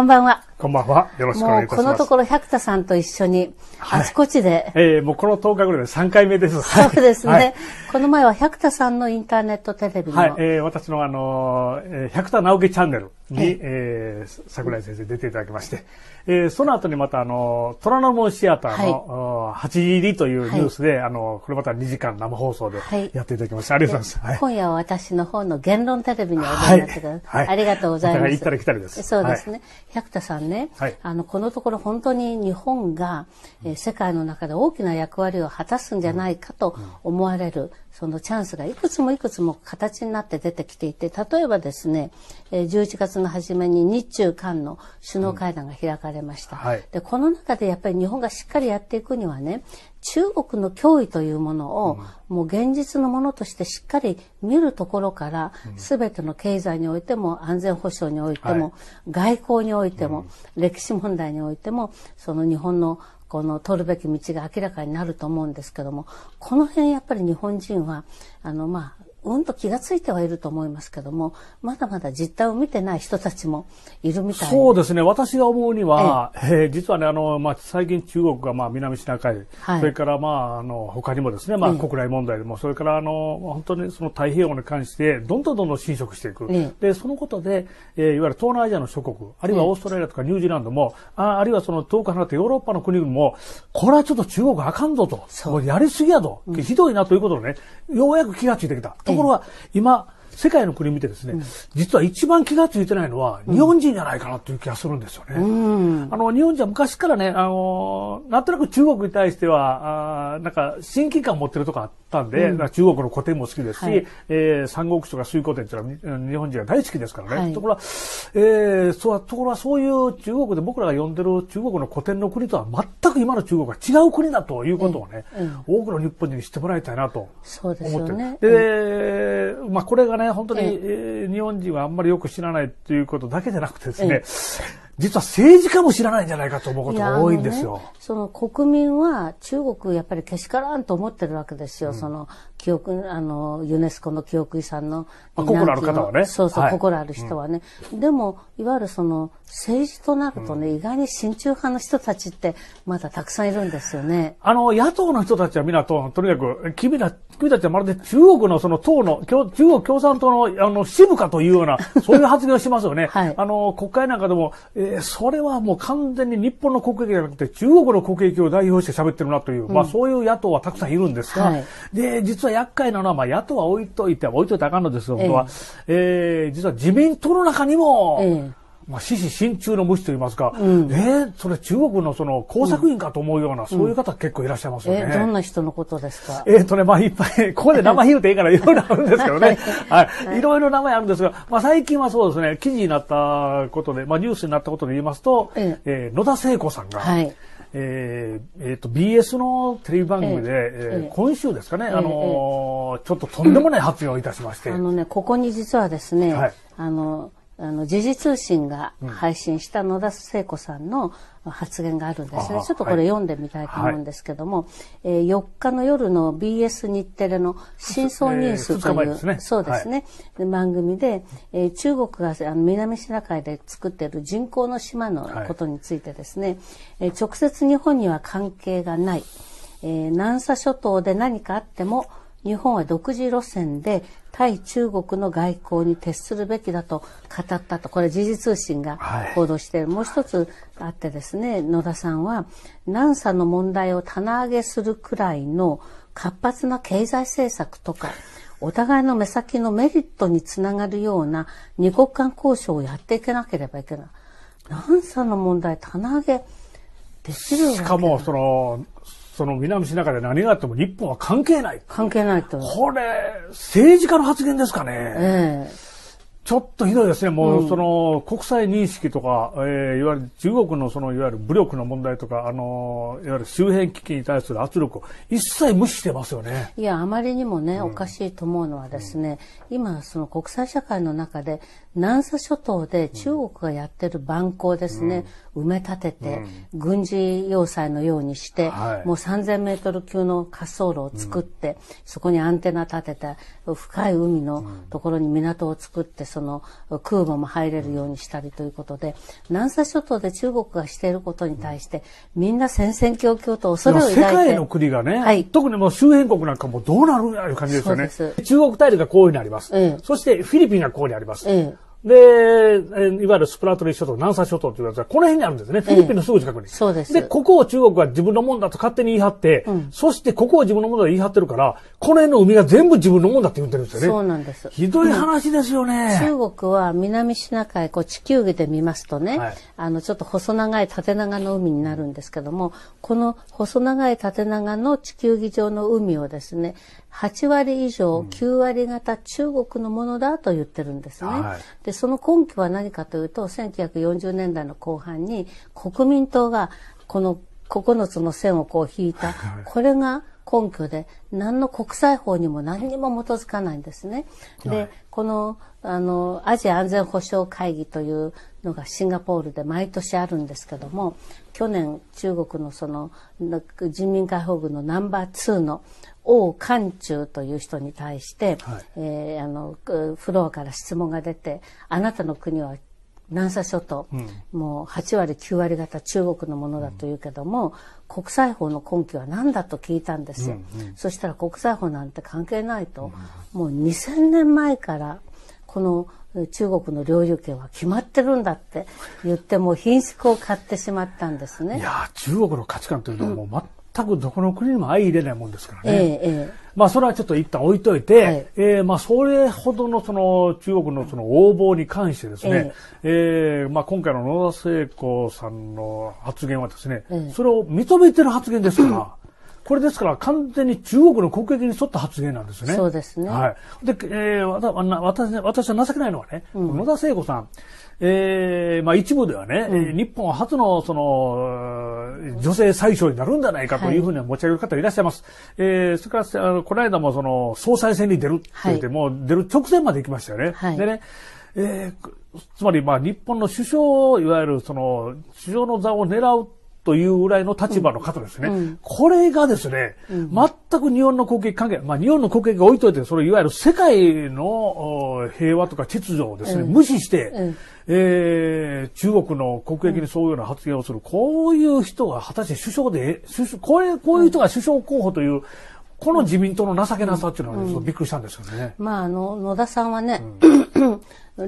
Không vâng ạ. こんばんは。よろしくお願いいたします。このところ、百田さんと一緒に、あちこちで。はい、ええー、もうこの10日ぐらいで3回目です。そうですね。はい、この前は百田さんのインターネットテレビの。はい、えー、私のあの、え百田直樹チャンネルに、ええー、桜井先生出ていただきまして、えー、その後にまたあの、虎ノ門シアターの、はい、8入りというニュースで、はい、あの、これまた2時間生放送でやっていただきまして、ありがとうございます。今夜は私の方の言論テレビにお出になってください。はい、ありがとうございます。い行ったり来たりです。そうですね。百田さんね、はい、あのこのところ本当に日本が、えー、世界の中で大きな役割を果たすんじゃないかと思われる、うん、そのチャンスがいくつもいくつも形になって出てきていて例えばですね、えー、11月の初めに日中韓の首脳会談が開かれました、うんはい、でこの中でやっぱり日本がしっかりやっていくにはね中国の脅威というものを、もう現実のものとしてしっかり見るところから、す、べ、ての経済においても、安全保障においても、はい、外交においても、うん、歴史問題においても、その日本のこの取るべき道が明らかになると思うんですけども、この辺やっぱり日本人は、あの、まあ、うんと気がついてはいると思いますけども、まだまだ実態を見てない人たちもいるみたいそうですね。私が思うには、ええー、実はね、あの、まあ、最近中国が、まあ、南シナ海、はい、それから、まあ、あの、他にもですね、まあ、国内問題でも、えそれから、あの、本当にその太平洋に関して、どんどんどんどん侵食していく。えで、そのことで、えー、いわゆる東南アジアの諸国、あるいはオーストラリアとかニュージーランドも、えああるいはその遠く離れてヨーロッパの国々も、これはちょっと中国あかんぞと、やりすぎやと、ひどいなということをね、ようやく気がついてきた。ところが、今、世界の国見てですね、うん、実は一番気がついてないのは、日本人じゃないかなという気がするんですよね。あの、日本人は昔からね、あの、なんとなく中国に対しては、あなんか、親近感を持ってるとかあったんで、うん、中国の古典も好きですし、はい、えー、三国志とか水古典っていうのは日本人が大好きですからね。はい、ところは、えー、そうところはそういう中国で僕らが呼んでる中国の古典の国とは全く今の中国は違う国だということをね、うん、多くの日本人に知ってもらいたいなと思ってる。で、ね、で、うん、まあこれがね、本当に、えー、日本人はあんまりよく知らないということだけじゃなくてですね、実は政治家も知らないんじゃないかと思うことが多いんですよ。ね、その国民は中国やっぱりけしからんと思ってるわけですよ。うん、その記憶、あの、ユネスコの記憶遺産の。あ、心ある方はね。そうそう、はい、心ある人はね、うん。でも、いわゆるその、政治となるとね、うん、意外に親中派の人たちって、まだたくさんいるんですよね。あの、野党の人たちは皆と、とにかく、君ら、君たちはまるで中国のその党の、中国共産党の、あの、支部かというような、そういう発言をしますよね。はい、あの、国会なんかでも、えー、それはもう完全に日本の国益じゃなくて、中国の国益を代表して喋ってるなという、うん、まあそういう野党はたくさんいるんですが、はい、で、実は厄介なのは、まあ、野党は置いといて、置いといてあかんのですよ、本当は、えー、実は自民党の中にも、えまあ、獅子心中の無視といいますか、うん、えー、それ中国のその工作員かと思うような、うん、そういう方結構いらっしゃいますよね。えー、どんな人のことですかえっ、とね、まあいっぱい、ここで名前言うていいからいろいろあるんですけどね。はい、はい。いろいろ名前あるんですが、まあ最近はそうですね、記事になったことで、まあニュースになったことで言いますと、えー、えー、野田聖子さんが、はいえーえーと、BS のテレビ番組で、ええー、今週ですかね、あのー、ちょっととんでもない発表をいたしましてあの、ね、ここに実はですね、はい、あのあの時事通信が配信した野田聖子さんの発言があるんですね。ちょっとこれ読んでみたいと思うんですけども、はい、えー、4日の夜の BS 日テレの真相ニュースという、えーね、そうですね、はい、番組で、えー、中国があの南シナ海で作っている人工の島のことについてですね、はい、えー、直接日本には関係がない、えー、南沙諸島で何かあっても日本は独自路線で対中国の外交に徹するべきだと語ったとこれ時事通信が報道している、はい、もう一つあってですね野田さんは南沙の問題を棚上げするくらいの活発な経済政策とかお互いの目先のメリットにつながるような二国間交渉をやっていけなければいけない。南沙の問題棚上げできるしかもそのその南シナ海で何があっても日本は関係ない。関係ないと。これ、政治家の発言ですかね。ええちょっとひどいですね、もう、その、国際認識とか、うん、えー、いわゆる中国のその、いわゆる武力の問題とか、あの、いわゆる周辺危機に対する圧力を一切無視してますよね。いや、あまりにもね、うん、おかしいと思うのはですね、うん、今、その国際社会の中で、南沙諸島で中国がやってる蛮行ですね、うん、埋め立てて、うん、軍事要塞のようにして、はい、もう3000メートル級の滑走路を作って、そこにアンテナ立てて深い海のところに港を作って、その空母も入れるようにしたりということで、南沙諸島で中国がしていることに対して、みんな戦々恐々と恐れを抱いて。世界の国がね、はい、特にもう周辺国なんかもどうなるんやいう感じですよね。中国大陸がこういうにあります、うん、そしてフィリピンがこうにあります。うんで、えいわゆるスプラトリー諸島、南沙諸島というやつは、この辺にあるんですね。フィリピンのすぐ近くに。ええ、そうです。で、ここを中国は自分のもんだと勝手に言い張って、うん、そしてここを自分のもんだと言い張ってるから、この辺の海が全部自分のもんだって言ってるんですよね。そうなんです。ひどい話ですよね。うん、中国は南シナ海、こう地球儀で見ますとね、はい、あの、ちょっと細長い縦長の海になるんですけども、この細長い縦長の地球儀上の海をですね、8割以上、9割方中国のものだと言ってるんですね。はい、で、その根拠は何かというと、1940年代の後半に国民党がこの9つの線をこう引いた、これが根拠で、何の国際法にも何にも基づかないんですね。で、この、あの、アジア安全保障会議というのがシンガポールで毎年あるんですけども、去年中国のその人民解放軍のナンバー2の王冠中という人に対して、はい、えー、あのフロアから質問が出てあなたの国は南沙諸島、うん、もう8割9割方中国のものだというけども、うん、国際法の根拠は何だと聞いたんですよ、うんうん、そしたら国際法なんて関係ないと、うん、もう2000年前からこの中国の領有権は決まってるんだって言ってもう品縮を買ってしまったんですね。いや中国の価値観というのはもう全くどこの国にも相入れないもんですからね。ええ、まあ、それはちょっと一旦置いといて、はい、えー、まあ、それほどのその中国のその横暴に関してですね、ええー、まあ、今回の野田聖子さんの発言はですね、それを認めてる発言ですから、これですから完全に中国の国益に沿った発言なんですね。そうですね。はい。で、えー、わた私、私は情けないのはね、うん、野田聖子さん、ええー、まあ一部ではね、うん、日本初の、その、女性最小になるんじゃないかというふうに持ち上げる方いらっしゃいます。はい、ええー、それから、あの、この間もその、総裁選に出るって言って、はい、もう出る直前まで行きましたよね。はい、でね、ええー、つまりまあ日本の首相、いわゆるその、首相の座を狙うというぐらいの立場の方ですね。うん、これがですね、全く日本の国益関係、まあ日本の国益が置いといて、それいわゆる世界の平和とか秩序をですね、うん、無視して、うん、えー、中国の国益にそういうような発言をする、こういう人が果たして首相で、首相これこういう人が首相候補という、この自民党の情けなさっていうのは、びっくりしたんですよね。まあ、あの、野田さんはね、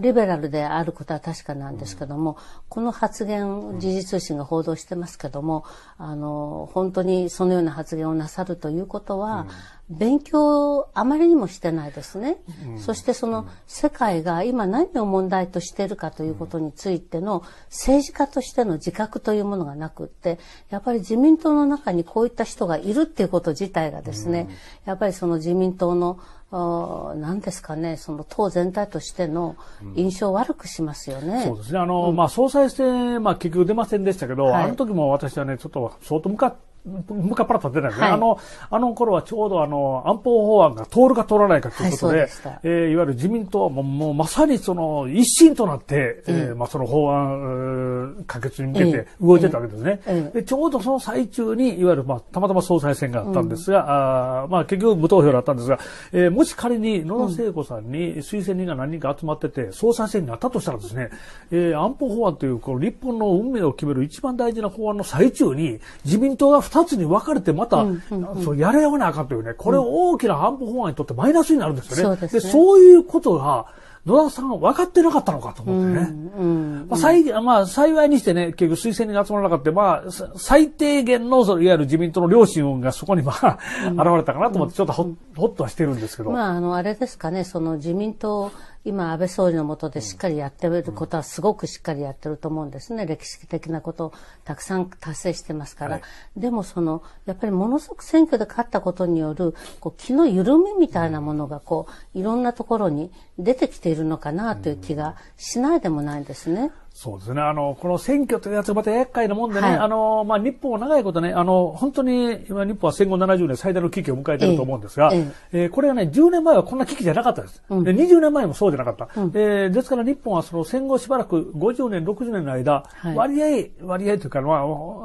リベラルであることは確かなんですけども、うん、この発言、時事通信が報道してますけども、うん、あの、本当にそのような発言をなさるということは、うん、勉強をあまりにもしてないですね。そしてその世界が今何を問題としているかということについての政治家としての自覚というものがなくって、やっぱり自民党の中にこういった人がいるっていうこと自体がですね、やっぱりその自民党の何ですかね、その党全体としての印象を悪くしますよね。うん、そうですね。あの、うん、まあ、総裁選、まあ、結局出ませんでしたけど、はい、あの時も私はね、ちょっと相当向かって、昔から立てないね、はい。あの、あの頃はちょうどあの、安保法案が通るか通らないかということで、はい、えー、いわゆる自民党はもうもうまさにその一心となって、うん、えー、まあその法案可決に向けて動いてたわけですね、うんうん、で。ちょうどその最中に、いわゆるまあたまたま総裁選があったんですが、あまあ結局無投票だったんですが、えー、もし仮に野田聖子さんに推薦人が何人か集まってて、総裁選になったとしたらですね、えー、安保法案というこの日本の運命を決める一番大事な法案の最中に、自民党が二つに分かれてまた、うんうんうん、そうやれよなあかんというね、これ大きな安保法案にとってマイナスになるんですよね。そうで、ね、そういうことが、野田さんが分かってなかったのかと思ってね。うんうん、まあ幸、まあ、幸いにしてね、結局推薦に集まらなかった、まあ、最低限の、いわゆる自民党の良心がそこに、まあ、うん、現れたかなと思って、ちょっとほ、うん、ほっとはしてるんですけど。まあ、あの、あれですかね、その自民党、今安倍総理のもとでしっかりやってることはすごくしっかりやってると思うんですね。歴史的なことをたくさん達成してますから。はい、でもその、やっぱりものすごく選挙で勝ったことによる、こう気の緩みみたいなものがこう、いろんなところに出てきているのかなという気がしないでもないんですね。そうですね。あの、この選挙というやつがまた厄介なもんでね、はい、あの、まあ、日本は長いことね、あの、本当に今日本は戦後70年最大の危機を迎えてると思うんですが、えー、えー、これがね、10年前はこんな危機じゃなかったです。うん、で20年前もそうじゃなかった、うん、えー、ですから日本はその戦後しばらく50年、60年の間、はい、割合、割合というか、まあ、あ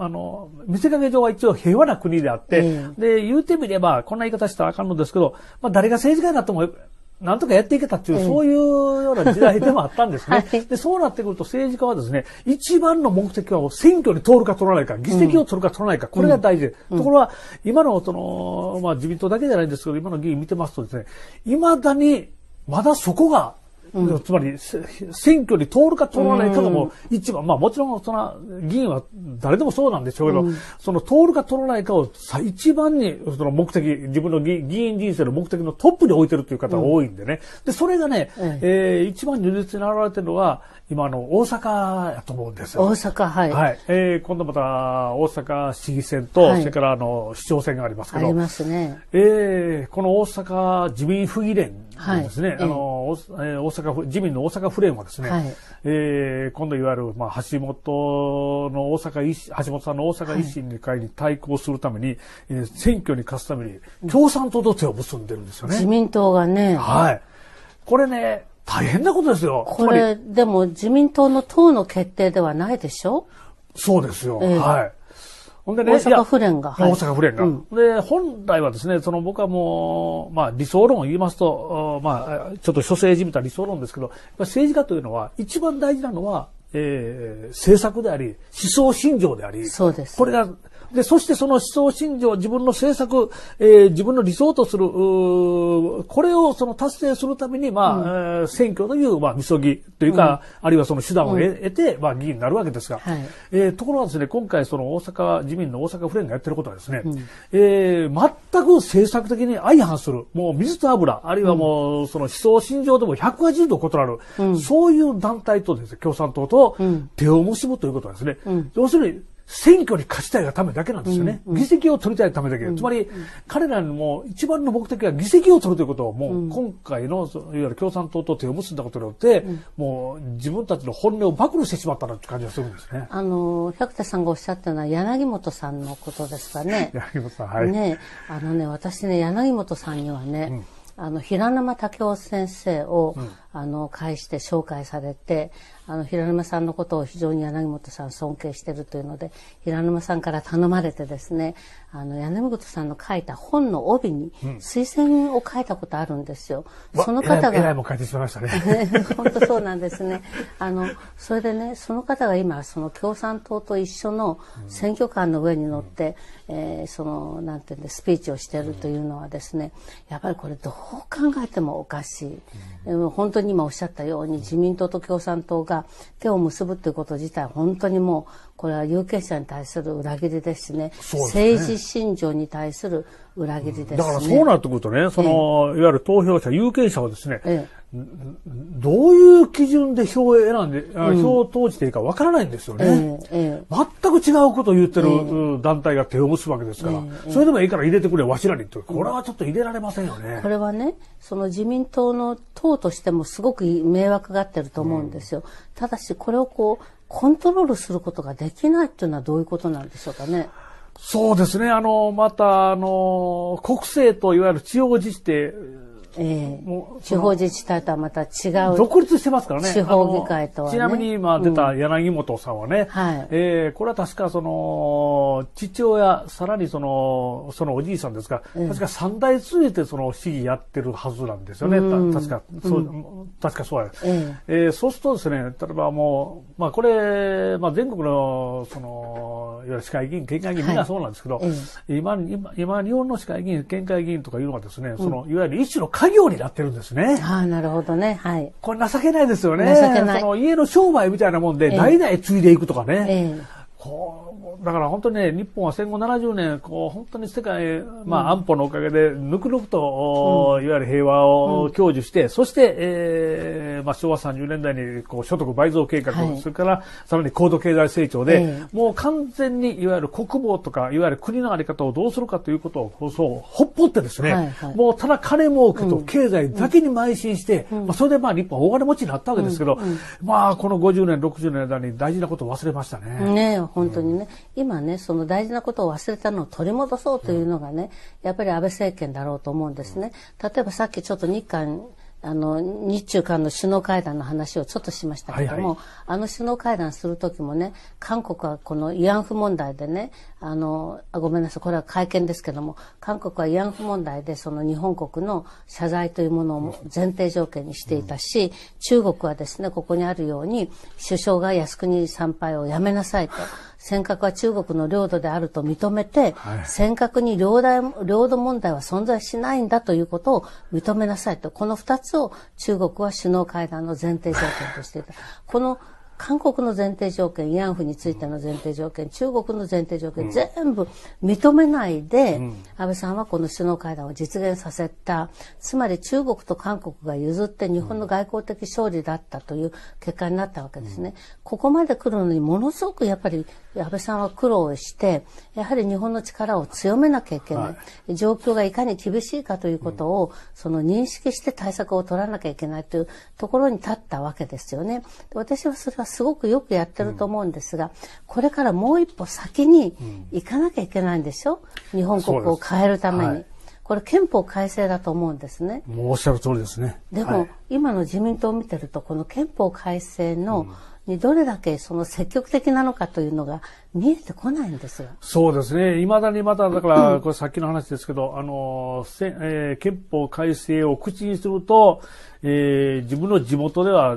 の、見せかけ上は一応平和な国であって、えー、で、言うてみれば、こんな言い方したらあかんのですけど、まあ、誰が政治家になっても、なんとかやっていけたっていう、そういうような時代でもあったんですね。はい、で、そうなってくると政治家はですね、一番の目的は選挙に通るか通らないか、議席を取るか取らないか、これが大事、うん、ところは、今のその、まあ自民党だけじゃないんですけど、今の議員見てますとですね、未だに、まだそこがうん、つまり、選挙に通るか通らないかがもう一番、うん、まあもちろんその議員は誰でもそうなんでしょうけど、うん、その通るか通らないかを一番にその目的、自分の議員人生の目的のトップに置いてるという方が多いんでね。で、それがね、えー、一番如実に現れてるのは、今の大阪やと思うんですよ。大阪、はい。はい。えー、今度また大阪市議選と、はい、それからあの、市長選がありますけど。ありますね。えー、この大阪自民府議連ですね。はい、あの、えー、大阪府、自民の大阪府連はですね、はい、えー、今度いわゆる、まあ、橋本の大阪維新、橋本さんの大阪維新の会に対抗するために、はい、えー、選挙に勝つために、共産党と手を結んでるんですよね。自民党がね。はい。これね、大変なことですよ。これ、でも自民党の党の決定ではないでしょそうですよ。えー、はい。ほんでね、大阪府連が。大阪府連が、で、本来はですね、その僕はもう、まあ理想論を言いますと、まあ、ちょっと諸政治みたいな理想論ですけど、政治家というのは一番大事なのは、えー、政策であり、思想信条であり、そうです。これがで、そしてその思想信条、自分の政策、えー、自分の理想とする、これをその達成するために、まあ、うん、選挙という、まあ、みそぎというか、うん、あるいはその手段を得,、て、まあ、議員になるわけですが、はい、えー、ところがですね、今回その大阪、自民の大阪フレンがやってることはですね、うん、えー、全く政策的に相反する、もう水と油、あるいはもう、その思想信条でも180度異なる、そういう団体とですね、共産党と手を結ぶということですね、要するに、選挙に勝ちたいがためだけなんですよね。うんうん、議席を取りたいためだけ。つまり、彼らも一番の目的は議席を取るということを、もう今回の、いわゆる共産党と手を結んだことによって、もう自分たちの本音を暴露してしまったなって感じがするんですね。あの、百田さんがおっしゃったのは柳本さんのことですかね。柳本さん、はい。ね、あのね、私ね、柳本さんにはね、あの、平沼武雄先生を、うん、あの、介して紹介されて、あの、平沼さんのことを非常に柳本さん尊敬してるというので、平沼さんから頼まれてですね、あの、柳本さんの書いた本の帯に、推薦を書いたことあるんですよ。うん、その方が。えらいも書いてしまいましたね。本当そうなんですね。あの、それでね、その方が今、その共産党と一緒の選挙官の上に乗って、うん、えー、その、なんていうんで、スピーチをしてるというのはですね、やっぱりこれどう考えてもおかしい。うん、本当に今おっしゃったように、自民党と共産党が手を結ぶということ自体、本当にもう、これは有権者に対する裏切りですね。すね政治信条に対する裏切りですね、うん、だからそうなってくるとね、その、いわゆる投票者、有権者はですね、どういう基準で票を選んで、うん、票を投じていいかわからないんですよね、え全く違うことを言ってる団体が手を結ぶわけですから、それでもいいから入れてくれ、わしらにって、これはちょっと入れられませんよね。これはね、その自民党の党としてもすごく迷惑がってると思うんですよ。うん、ただし、これをこう、コントロールすることができないというのはどういうことなんでしょうかね。そうですね。あの、また、あの、国政といわゆる地方自治体、ええ、地方自治体とはまた違う。独立してますからね。地方議会とは、ね、ちなみに今出た柳本さんはね、うん、はい、えー、これは確かその、父親、さらにその、そのおじいさんですが、うん、確か三代続いてその市議やってるはずなんですよね。うん、確か、そう、うん、確かそうや。えええー、そうするとですね、例えばもう、まあこれ、まあ全国の、その、いわゆる市会議員、県会議員、みんなそうなんですけど、はい、今、今、今日本の市会議員、県会議員とかいうのはですね、その、いわゆる一種の会家業になってるんですね。ああ、なるほどね。はい。これ情けないですよね。情けない。その家の商売みたいなもんで、代々継いでいくとかね。ええこうだから本当にね、日本は戦後70年、こう本当に世界、まあ、安保のおかげで、ぬくぬくと、うん、いわゆる平和を享受して、うん、そして、えーまあ、昭和30年代にこう所得倍増計画、はい、それからさらに高度経済成長で、もう完全にいわゆる国防とか、いわゆる国の在り方をどうするかということを、そう、ほっぽってですね、はいはい、もうただ金儲けと経済だけに邁進して、うん、まあ、それでまあ日本は大金持ちになったわけですけど、まあこの50年、60年の間に大事なことを忘れましたね。ね本当にね、うん、今ね、その大事なことを忘れたのを取り戻そうというのがね、やっぱり安倍政権だろうと思うんですね。例えばさっきちょっと日韓あの日中韓の首脳会談の話をちょっとしましたけども、はいはい、あの首脳会談する時もね韓国はこの慰安婦問題でねあのあごめんなさいこれは会見ですけども韓国は慰安婦問題でその日本国の謝罪というものを前提条件にしていたし、うん、中国はですねここにあるように首相が靖国参拝をやめなさいと尖閣は中国の領土であると認めて、はい、尖閣に領土問題は存在しないんだということを認めなさいと、この二つを中国は首脳会談の前提条件としていた。この韓国の前提条件、慰安婦についての前提条件、中国の前提条件、うん、全部認めないで、うん、安倍さんはこの首脳会談を実現させた。つまり中国と韓国が譲って日本の外交的勝利だったという結果になったわけですね。うん、ここまで来るのにものすごくやっぱり安倍さんは苦労して、やはり日本の力を強めなきゃいけない。はい、状況がいかに厳しいかということを、その認識して対策を取らなきゃいけないというところに立ったわけですよね。私はそれはすごくよくやってると思うんですが、これからもう一歩先に行かなきゃいけないんでしょ、う日本国を変えるために。これ憲法改正だと思うんですね。もうおっしゃる通りですね。でも、はい、今の自民党を見てると、この憲法改正の、にどれだけその積極的なのかというのが見えてこないんですよ。そうですね。いまだにまた、だから、これさっきの話ですけど、あの、せえー、憲法改正を口にすると、えー、自分の地元では、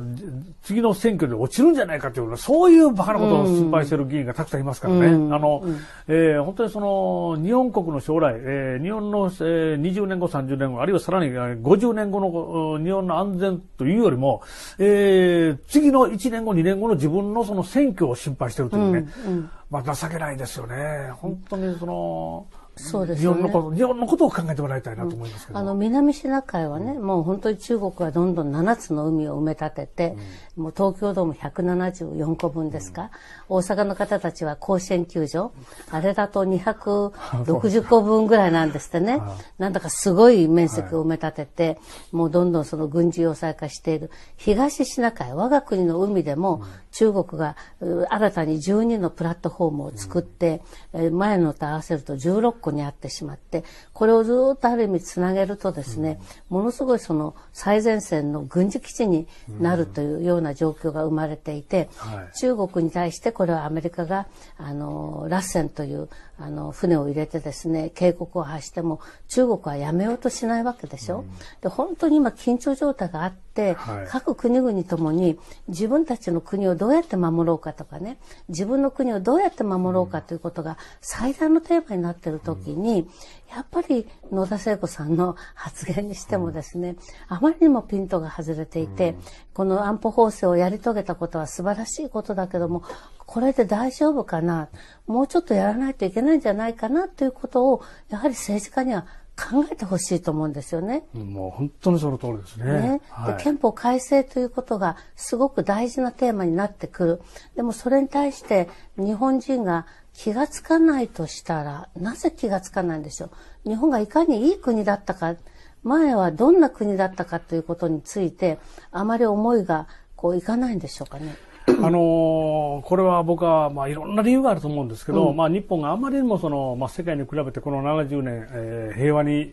次の選挙で落ちるんじゃないかという、そういうバカなことを心配している議員がたくさんいますからね。うん、あの、えー、本当にその、日本国の将来、えー、日本の、えー、20年後、30年後、あるいはさらに50年後の日本の安全というよりも、えー、次の1年後、2年後の自分のその選挙を心配しているというね。うんうんまあ、情けないですよね。本当にその、そうです、ね、日本のこと日本のことを考えてもらいたいなと思いますけど、うん、あの南シナ海はね、もう本当に中国はどんどん7つの海を埋め立てて、もう東京ドーム174個分ですか、うん、大阪の方たちは甲子園球場、あれだと260個分ぐらいなんですってね、なんだかすごい面積を埋め立てて、はい、もうどんどんその軍事要塞化している、東シナ海、我が国の海でも、中国が新たに12のプラットフォームを作って、うん、前のと合わせると16個にあってしまって、これをずっとある意味つなげるとですね、うん、ものすごいその最前線の軍事基地になるというようなな状況が生まれていて、はい、中国に対してこれはアメリカがあのラッセンというあの船を入れてですね警告を発しても中国はやめようとしないわけでしょ、うん、で本当に今緊張状態があって、はい、各国々ともに自分たちの国をどうやって守ろうかとかね自分の国をどうやって守ろうかということが最大のテーマになっている時に、うん、やっぱり野田聖子さんの発言にしてもですね、うん、あまりにもピントが外れていて、この安保法制をやり遂げたことは素晴らしいことだけどもこれで大丈夫かなもうちょっとやらないといけないんじゃないかなということを、やはり政治家には考えてほしいと思うんですよね。もう本当にその通りですね。ねはい、憲法改正ということがすごく大事なテーマになってくる。でもそれに対して日本人が気がつかないとしたら、なぜ気がつかないんでしょう。日本がいかにいい国だったか、前はどんな国だったかということについて、あまり思いがこういかないんでしょうかね。あのー、これは僕は、まあ、いろんな理由があると思うんですけど、うん、まあ、日本があまりにもその、まあ、世界に比べてこの70年、えー、平和に、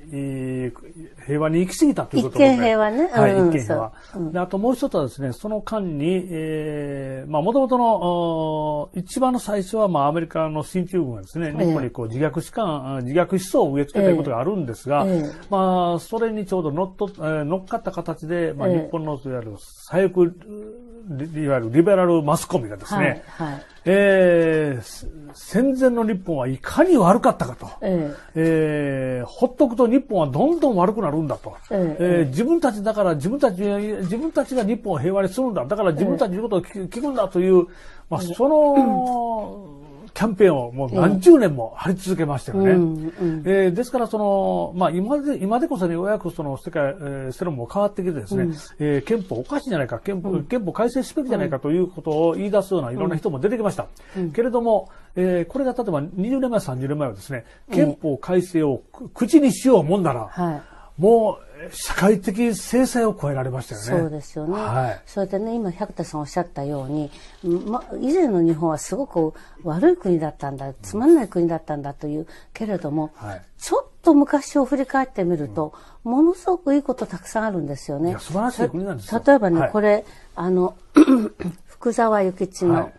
平和に行き過ぎたということで一見平和ね。はい、一見平和。であともう一つはですね、その間に、えー、まあ、もともとの、一番の最初は、まあ、アメリカの進駐軍がですね、日本にこう自虐士官、自虐思想を植え付けたことがあるんですが、えーえー、まあ、それにちょうど乗っと、え乗っかった形で、まあ、日本の、いわゆる左翼、いわゆるリベラルマスコミがですね、はいはいえー、戦前の日本はいかに悪かったかと、えええー、ほっとくと日本はどんどん悪くなるんだと、えええー、自分たちだから自分たち自分たちが日本を平和にするんだだから自分たちのことを聞く,、んだという、まあ、その、キャンペーンをもう何十年も張り続けましたよね。ええー、ですから、その、まあ、今で、今でこそようやくその世界、えー、世論も変わってきてですね、うん、えー、憲法おかしいんじゃないか、憲法、うん、憲法改正すべきじゃないかということを言い出すようないろんな人も出てきました。けれども、えー、これが例えば20年前、30年前はですね、憲法改正を口にしようもんなら、はい、もう、社会的制裁を超えられましたよね。そうですよね。はい、それでね、今、百田さんおっしゃったように、ま、以前の日本はすごく悪い国だったんだ、つまんない国だったんだという、けれども、はい、ちょっと昔を振り返ってみると、うん、ものすごくいいことたくさんあるんですよね。いや、素晴らしい国なんですよ。例えばね、はい、これ、あの、福沢諭吉の、はい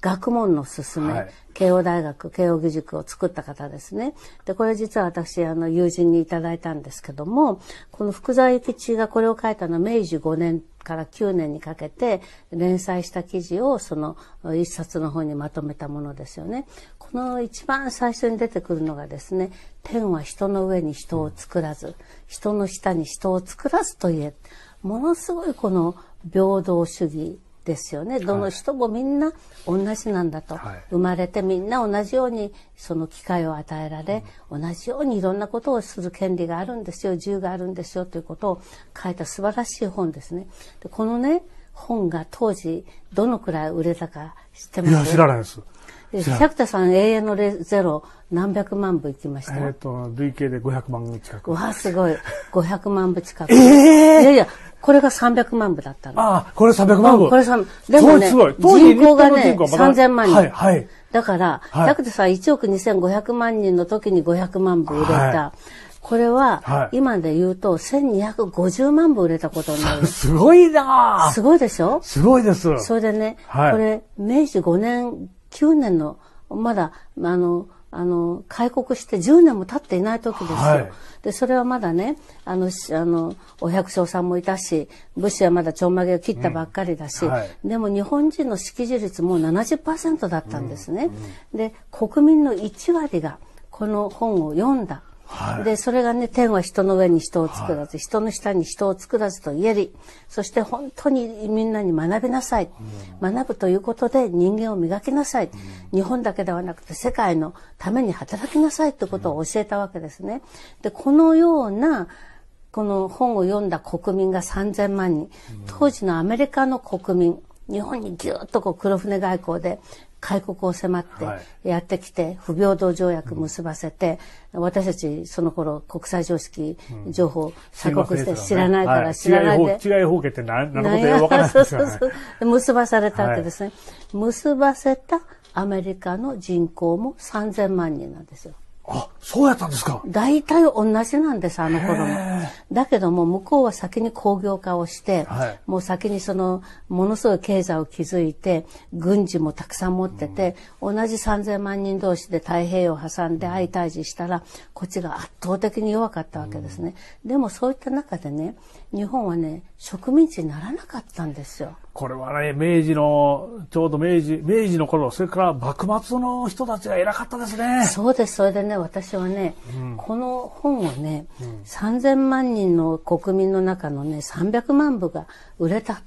学問の勧め、はい、慶応大学、慶応義塾を作った方ですね。で、これ実は私、あの、友人にいただいたんですけども、この福沢諭吉がこれを書いたのは明治5年から9年にかけて連載した記事をその一冊の方にまとめたものですよね。この一番最初に出てくるのがですね、天は人の上に人を作らず、人の下に人を作らずと言え。ものすごいこの平等主義ですよね。どの人もみんな同じなんだと。はい、生まれてみんな同じようにその機会を与えられ、うん、同じようにいろんなことをする権利があるんですよ、自由があるんですよということを書いた素晴らしい本ですね。でこのね、本が当時どのくらい売れたか知ってますいや、知らないです。百田さん、永遠のゼロ、何百万部いきましたえっ、と、累計で500万部近く。わあ、すごい。500万部近く。ええー、いやいや、これが300万部だったの。ああ、これ300万部、これ3、でもね、人口がね、3000万人。はい、はい。だから、だけどさ、1億2500万人の時に500万部売れた。これは、今で言うと、1250万部売れたことになる。すごいなすごいでしょすごいです。それでね、これ、明治5年、9年の、まだ、あの、あの、開国して10年も経っていない時ですよ。はい、で、それはまだね、あの、あの、お百姓さんもいたし、武士はまだちょんまげを切ったばっかりだし、うんはい、でも日本人の識字率もう70%だったんですね。うんうん、で、国民の1割がこの本を読んだ。はい、で、それがね、天は人の上に人を作らず、はい、人の下に人を作らずと言えり、そして本当にみんなに学びなさい。うん、学ぶということで人間を磨きなさい、うん。日本だけではなくて世界のために働きなさいということを教えたわけですね。で、このような、この本を読んだ国民が3000万人、当時のアメリカの国民、日本にぎゅっとこう黒船外交で開国を迫ってやってきて、不平等条約結ばせて、私たちその頃国際常識情報鎖国して知らないから知らないで。違い方形って何のことよ、わからないですよ、ね。そうそうそう。結ばされたわけですね。結ばせたアメリカの人口も3000万人なんですよ。あそうやったんですか大体同じなんですあの頃もだけども向こうは先に工業化をして、はい、もう先にそのものすごい経済を築いて軍事もたくさん持ってて、うん、同じ3,000万人同士で太平洋を挟んで相対峙したらこっちが圧倒的に弱かったわけですね、うん、でもそういった中でね日本はね、植民地にならなかったんですよ。これはね、明治の、ちょうど明治、明治の頃、それから幕末の人たちが偉かったですね。そうです。それでね、私はね、うん、この本をね、うん、3000万人の国民の中のね、300万部が売れた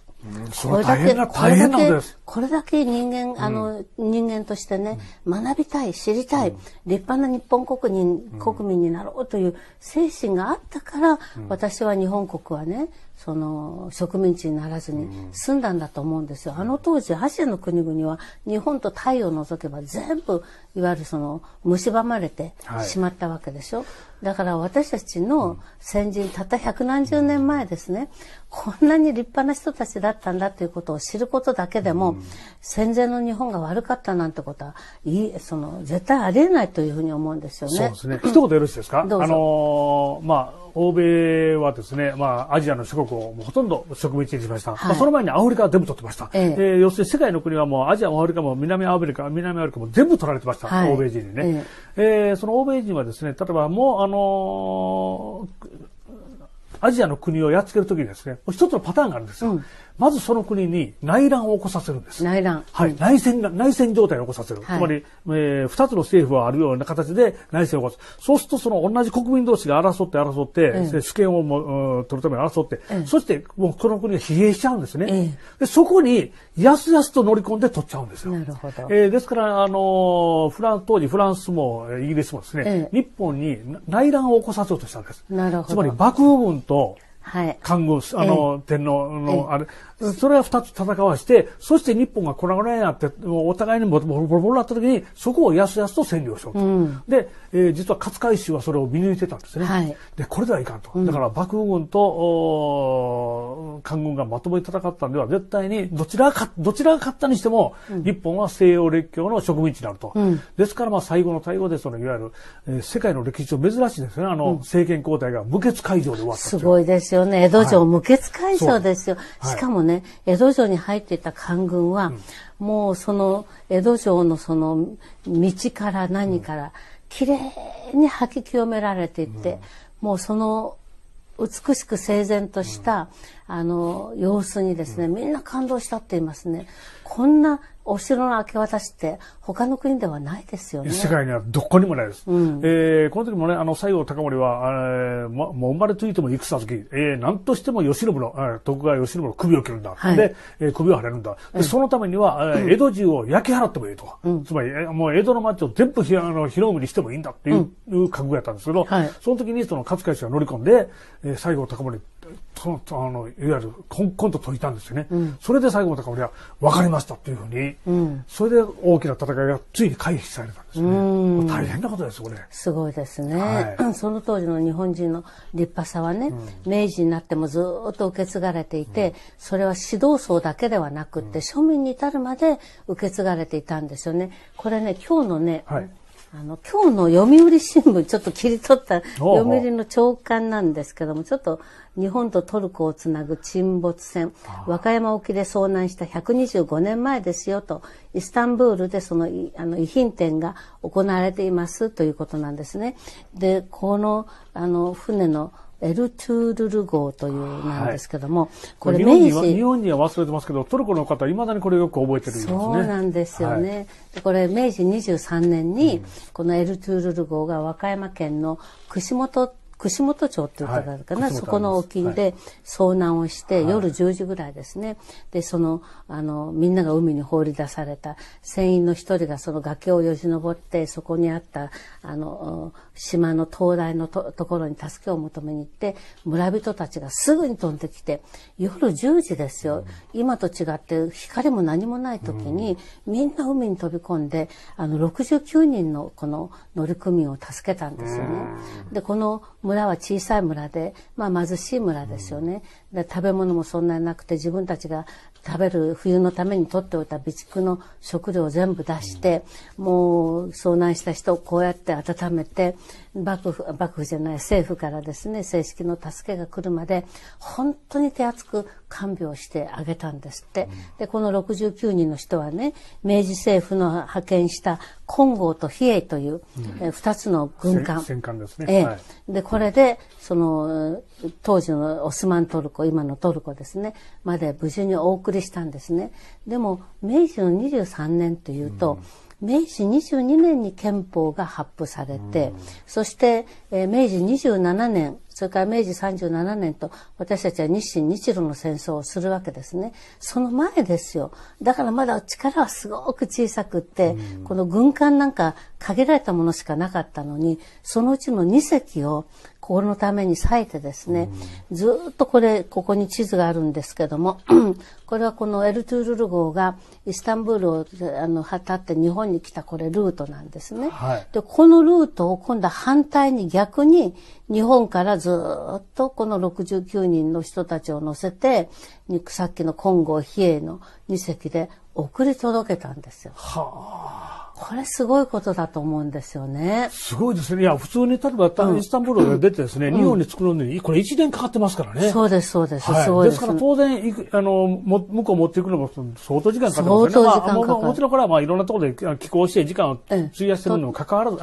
これだけ、これだけ、これだけ人間、あの、人間としてね、学びたい、知りたい、立派な日本国民、国民になろうという精神があったから、私は日本国はね、その、植民地にならずに済んだんだと思うんですよ。あの当時、アジアの国々は、日本とタイを除けば全部、いわゆるその、蝕まれてしまったわけでしょ。だから私たちの先人、たった百何十年前ですね、こんなに立派な人たちだったんだということを知ることだけでも、戦前の日本が悪かったなんてことは、いい、その、絶対ありえないというふうに思うんですよね。そうですね。一言よろしいですか、あのー、まあ、欧米はですね、まあ、アジアの諸国をほとんど植民地にしました。はい、まあ、その前にアフリカは全部取ってました。ええ要するに世界の国はもうアジアもアフリカも南アフリカ、南アフリカも全部取られてました。はい、欧米人にね。えええー、その欧米人はですね、例えばもう、あのーアジアの国をやっつけるときにですね、一つのパターンがあるんですよ。うんまずその国に内乱を起こさせるんです。内乱。はい。内戦、内戦状態を起こさせる。はい、つまり、えー、二つの政府はあるような形で内戦を起こす。そうすると、その同じ国民同士が争って争って、うん、主権をも、取るために争って、うん、そして、もうこの国が疲弊しちゃうんですね。うん、でそこに、やすやすと乗り込んで取っちゃうんですよ。なるほど。えー、ですから、あのフランス、当時フランスもイギリスもですね、日本に内乱を起こさせようとしたんです。なるほど。つまり、幕府軍と、はい、看護、あの、天皇の、あれ、それは二つ戦わして、そして日本がこらこらになって、お互いにボロボロボロボロなった時に、そこをやすやすと占領しようと。うん、で、えー、実は勝海舟はそれを見抜いてたんですね。はい、で、これではいかんと。だから幕府軍と、官軍がまともに戦ったんでは、絶対に、どちらが、どちらが勝ったにしても、日本は西洋列強の植民地になると。ですから、まあ、最後の対応で、その、いわゆる、えー、世界の歴史上珍しいですね。あの、政権交代が無血会場で終わったすごいですよね。江戸城無血開城ですよ。しかもね、江戸城に入っていた官軍は、うん、もうその江戸城のその道から何から、きれいに吐き清められていって、うん、もうその美しく整然とした、うん、あの様子にですね、みんな感動したって言いますね。こんなお城の明け渡しって他の国ではないですよね。世界にはどこにもないです。うん、えー、この時もね、あの、西郷隆盛は、えー、ま、もう生まれついても戦好き、えー、なんとしても慶喜の、えー、徳川慶喜の首を切るんだ。はい、で、えー、首を腫れるんだ。で、そのためには、えー、江戸中を焼き払ってもいいと。うん、つまり、えー、もう江戸の町を全部ひあの広海にしてもいいんだっていう,、覚悟やったんですけど、はい、その時にその勝海氏が乗り込んで、えー、西郷隆盛とあのいわゆるコンコンと解いたんですよね、うん、それで最後まで俺は分かりましたっていうふうに、ん、それで大きな戦いがついに回避されたんですね大変なことですこれすごいですね、はい、その当時の日本人の立派さはね、うん、明治になってもずっと受け継がれていて、それは指導層だけではなくて、庶民に至るまで受け継がれていたんですよねこれね今日のね、はいあの、今日の読売新聞、ちょっと切り取った読売の長官なんですけども、ちょっと日本とトルコをつなぐ沈没船、和歌山沖で遭難した125年前ですよと、イスタンブールでそのあの遺品展が行われていますということなんですね。で、この、あの、船のエルトゥールル号というなんですけども、はい、これ明治日本には忘れてますけどトルコの方いまだにこれよく覚えてるんですねそうなんですよね、はい、これ明治23年に、このエルトゥールル号が和歌山県の串本串本町っていうとこかな、はい、そこの沖で遭難をして、はい、夜10時ぐらいですね。で、その、あの、みんなが海に放り出された、船員の一人がその崖をよじ登って、そこにあった、あの、島の灯台のところに助けを求めに行って、村人たちがすぐに飛んできて、夜10時ですよ。うん、今と違って光も何もない時に、うん、みんな海に飛び込んで、あの、69人のこの乗組員を助けたんですよね。うん、で、この村村は小さい村で、まあ、貧しい村ですよね。で、食べ物もそんなになくて、自分たちが食べる冬のために取っておいた備蓄の食料を全部出して、うん、もう遭難した人をこうやって温めて、幕府、幕府じゃない政府からですね、正式の助けが来るまで、本当に手厚く看病してあげたんですって。うん、で、この69人の人はね、明治政府の派遣した金剛と比叡という、うん、え二つの軍艦。戦艦ですね。ええ、はい、で、これで、その、当時のオスマントルココ今のトルコですねまで無事にお送りしたんですねでも明治の23年というと、うん、明治22年に憲法が発布されて、うん、そして、えー、明治27年それから明治37年と私たちは日清日露の戦争をするわけですね。その前ですよ。だからまだ力はすごく小さくって、うん、この軍艦なんか限られたものしかなかったのに、そのうちの2隻をこのために裂いてですね、うん、ずっとこれ、ここに地図があるんですけども、これはこのエルトゥールル号がイスタンブールをあの旗って日本に来たこれルートなんですね。はい、で、このルートを今度は反対に逆に日本からずっとこの69人の人たちを乗せて、さっきの金剛比叡の2隻で送り届けたんですよ。はあこれすごいことだと思うんですよね。すごいですね。いや、普通に例えば、イスタンブールが出てですね、うん、日本に作るのに、これ1年かかってますからね。そうです、そうです。そうです。ですから当然、あの、も向こう持っていくのも相当時間かかるんですよね。相当もちろんこれはまあいろんなところで寄港して時間を費やしてるにもかかわらず、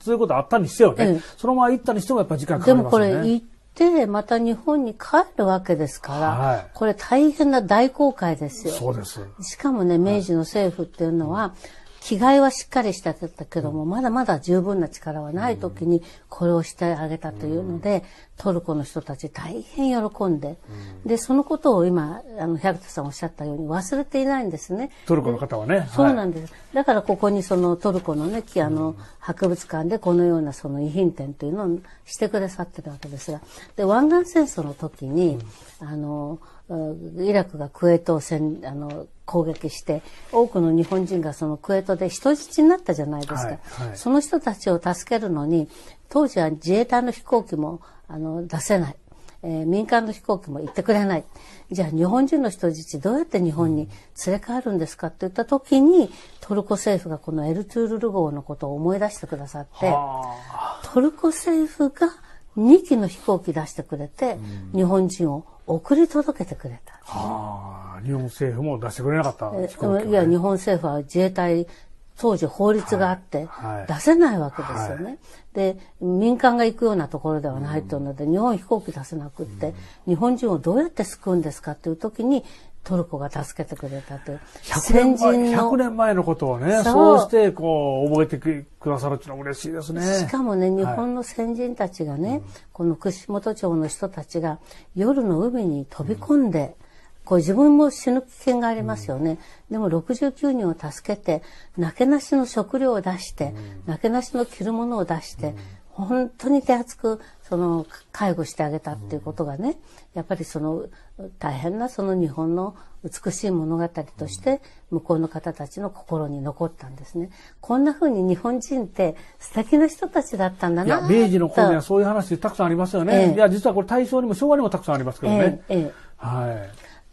そういうことあったにしてはね。そのまま行ったにしてもやっぱり時間かかりますよね。でもこれで、また日本に帰るわけですから、はい、これ大変な大航海ですよ。そうです。しかもね、明治の政府っていうのは、はい着替えはしっかりしてたけども、まだまだ十分な力はない時にこれをしてあげたというので、トルコの人たち大変喜んで、で、そのことを今、あの、百田さんおっしゃったように忘れていないんですね。トルコの方はね。そうなんです。はい、だからここにそのトルコのね、あの、博物館でこのようなその遺品展というのをしてくださってるわけですが、で、湾岸戦争の時に、あの、イラクがクウェートを戦あの攻撃して多くの日本人がそのクウェートで人質になったじゃないですか、はいはい、その人たちを助けるのに当時は自衛隊の飛行機もあの出せない、えー、民間の飛行機も行ってくれないじゃあ日本人の人質どうやって日本に連れ帰るんですかって言った時にトルコ政府がこのエルトゥールル号のことを思い出してくださってトルコ政府が2機の飛行機出してくれて、日本人を送り届けてくれた。はあ、日本政府も出してくれなかった飛行機、ね、いや、日本政府は自衛隊、当時法律があって、出せないわけですよね、はいはい、で、民間が行くようなところではないというので、うん、日本飛行機出せなくって、うん、日本人をどうやって救うんですかっていう時に、トルコが助けてくれたという。100年前、100年前のことをね、そうして、こう、覚えてくださるっていうのは嬉しいですね。しかもね、日本の先人たちがね、はい、この串本町の人たちが、夜の海に飛び込んで、うん、こう自分も死ぬ危険がありますよね。うん、でも69人を助けて、なけなしの食料を出して、な、うん、けなしの着るものを出して、本当に手厚くその介護してあげたっていうことがね、やっぱりその大変なその日本の美しい物語として向こうの方たちの心に残ったんですね。こんな風に日本人って素敵な人たちだったんだな明治の頃にはそういう話たくさんありますよね。ええ、いや、実はこれ大正にも昭和にもたくさんありますけどね。え、は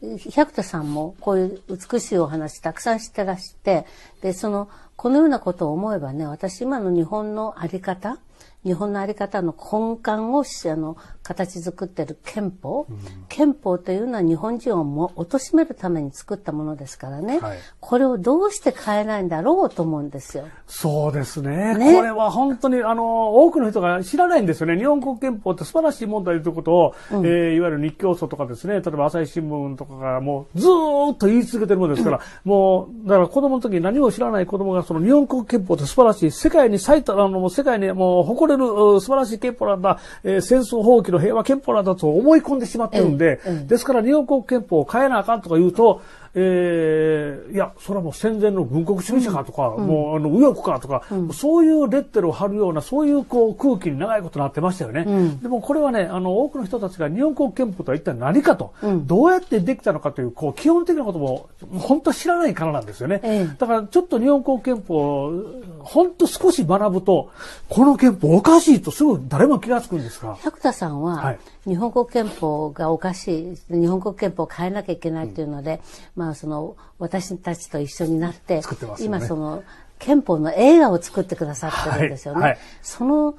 い。百田さんもこういう美しいお話たくさん知ってらして、で、その、このようなことを思えばね、私今の日本のあり方、日本のあり方の根幹をあの形作っている憲法、うん、憲法というのは日本人をも貶めるために作ったものですからね、はい、これをどうして変えないんだろうと思うんですよ。そうですね。ねこれは本当にあの多くの人が知らないんですよね。日本国憲法って素晴らしい問題ということを、うん、えー、いわゆる日教組とかですね、例えば朝日新聞とかがもうずっと言い続けてるものですから、うん、もうだから子供の時に何も知らない子供がその日本国憲法って素晴らしい、世界に最多あの世界にもう誇れれる素晴らしい憲法なんだ、えー、戦争放棄の平和憲法なんだと思い込んでしまってるんで、うんうん、ですから、両国憲法を変えなあかんとか言うと、えー、いや、それはもう戦前の軍国主義者かとか、うん、もうあの右翼かとか、うん、そういうレッテルを貼るような、そういうこう空気に長いことなってましたよね。うん、でもこれはね、あの、多くの人たちが日本国憲法とは一体何かと、どうやってできたのかという、こう、基本的なことも、本当知らないからなんですよね。だからちょっと日本国憲法、本当少し学ぶと、この憲法おかしいとすぐ誰も気がつくんですが。百田さんは、はい日本国憲法がおかしい日本国憲法を変えなきゃいけないというので、うん、まあその私たちと一緒になって、ね、今その憲法の映画を作ってくださってるんですよね。はいはい、その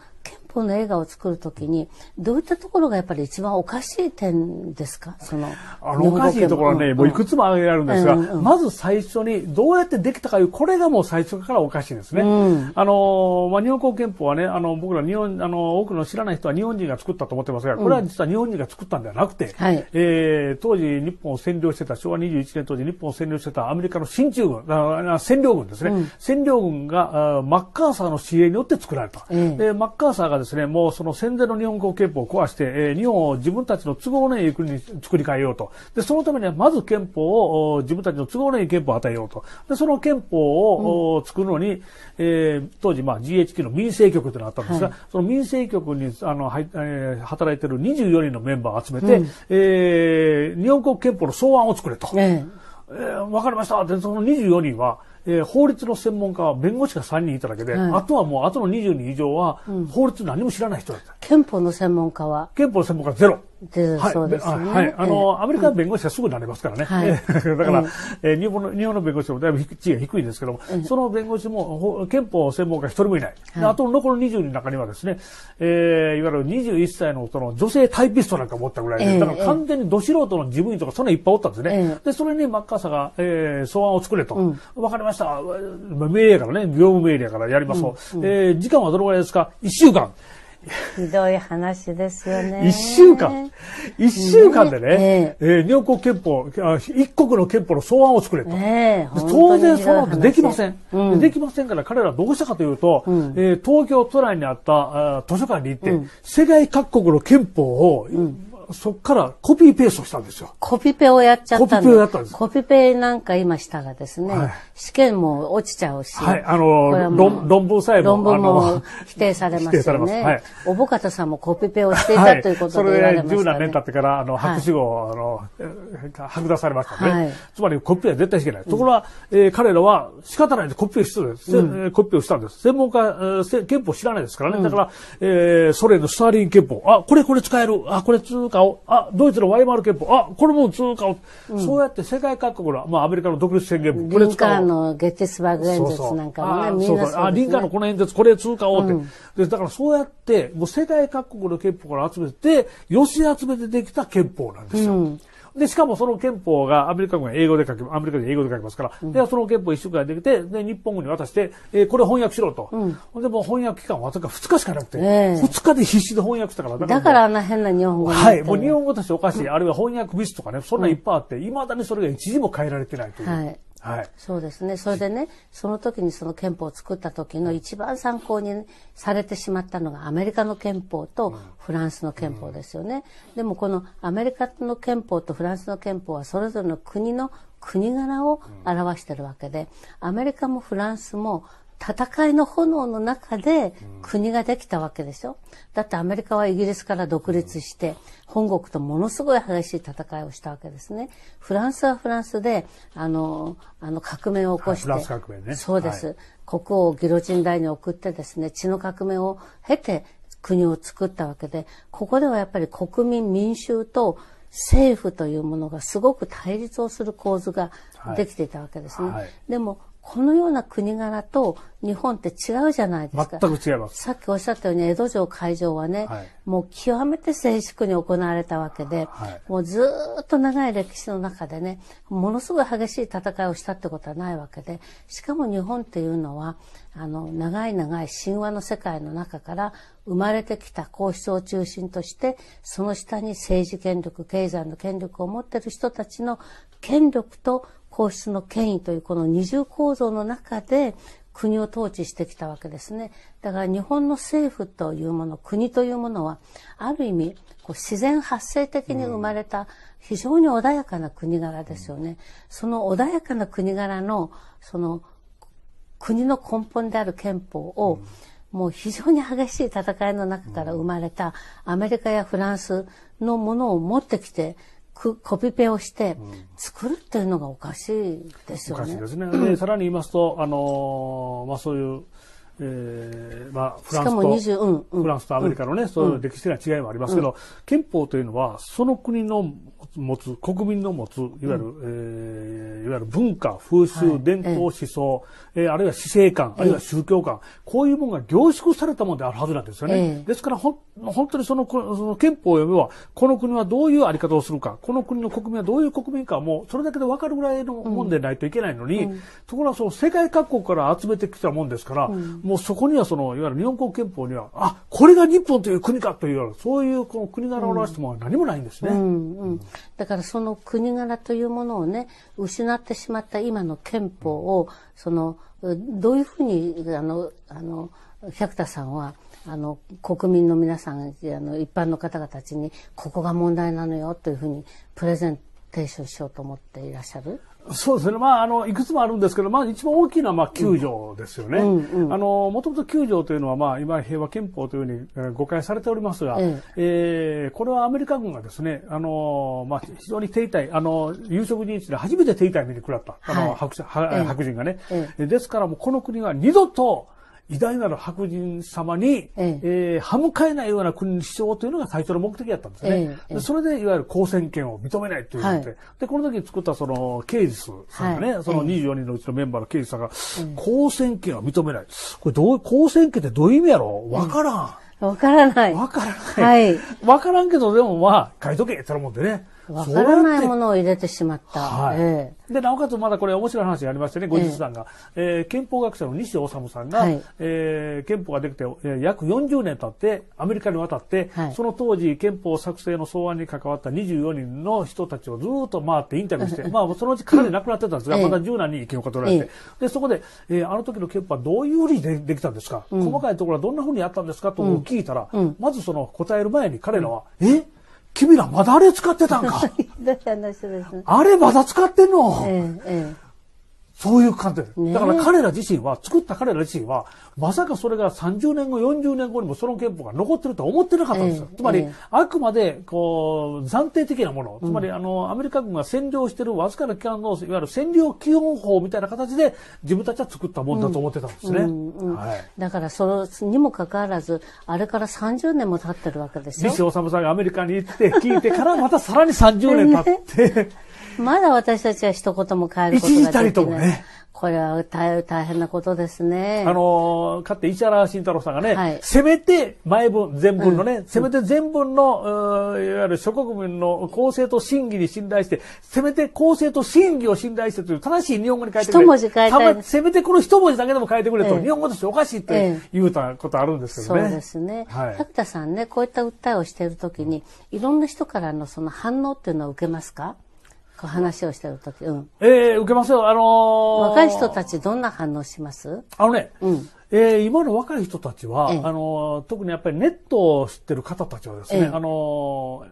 本の映画を作るときに、どういったところがやっぱり一番おかしい点ですかその。あの、おかしいところはね、うん、もういくつも挙げられるんですが、うんうん、まず最初にどうやってできたかいう、これがもう最初からおかしいですね。うん、あの、まあ、日本国憲法はね、あの、僕ら日本、あの、多くの知らない人は日本人が作ったと思ってますが、これは実は日本人が作ったんではなくて、うんはい、えー、当時日本を占領してた、昭和21年当時日本を占領してたアメリカの進駐軍、占領軍ですね。占領軍が、あマッカーサーの支援によって作られた。えー、で、マッカーサーがですねですね、もうその戦前の日本国憲法を壊して、えー、日本を自分たちの都合のいい国に作り変えようと。で、そのためにはまず憲法を、自分たちの都合のいい憲法を与えようと。で、その憲法を、うん、作るのに、えー、当時、まあ、GHQ の民政局というのがあったんですが、はい、その民政局に、あの、はい、えー、働いてる24人のメンバーを集めて、うん、えー、日本国憲法の草案を作れと。ええー、わ、かりました。で、その24人は、えー、法律の専門家は弁護士が3人いただけで、はい、あとはもう、あとの20人以上は、法律何も知らない人だった、うん、憲法の専門家は憲法の専門家ゼロ。はい、そうですね。はい。あの、アメリカの弁護士はすぐなれますからね。はい、だから、えー、日本の、日本の弁護士もだいぶ地位が低いんですけども、その弁護士も、憲法専門家一人もいない。あと残る20人の中にはですね、えー、いわゆる21歳のその女性タイピストなんか持ったぐらいで、だから完全にど素人の事務員とかそんなにいっぱいおったんですね。で、それにマッカーサーが、えー、草案を作れと。わ、かりました。命令やからね、業務命令やからやりますと。うえ時間はどのぐらいですか ?1 週間。ひどい話ですよね。一週間。一週間でね、ねえー、えー、国憲法、一国の憲法の草案を作れと。当然そうなんてできません、うん、できませんから彼らどうしたかというと、うん、えー、東京都内にあったあ図書館に行って、うん、世界各国の憲法を、うんそっからコピーペーストしたんですよ。コピペをやっちゃったコピペをやったんです。コピペなんか今したがですね、はい、試験も落ちちゃうし。はい、あの、論文さえも。論文も否定されますよね。はい。おぼかたさんもコピペをしていたということで言われました、ね、それで十何年経ってから、あの、博士号あの、剥奪されましたね。はい、つまりコピペは絶対しけない。ところは、えー、彼らは仕方ないでコピペしてる、うん、コピペをしたんです。専門家、えー、憲法知らないですからね。だから、えー、ソ連のスターリン憲法。あ、これこれ使える。あ、これ通過。貨を、あ、ドイツのワイマール憲法、あ、これも通過を、うん、そうやって世界各国の、まあアメリカの独立宣言も、これ使おリンカーのゲッテスバーグ演説なんかもね、そうそうみんなそう、ね、あ、リンカーのこの演説、これ通過をって、うん、で。だからそうやって、もう世界各国の憲法から集めて、寄せ集めてできた憲法なんですよ。うんで、しかもその憲法がアメリカ軍が英語で書き、アメリカで英語で書きますから、うん、で、その憲法一週間できて、で、日本軍に渡して、えー、これ翻訳しろと。うん、で、も翻訳期間わずか2日しかなくて、えー、2日で必死で翻訳したから、だからあんな変な日本語はい、もう日本語としておかしい、あるいは翻訳ミスとかね、そんないっぱいあって、いま、うん、だにそれが一時も変えられてないという。はいはい、そうですねそれでねその時にその憲法を作った時の一番参考に、されてしまったのがアメリカの憲法とフランスの憲法ですよね、うん、でもこのアメリカの憲法とフランスの憲法はそれぞれの国の国柄を表してるわけでアメリカもフランスも戦いの炎の中で国ができたわけでしょ。だってアメリカはイギリスから独立して、本国とものすごい激しい戦いをしたわけですね。フランスはフランスで、あの、あの革命を起こして。フランス革命ね。そうです。はい、国王をギロチン台に送ってですね、血の革命を経て国を作ったわけで、ここではやっぱり国民民衆と政府というものがすごく対立をする構図ができていたわけですね。はいはい、でもこのような国柄と日本って違うじゃないですか。全く違います。さっきおっしゃったように、江戸城会場はね、はい、もう極めて静粛に行われたわけで、はい、もうずっと長い歴史の中でね、ものすごい激しい戦いをしたってことはないわけで、しかも日本っていうのは、あの、長い長い神話の世界の中から生まれてきた皇室を中心として、その下に政治権力、経済の権力を持っている人たちの権力と皇室の権威というこの二重構造の中で国を統治してきたわけですね。だから日本の政府というもの、国というものは、ある意味、こう自然発生的に生まれた非常に穏やかな国柄ですよね。うん、その穏やかな国柄の、その国の根本である憲法を、うん、もう非常に激しい戦いの中から生まれたアメリカやフランスのものを持ってきて、コピペをして作るっていうのがおかしいですよね。おかしいですね。で、さらに言いますと、あのー、まあそういう、えー、まあフランスと、しかも20、うん、フランスとアメリカのね、そういう歴史的な違いもありますけど、うん、憲法というのはその国の持つ、国民の持つ、いわゆる、うん、えー、いわゆる文化、風習、はい、伝統、思想、えー、あるいは死生観、あるいは宗教観、こういうものが凝縮されたものであるはずなんですよね。ですからほ、本当にその、その憲法を読めば、この国はどういうあり方をするか、この国の国民はどういう国民か、もうそれだけで分かるぐらいのもんでないといけないのに、ところがその世界各国から集めてきたもんですから、もうそこにはその、いわゆる日本国憲法には、あ、これが日本という国かという、そういうこの国柄を表すものは何もないんですね。うんうんだからその国柄というものをね、失ってしまった今の憲法を、その、どういうふうに、あの、あの、百田さんは、あの、国民の皆さん、あの、一般の方々たちに、ここが問題なのよというふうに、プレゼンテーションしようと思っていらっしゃるそうですね。まあ、あの、いくつもあるんですけど、まあ、一番大きな、まあ、9条ですよね。うんうんうん、あの、もともと九条というのは、まあ、今、平和憲法というふうに、え誤解されておりますが、うん、えー、これはアメリカ軍がですね、あの、まあ、非常に停滞、あの、有色人種で初めて停滞目に食らった、あの、はい、白白人がね、うん、ですから、もうこの国が二度と、偉大なる白人様に、ええー、歯向かえないような国にしようというのが最初の目的だったんですね。えそれで、いわゆる公選権を認めないというので、はい、で、この時作ったその、刑事さんがね、はい、その24人のうちのメンバーの刑事さんが、公選権は認めない。これどう、公選権ってどういう意味やろわからん。わ、からない。わからない。はい。わからんけど、でもまあ、書いとけってなもんでね。わからないものを入れてしまった。はい、えー、で、なおかつまだこれ面白い話がありましてね、後日談が。えー、えー、憲法学者の西治さんが、はい、えー、憲法ができて、えー、約40年経って、アメリカに渡って、はい、その当時憲法作成の草案に関わった24人の人たちをずっと回ってインタビューして、まあそのうち彼亡くなってたんですが、まだ柔軟に意生き残られて、で、そこで、えー、あの時の憲法はどういうふうにでできたんですか、うん、細かいところはどんなふうにやったんですかと聞いたら、うんうん、まずその答える前に彼らは、うん、え君らまだあれ使ってたんか。あれまだ使ってんの、えええそういう感じです。だから彼ら自身は、作った彼ら自身は、まさかそれが30年後、40年後にもその憲法が残ってるとは思ってなかったんですよ。つまり、あくまで、こう、暫定的なもの。つまり、あの、アメリカ軍が占領してるわずかな期間の、いわゆる占領基本法みたいな形で、自分たちは作ったもんだと思ってたんですね。はい、だから、その、にもかかわらず、あれから30年も経ってるわけですよ。西治さんがアメリカに行って、聞いてから、またさらに30年経って、まだ私たちは一言も変えることができない。一時たりともね。これは大変なことですね。あのー、かって石原慎太郎さんがね、はい、せめて前文、前文のね、うん、せめて前文の、いわゆる諸国民の公正と審議に信頼して、せめて公正と審議を信頼してという正しい日本語に書いてくれ。一文字書いたせめてこの一文字だけでも変えてくれと、ええ、日本語としておかしいって言うたことあるんですけどね。え、そうですね。はい。角田さんね、こういった訴えをしているときに、いろんな人からのその反応っていうのは受けますかこう話をしてる時、うん。ええー、受けますよ。あのー、若い人たちどんな反応しますあのね、うん。えー、今の若い人たちは、ええ、あの特にやっぱりネットを知ってる方たちはですね、え、あの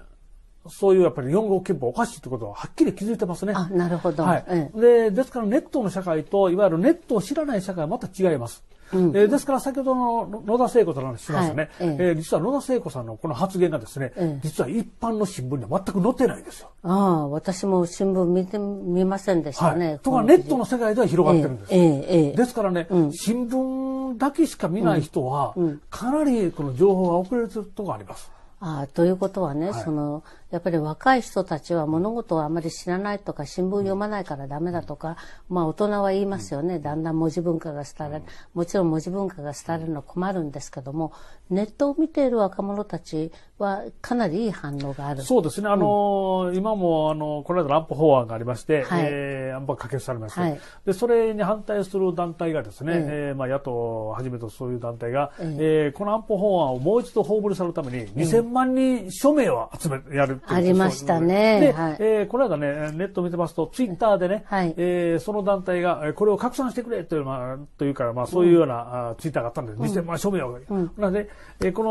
そういうやっぱり日号憲法おかしいってことははっきり気づいてますね。あ、なるほど。はい。ええ、で、ですからネットの社会と、いわゆるネットを知らない社会はまた違います。うん、えー、ですから先ほどの野田聖子さんの話しましたね、はい、えー、実は野田聖子さんのこの発言がですね、うん、実は一般の新聞には全く載ってないんですよ。ああ、私も新聞見て見ませんでしたね。はい、とかネットの世界では広がってるんです。えー、えー、ですからね、うん、新聞だけしか見ない人は、かなりこの情報が遅れるところがあります。ああということはね、はい、そのやっぱり若い人たちは物事をあまり知らないとか、新聞読まないからダメだとか、まあ大人は言いますよね。だんだん文字文化が廃れる。もちろん文字文化が廃れるのは困るんですけども、ネットを見ている若者たちはかなりいい反応がある。そうですね。あの、うん、今も、あの、この間の安保法案がありまして、はい、えー、安保が可決されまして、はい、で、それに反対する団体がですね、ええー、まあ野党をはじめとそういう団体が、ええー、この安保法案をもう一度葬り去るために、2000万人署名を集め、やる。ってありましたね。で、はい、えー、この間ね、ネット見てますと、ツイッターでね、はい、えー、その団体が、これを拡散してくれという,、まあ、というから、まあ、そういうような、うん、ツイッターがあったんです。見せましょうよ。うん、なので、えー、こ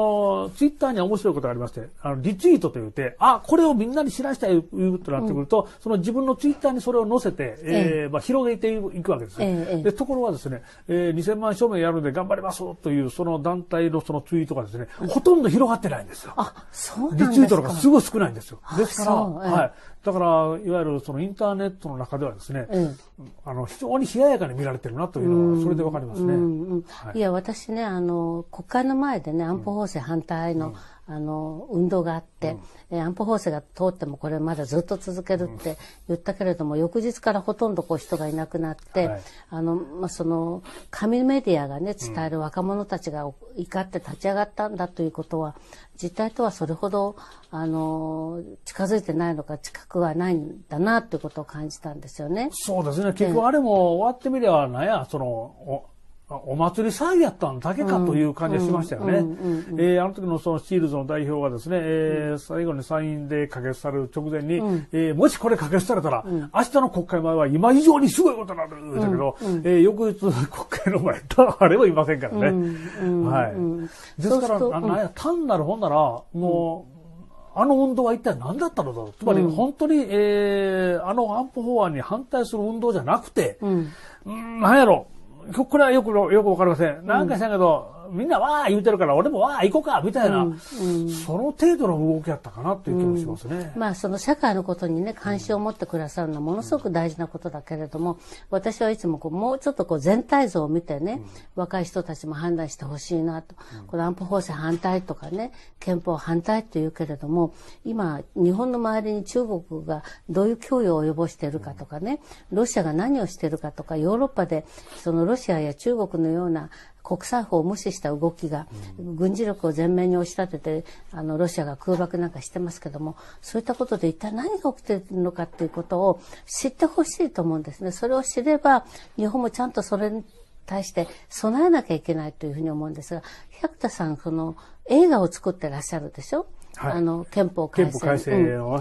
のツイッターには面白いことがありまして、あのリツイートと言って、あ、これをみんなに知らしたいということになってくると、うん、その自分のツイッターにそれを載せて、えー、えー、まあ、広げていくわけですえー、で。ところはですね、えー、2000万署名やるんで頑張りますという、その団体のそのツイートがですね、ほとんど広がってないんですよ。あ、そうなんですかリツイートとかすごい少ないんですよ。ですから、はい。だから、いわゆるそのインターネットの中ではですね、あの、非常に冷ややかに見られてるなというのは、それでわかりますね。いや、私ね、あの、国会の前でね、安保法制反対の、あの運動があって、うん、安保法制が通ってもこれまだずっと続けるって言ったけれども、うん、翌日からほとんどこう人がいなくなって、はい、あのまあ、その紙メディアが、ね、伝える若者たちが怒って立ち上がったんだということは、実態とはそれほどあの近づいてないのか近くはないんだなということを感じたんですよね。そうですね結局あれも終わってみればなんやそのお祭り騒ぎやったんだけかという感じがしましたよね。えあの時のそのシールズの代表がですね、えー、最後にサインで可決される直前に、うん、えー、もしこれ可決されたら、うん、明日の国会前は今以上にすごいことになるんだけど、うんうん、えー、翌日国会の前、誰もいませんからね。はい。ですから、なんや、単なる本なら、もう、あの運動は一体何だったのだろう。つまり本当に、うん、えー、あの安保法案に反対する運動じゃなくて、うん、何やろ、これはよく、よくわかりません。なんかしたけど、みんなわー言うてるから俺もわー行こうかみたいな、うん、その程度の動きやったかなっていう気もしますね。まあその社会のことにね関心を持ってくださるのはものすごく大事なことだけれども、私はいつもこうもうちょっとこう全体像を見てね、若い人たちも判断してほしいなと、この安保法制反対とかね憲法反対っていうけれども今日本の周りに中国がどういう脅威を及ぼしているかとかね、ロシアが何をしているかとかヨーロッパでそのロシアや中国のような国際法を無視した動きが、軍事力を前面に押し立ててあのロシアが空爆なんかしてますけどもそういったことで一体何が起きてるのかっていうことを知ってほしいと思うんですね。それを知れば日本もちゃんとそれに対して備えなきゃいけないというふうに思うんですが百田さんその映画を作ってらっしゃるでしょはい、あの憲法改正。の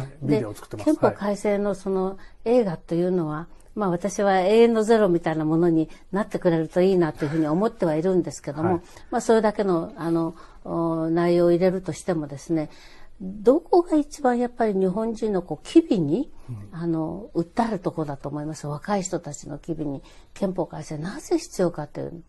憲法改正のその映画というのは、まあ私は永遠のゼロみたいなものになってくれるといいなというふうに思ってはいるんですけども、はい、まあそれだけの、あの、内容を入れるとしてもですね、どこが一番やっぱり日本人のこう機微に、あの、訴えるところだと思います。若い人たちの機微に憲法改正なぜ必要かという。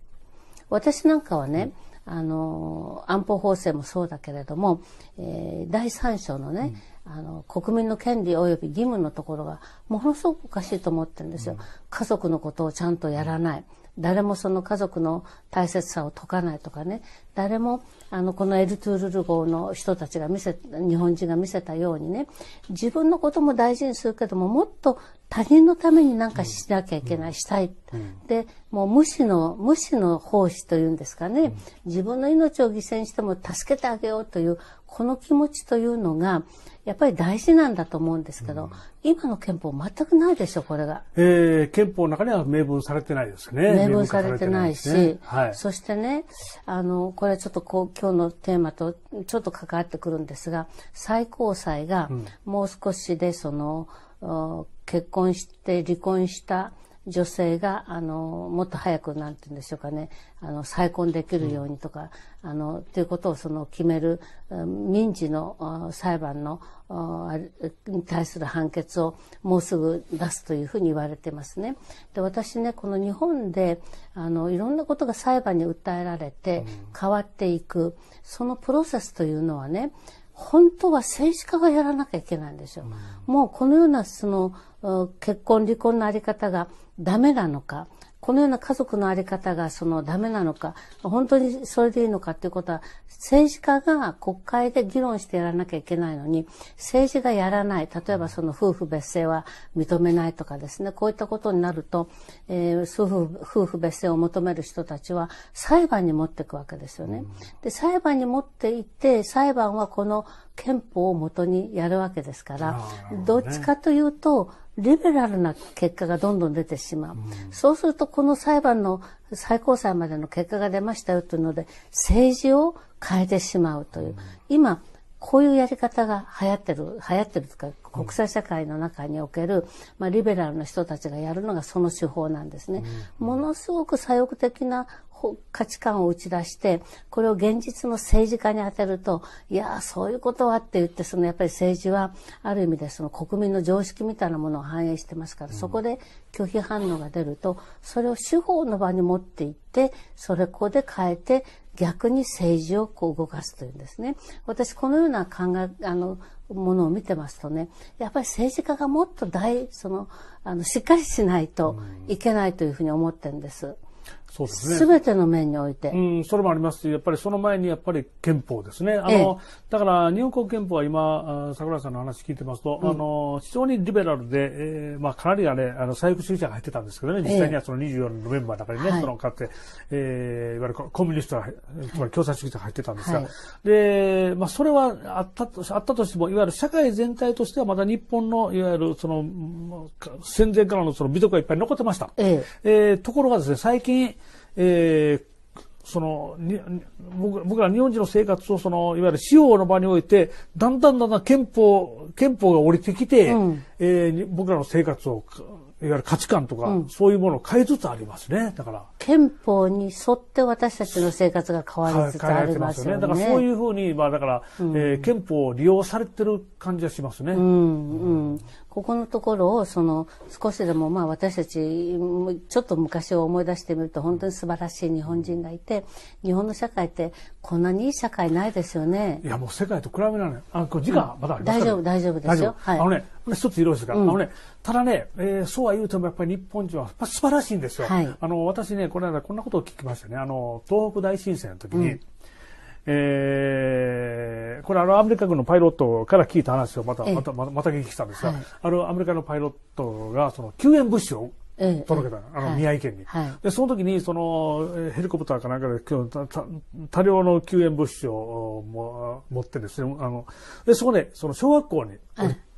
私なんかはね、うんあの、安保法制もそうだけれども、えー、第三章のね、あの、国民の権利及び義務のところが、ものすごくおかしいと思ってるんですよ。うん、家族のことをちゃんとやらない。誰もその家族の大切さを解かないとかね。誰も、あの、このエルトゥールル号の人たちが見せ、日本人が見せたようにね、自分のことも大事にするけども、もっと他人のためになんかしなきゃいけない、うん、したい、うん、で、もう無視の、無視の奉仕というんですかね、うん、自分の命を犠牲にしても助けてあげようという、この気持ちというのが、やっぱり大事なんだと思うんですけど、うん、今の憲法全くないでしょ、これが。ええー、憲法の中には明文されてないですね。明文されてないし、ねはい、そしてね、あの、これちょっとこう、今日のテーマとちょっと関わってくるんですが、最高裁がもう少しでその、うん、結婚して離婚した女性が、あの、もっと早く、なんて言うんでしょうかね、あの、再婚できるようにとか、うん、あの、ということをその決める、民事の裁判の、に対する判決をもうすぐ出すというふうに言われてますね。で、私ね、この日本で、あの、いろんなことが裁判に訴えられて変わっていく、うん、そのプロセスというのはね、本当は政治家がやらなきゃいけないんですよ。うん、もうこのようなその結婚離婚のあり方がダメなのか、このような家族のあり方がそのダメなのか、本当にそれでいいのかっていうことは、政治家が国会で議論してやらなきゃいけないのに、政治がやらない、例えばその夫婦別姓は認めないとかですね、こういったことになると、えー、夫婦夫婦別姓を求める人たちは裁判に持っていくわけですよね。で、裁判に持っていって、裁判はこの憲法をもとにやるわけですから、どっちかというと、リベラルな結果がどんどん出てしまう。そうすると、この裁判の最高裁までの結果が出ましたよというので、政治を変えてしまうという。今、こういうやり方が流行ってる、流行ってるとか、国際社会の中における、まあ、リベラルな人たちがやるのがその手法なんですね。ものすごく左翼的な価値観を打ち出して、これを現実の政治家に当てると、いやそういうことはって言って、そのやっぱり政治はある意味でその国民の常識みたいなものを反映してますから、そこで拒否反応が出ると、それを司法の場に持っていって、それここで変えて、逆に政治をこう動かすというんですね。私、このような考え、あの、ものを見てますとね、やっぱり政治家がもっと大、その、あの、しっかりしないといけないというふうに思ってるんです。うんそうですね。すべての面において。うん、それもありますし、やっぱりその前にやっぱり憲法ですね。あの、ええ、だから日本国憲法は今、桜井さんの話聞いてますと、うん、あの、非常にリベラルで、えー、まあかなりあれ、あの、左翼主義者が入ってたんですけどね、実際にはその24のメンバーの中にね、え、その、かって、えー、いわゆるコミュニストが、つまり共産主義者が入ってたんですが、はい、で、まあそれはあったと、あったとしても、いわゆる社会全体としてはまだ日本の、いわゆるその、戦前からのその美徳がいっぱい残ってました。ええー、ところがですね、最近、えー、その僕、僕ら日本人の生活を、その、いわゆる司法の場において、だんだんだんだん憲法、憲法が降りてきて、うん、えー、僕らの生活をいわゆる価値観とか、うん、そういうものを変えつつありますね。だから。憲法に沿って私たちの生活が変わりつつありますよね。よねだからそういうふうに、まあだから、うん、えー、憲法を利用されてる感じがしますね。うん、うん。ここのところを、その、少しでもまあ私たち、ちょっと昔を思い出してみると、本当に素晴らしい日本人がいて、日本の社会ってこんなにいい社会ないですよね。いや、もう世界と比べられない。あ、これ時間まだありますか、ね、大丈夫、大丈夫ですよ。はい。あのね、一ついいですが、うん、あのね、ただね、えー、そうは言うてもやっぱり日本人は素晴らしいんですよ。はい、あの、私ね、この間こんなことを聞きましたね。あの、東北大震災の時に、うん、えー、これあのアメリカ軍のパイロットから聞いた話をまた、また、また、また聞きしたんですが、はい、あのアメリカのパイロットがその救援物資を届けた、あの、宮城県に、はい。で、その時に、その、ヘリコプターかなんかで、今日、たた多量の救援物資をも持ってですね、あの、で、そこで、その小学校に、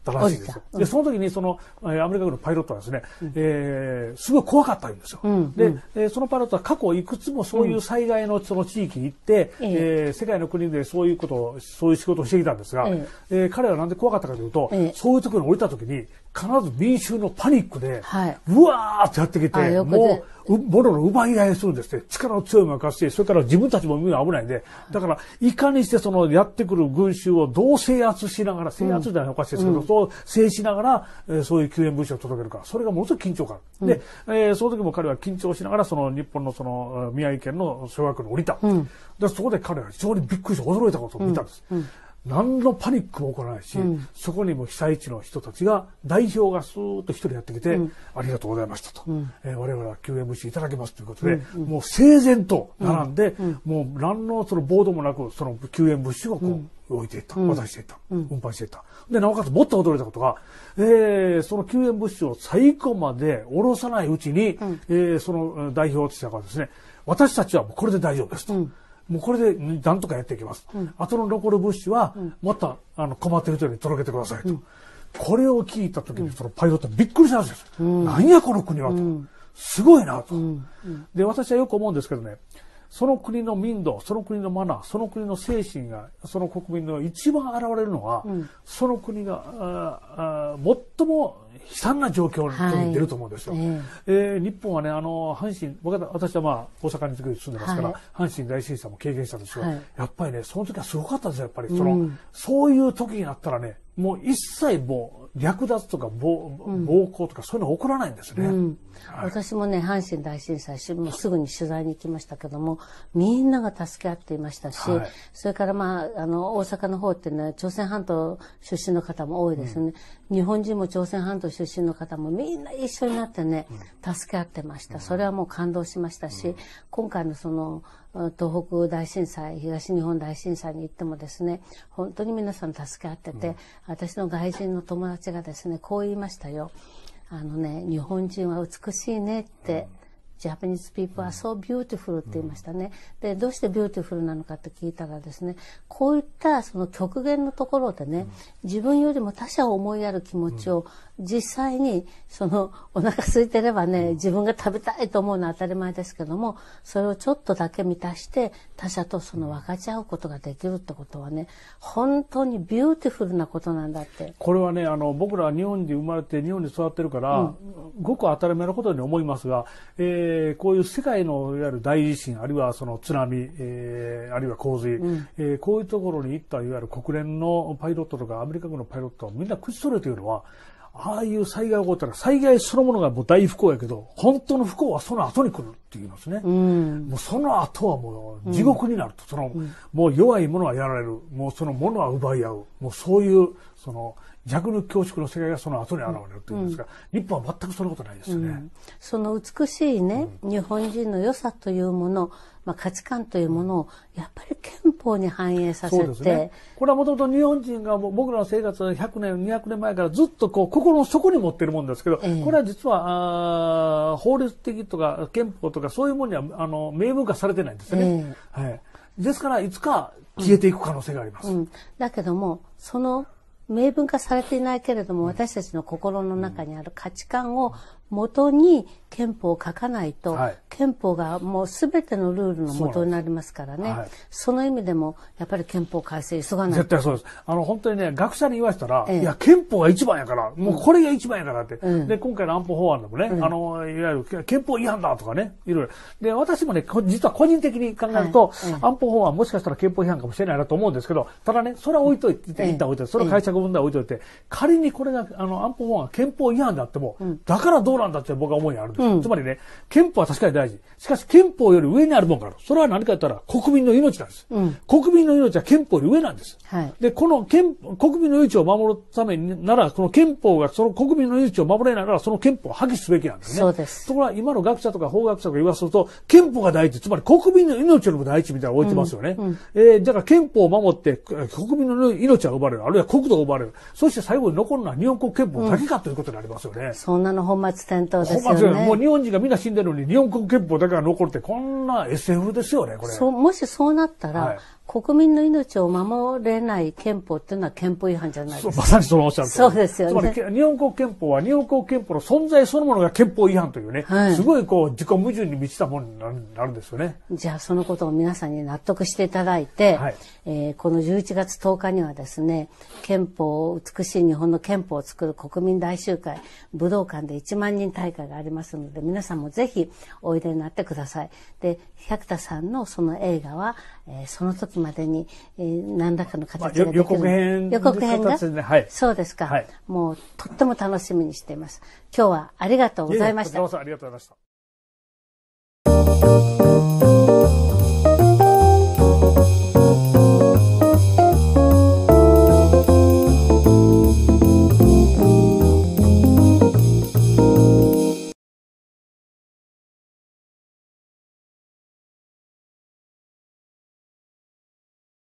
たらしいです、うん、で、その時にその、アメリカ軍のパイロットはですね、うん、えー、すごい怖かったんですよ。うんで、えー、そのパイロットは過去いくつもそういう災害のその地域に行って、うん、えー、世界の国でそういうことを、そういう仕事をしてきたんですが、えー、彼はなんで怖かったかというと、そういうところに降りた時に、必ず民衆のパニックで、はい、うわーってやってきて、もう、物の奪い合いするんですって、力を強いもかして、それから自分たちもみが危ないんで、だから、いかにしてそのやってくる群衆をどう制圧しながら、制圧じゃないおかしいですけど、うん、そう制しながら、えー、そういう救援物資を届けるか。それがものすごく緊張感。うん、で、えー、その時も彼は緊張しながら、その日本のその、宮城県の小学校に降りた。うん、でそこで彼は非常にびっくりして驚いたことを見たんです。うん何のパニックも起こらないし、うん、そこにも被災地の人たちが、代表がスーッと一人やってきて、うん、ありがとうございましたと、うん、えー、我々は援物資いただきますということで、うんうん、もう整然と並んで、もう何のそのボードもなく、その救援物資をこう、置いていった、渡していった、運搬していった。で、なおかつもっと驚いたことが、えー、その救援物資を最後まで下ろさないうちに、うん、えー、その代表てはですね、私たちはこれで大丈夫ですと。もうこれでなんとかやっていきます。うん、後の残る物資は、また、あの、困っている人に届けてくださいと。うん、これを聞いた時に、そのパイロットびっくりしたんですよ。うん、何やこの国はと。すごいなと、で、私はよく思うんですけどね、その国の民度、その国のマナー、その国の精神が、その国民の一番現れるのは、うん、その国がああ最も悲惨な状況に出ると思うんですよ。はい、えー、日本はね、あの、阪神、私はまあ、大阪に住んでますから、はい、阪神大震災も経験したんですが、はい、やっぱりね、その時はすごかったですよ、やっぱり。その、うん、そういう時になったらね、もう一切もう、略奪とか暴暴行とか、そういうの起こらないんですね、うんはい、私もね、阪神大震災、もうすぐに取材に行きましたけども、みんなが助け合っていましたし、はい、それからまあ、あの、大阪の方ってね、朝鮮半島出身の方も多いですね、うん、日本人も朝鮮半島出身の方もみんな一緒になってね、助け合ってました。それはもう感動しましたし、今回のその、東北大震災、東日本大震災に行ってもですね、本当に皆さん助け合ってて、うん、私の外人の友達がですね、こう言いましたよ。あのね、日本人は美しいねってジャパニーズ・ s e people are so って言いましたね。で、どうしてビューティフルなのかって聞いたらですね、こういったその極限のところでね、自分よりも他者を思いやる気持ちを実際にそのお腹空いてればね、自分が食べたいと思うのは当たり前ですけども、それをちょっとだけ満たして他者とその分かち合うことができるってことはね、本当にビューティフルなことなんだって。これはね、あの、僕ら日本に生まれて日本に育ってるから、うん、ごく当たり前のことに思いますが、えーえー、こういう世界のいわゆる大地震、あるいはその津波、えー、あるいは洪水、うん、えー、こういうところに行ったいわゆる国連のパイロットとかアメリカ軍のパイロットはみんな口それというのは、ああいう災害が起こったら、災害そのものがもう大不幸やけど、本当の不幸はその後に来るっていますね。うん、もうその後はもう地獄になると、うん、その、もう弱いものはやられる、もうそのものは奪い合う、もうそういう、その、弱肉強食の世界がその後に現れるというんですが、うん、日本は全くそのことないですよね、うん、その美しいね、日本人の良さというもの、まあ、価値観というものをやっぱり憲法に反映させて、ね、これはもともと日本人が僕らの生活は100年200年前からずっとこう心の底に持ってるもんですけど、えこれは実はあ法律的とか憲法とかそういうものにはあの明文化されてないんですね、え、はい、ですからいつか消えていく可能性があります、だけどもその明文化されていないけれども、私たちの心の中にある価値観を元に憲法を書かないと、はい、憲法がもうすべてのルールの元になりますからね、はい、その意味でもやっぱり憲法改正急がない絶対そうですあの本当にね学者に言わせたら、ええ、いや憲法が一番やからもうこれが一番やからって、うん、で今回の安保法案でもね、うん、あのいわゆる憲法違反だとかねいろいろで私もね実は個人的に考えると、はい、安保法案もしかしたら憲法違反かもしれないなと思うんですけどただねそれは置いといて、うん、一旦置いといてそれは解釈問題置いといて、仮にこれがあの安保法案憲法違反であっても、だからどうそうなんだって僕は思いがあるんです、うん、つまりね、憲法は確かに大事。しかし憲法より上にあるものがある。それは何か言ったら国民の命なんです。うん、国民の命は憲法より上なんです。はい、で、この憲、国民の命を守るためになら、この憲法がその国民の命を守れながら、その憲法を破棄すべきなんですね。そうです。ところが今の学者とか法学者が言わせると、憲法が第一、つまり国民の命よりも第一みたいなのを置いてますよね。うんうん、えー、だから憲法を守って、国民の命は奪われる。あるいは国土を奪われる。そして最後に残るのは日本国憲法だけかということになりますよね。そんなの本末転倒ですよね。もう日本人がみんな死んでるのに、日本国憲法だけが残るって、こんな SF ですよね、これ。そう、もしそうなったら、はい、国民の命を守れない憲法っていうのは憲法違反じゃないですか。まさにそのおっしゃるそうですよね。つまり日本国憲法は日本国憲法の存在そのものが憲法違反というね、はい、すごいこう自己矛盾に満ちたものになるんですよね。じゃあそのことを皆さんに納得していただいて、はい、えー、この11月10日にはですね、憲法を、美しい日本の憲法を作る国民大集会、武道館で1万人大会がありますので、皆さんもぜひおいでになってください。で、百田さんのその映画は、えー、その時までに、えー、何らかの形ができる、まあ、予告編予告編が、ねはい、そうですか、はい、もうとっても楽しみにしています。今日はありがとうございました。いやいやありがとうございました。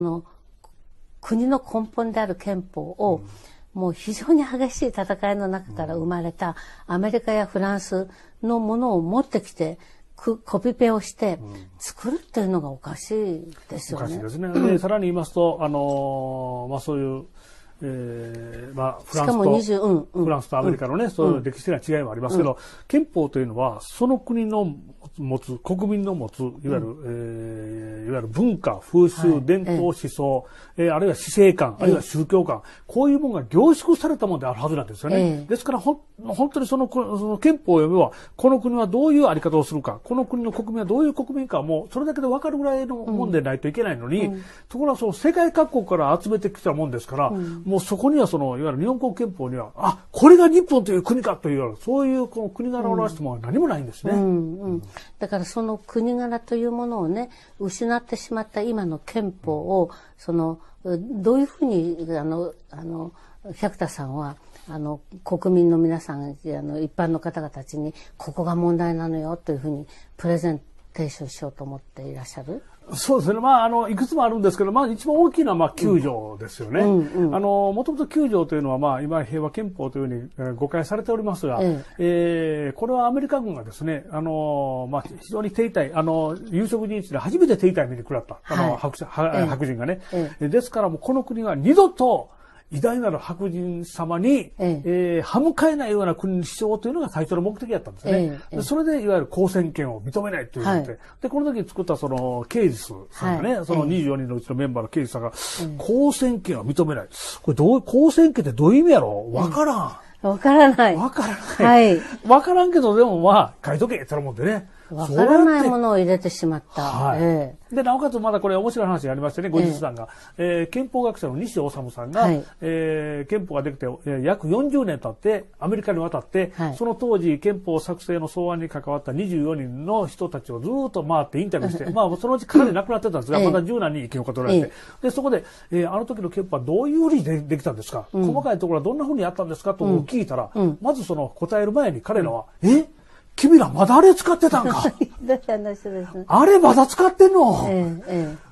の国の根本である憲法を、もう非常に激しい戦いの中から生まれたアメリカやフランスのものを持ってきて、コピペをして作るっていうのがおかしいですよね。おかしいですね。さらに言いますと、あのー、まあ、そういうえまあ、フランスと、フランスとアメリカのね、うん、そういう歴史的な違いもありますけど、憲法というのは、その国の持つ、国民の持つ、いわゆる、うん、えー、いわゆる文化、風習、はい、伝統、思想、えー、あるいは死生観、あるいは宗教観、こういうものが凝縮されたものであるはずなんですよね。ですから、ほ、本当にその、その憲法を読めば、この国はどういうあり方をするか、この国の国民はどういう国民かも、それだけでわかるぐらいのもんでないといけないのに、ところが、その世界各国から集めてきたもんですから、もうそこにはその、いわゆる日本国憲法には、あ、これが日本という国かという、そういうこの国柄を表も何もないんですね、うんうんうん。だからその国柄というものをね、失ってしまった今の憲法を、その、どういうふうに、あの、あの、百田さんは、あの、国民の皆さん、あの、一般の方々たちに、ここが問題なのよというふうに、プレゼンテーションしようと思っていらっしゃるそうですね。まあ、あの、いくつもあるんですけど、まあ、一番大きな、まあ、9条ですよね。うんうんうん、あの、もともと九条というのは、まあ、今、平和憲法というふうに、え誤解されておりますが、うん、えー、これはアメリカ軍がですね、あの、まあ、非常に停滞、あの、有色人種で初めて停滞に食らった、あの、はい、白白人がね、うん、ですから、もうこの国が二度と、偉大なる白人様に、ええー、歯向かえないような国にしようというのが最初の目的だったんですね。えそれで、いわゆる公選権を認めないというので、はい、で、この時作ったその、刑事さんがね、はい、その24人のうちのメンバーの刑事さんが、公選権は認めない。これどう、公選権ってどういう意味やろわからん。わ、からない。わからない。はい。わからんけど、でもまあ、書いとけってなもんでね。わからないものを入れてしまった。はい、えー、で、なおかつまだこれ面白い話がありましてね、後日談が。えー、えー、憲法学者の西治さんが、はい、えー、憲法ができて、えー、約40年経って、アメリカに渡って、はい、その当時憲法作成の草案に関わった24人の人たちをずっと回ってインタビューして、まあそのうち彼亡くなってたんですが、まだ柔軟に人生き残られて、で、そこで、えー、あの時の憲法はどういうふうにでできたんですか、うん、細かいところはどんなふうにやったんですかと聞いたら、うんうん、まずその答える前に彼らは、うん、え君らまだあれ使ってたんか。あれまだ使ってんの、えええ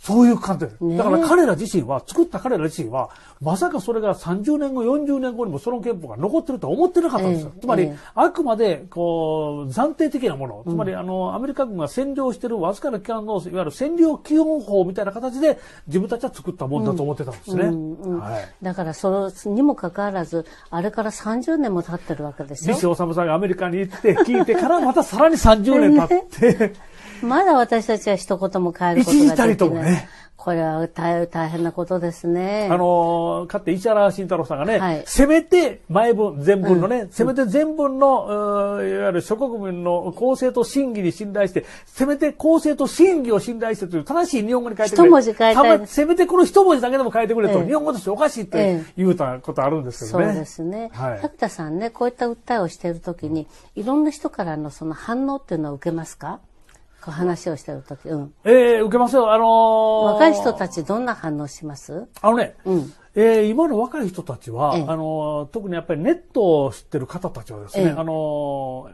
そういう感じです。だから彼ら自身は、作った彼ら自身は、まさかそれが30年後、40年後にもその憲法が残ってるとは思ってなかったんですよ。つまり、あくまで、こう、暫定的なもの。つまり、あの、アメリカ軍が占領してるわずかな期間の、いわゆる占領基本法みたいな形で、自分たちは作ったもんだと思ってたんですね。はい、だから、その、にもかかわらず、あれから30年も経ってるわけですよ。西治さんがアメリカに行って、聞いてから、またさらに30年経って、まだ私たちは一言も変えることができない。一時たりともね。これは大大変なことですね。あのー、かって石原慎太郎さんがね、はい、せめて前文、前文のね、うん、せめて前文の、いわゆる諸国民の公正と審議に信頼して、せめて公正と審議を信頼してという正しい日本語に書いてくれ。一文字書いたせめてこの一文字だけでも変えてくれと、ええ、日本語としておかしいって言うたことあるんですけどね。え、そうですね。はい。角田さんね、こういった訴えをしているときに、いろんな人からのその反応っていうのは受けますかこう話をしてる時、うん。ええー、受けますよ。あのー、若い人たちどんな反応しますあのね、うん。えー、今の若い人たちは、ええ、あの特にやっぱりネットを知ってる方たちはですね、え、あの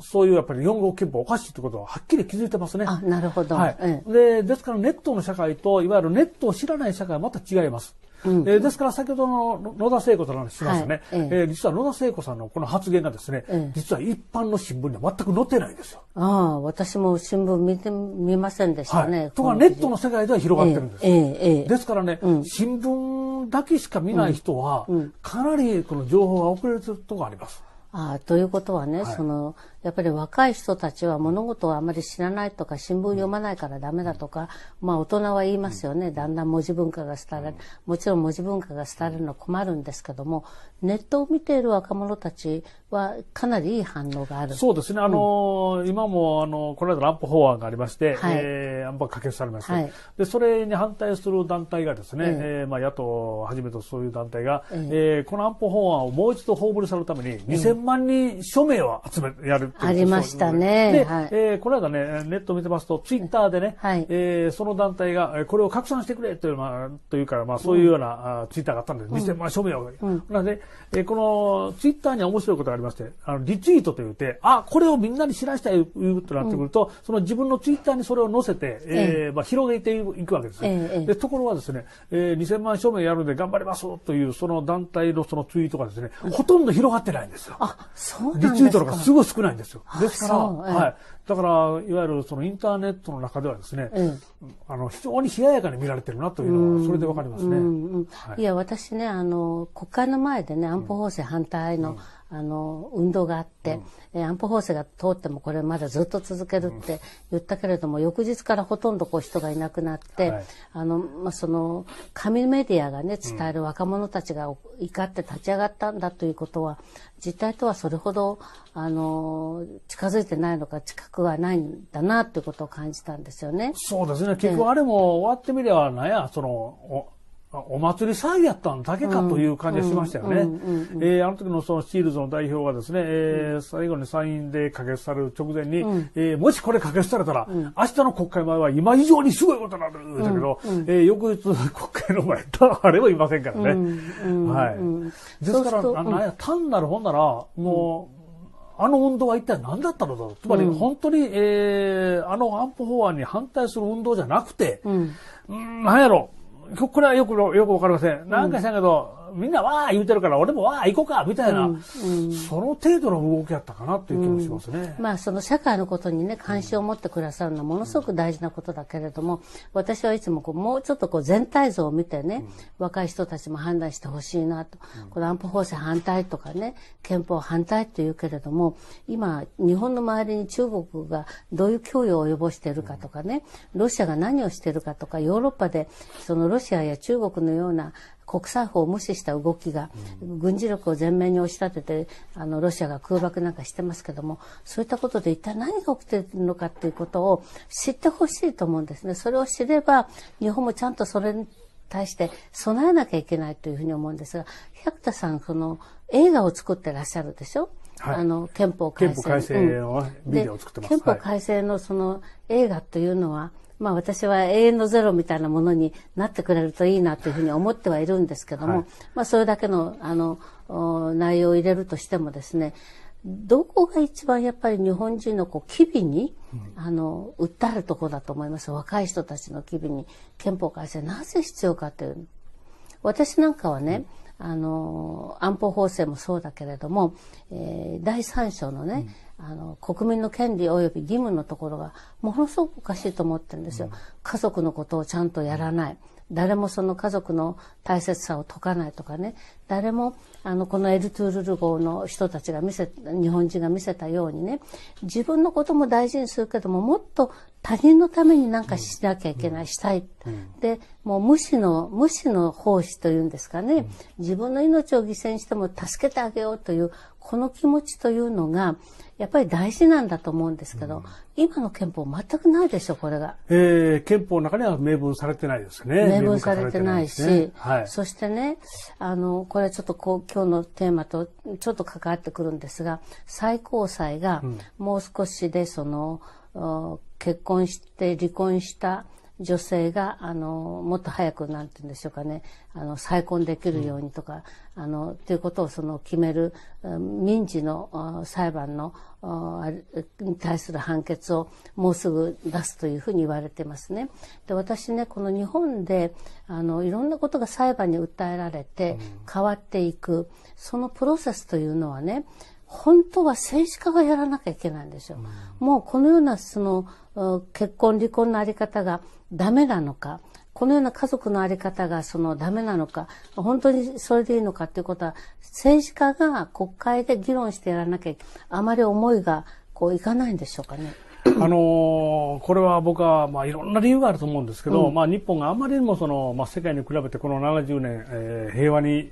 そういうやっぱり日号憲法おかしいってことははっきり気づいてますね。あ、なるほど。はい。で、ですからネットの社会と、いわゆるネットを知らない社会はまた違います。うん、えー、ですから先ほどの野田聖子さんの話しましたね、はい、えー、実は野田聖子さんのこの発言がですね、えー、実は一般の新聞には全く載ってないんですよ。ああ、私も新聞見て見ませんでしたね。はい、とかネットの世界では広がってるんです。えー、えー、ですからね、うん、新聞だけしか見ない人は、かなりこの情報が遅れるところがあります。ああということはね、はい、そのやっぱり若い人たちは物事をあまり知らないとか、新聞読まないからダメだとか、まあ大人は言いますよね。だんだん文字文化が廃れる。もちろん文字文化が廃れるのは困るんですけども、ネットを見ている若者たちはかなりいい反応がある。そうですね。あの、うん、今も、あの、この間安保法案がありまして、はい、えー、安保可決されまして、はい、で、それに反対する団体がですね、ええー、まあ野党をはじめとそういう団体が、ええー、この安保法案をもう一度葬り去るために2000万人署名を集め、やる。ってありましたね。で、はい、えー、この間ね、ネット見てますと、ツイッターでね、はい、えー、その団体が、これを拡散してくれという,、まあ、というから、まあ、そういうような、うん、ツイッターがあったんです。見せましょうよ。うん、なので、えー、このツイッターには面白いことがありまして、あのリツイートと言って、あ、これをみんなに知らしたいということになってくると、うん、その自分のツイッターにそれを載せて、えー、えー、まあ、広げていくわけですえー、で。ところはですね、えー、2000万署名やるんで頑張りますという、その団体のそのツイートがですね、ほとんど広がってないんですよ。あ、そうなんですかリツイートとがすごい少ないんです。ですよ。ですから、はい。だから、いわゆるそのインターネットの中ではですね、あの、非常に冷ややかに見られてるなというのは、それでわかりますね。いや、私ね、あの、国会の前でね、安保法制反対の、あの運動があって、うん、安保法制が通ってもこれまだずっと続けるって言ったけれども、うん、翌日からほとんどこう人がいなくなって、はい、あのまあ、その紙メディアが、ね、伝える若者たちが怒って立ち上がったんだということは、実態とはそれほどあの近づいてないのか近くはないんだなということを感じたんですよね。そうですね結局あれも終わってみればなんやそのお祭り騒ぎやったんだけかという感じがしましたよね。えあの時のそのシールズの代表がですね、え最後にサインで可決される直前に、えもしこれ可決されたら、明日の国会前は今以上にすごいことになるだけど、え翌日国会の前、誰もいませんからね。はい。ですから、ん、なんや、単なるほんなら、もう、あの運動は一体何だったのだろう。つまり本当に、えあの安保法案に反対する運動じゃなくて、うん、なんやろ、これはよく、よくわかりません。なんかしたけど、みんなわー言うてるから俺もわー行こうかみたいな、うん、その程度の動きやったかなっていう気もしますね。まあその社会のことにね関心を持ってくださるのはものすごく大事なことだけれども、私はいつもこうもうちょっとこう全体像を見てね、若い人たちも判断してほしいなと、この安保法制反対とかね憲法反対っていうけれども今日本の周りに中国がどういう脅威を及ぼしているかとかね、ロシアが何をしているかとかヨーロッパでそのロシアや中国のような国際法を無視した動きが、軍事力を前面に押し立ててあのロシアが空爆なんかしてますけどもそういったことで一体何が起きてるのかっていうことを知ってほしいと思うんですね。それを知れば日本もちゃんとそれに対して備えなきゃいけないというふうに思うんですが百田さんその映画を作ってらっしゃるでしょはい、あの憲法改正の憲法改正のその映画というのは、まあ私は永遠のゼロみたいなものになってくれるといいなというふうに思ってはいるんですけども、はい、まあそれだけの、あの、内容を入れるとしてもですね、どこが一番やっぱり日本人のこう機微に、あの、訴えるところだと思います。若い人たちの機微に憲法改正なぜ必要かという。私なんかはね、うんあの、安保法制もそうだけれども、えー、第三章のね、うん、あの、国民の権利及び義務のところが、ものすごくおかしいと思ってるんですよ。うん、家族のことをちゃんとやらない。うん誰もその家族の大切さを解かないとかね、誰も、あの、このエルトゥールル号の人たちが見せ、日本人が見せたようにね、自分のことも大事にするけども、もっと他人のためになんかしなきゃいけない、うん、したい、うん、で、もう無視の、無視の奉仕というんですかね、うん、自分の命を犠牲にしても助けてあげようという、この気持ちというのが、やっぱり大事なんだと思うんですけど、うん、今の憲法全くないでしょ、これが。ええー、憲法の中には明文されてないですね。明文されてないし、いねはい、そしてね、あの、これちょっとこう、今日のテーマとちょっと関わってくるんですが、最高裁がもう少しでその、うん、結婚して離婚した女性が、あの、もっと早く、なんて言うんでしょうかね、あの、再婚できるようにとか、うん、あの、ということをその決める、民事の裁判の、に対する判決をもうすぐ出すというふうに言われてますね。で、私ね、この日本で、あの、いろんなことが裁判に訴えられて変わっていく、うん、そのプロセスというのはね、本当は政治家がやらなきゃいけないんですよ。うん、もうこのようなその結婚離婚のあり方がダメなのか、このような家族のあり方がそのダメなのか、本当にそれでいいのかということは、政治家が国会で議論してやらなきゃあまり思いがこういかないんでしょうかね。あのー、これは僕は、まあ、いろんな理由があると思うんですけど、うん、まあ、日本があまりにもその、まあ、世界に比べてこの70年、えー、平和に、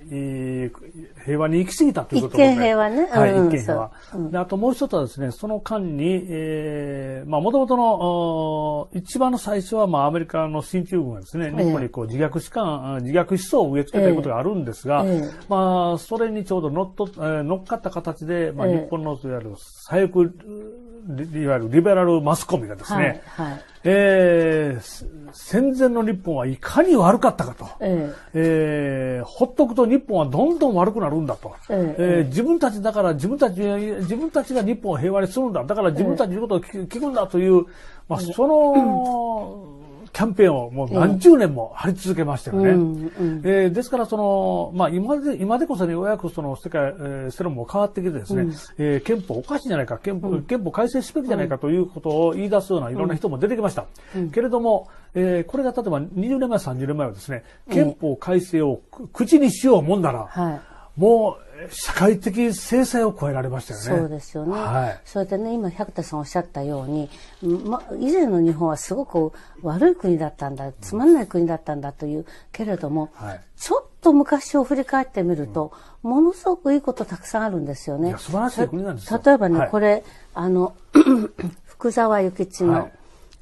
平和に行き過ぎたということで。一見平和ね。はい、一見平和。で、あともう一つはですね、その間に、えー、まあ、もともとの、一番の最初は、まあ、アメリカの進駐軍がですね、日本にこう自虐士観、自虐思想を植え付けたことがあるんですが、まあ、それにちょうど乗っと、乗っかった形で、まあ、日本の、いわゆる左翼、いわゆるリベラルマスコミがですね、はいえー、戦前の日本はいかに悪かったかと、えええー、ほっとくと日本はどんどん悪くなるんだと、えええー、自分たちだから自分たち自分たちが日本を平和にするんだだから自分たちのことを聞く,、んだという、まあ、その、キャンペーンをもう何十年も張り続けましたよね。うんうん、えー、ですから、その、まあ、今で、今でこそね、ようやくその世界、えー、世論も変わってきてですね、うん、えー、憲法おかしいんじゃないか、憲法、憲法改正すべきじゃないかということを言い出すようないろんな人も出てきました。けれども、えー、これが例えば20年前、30年前はですね、憲法改正を口にしようもんなら、はい、もう、社会的制裁を超えられましたよね。そうですよね。はい、それでね、今、百田さんおっしゃったように、ま、以前の日本はすごく悪い国だったんだ、つまんない国だったんだという、けれども、はい、ちょっと昔を振り返ってみると、うん、ものすごくいいことたくさんあるんですよね。素晴らしい国なんですよ。例えばね、はい、これ、あの、福沢諭吉の、はい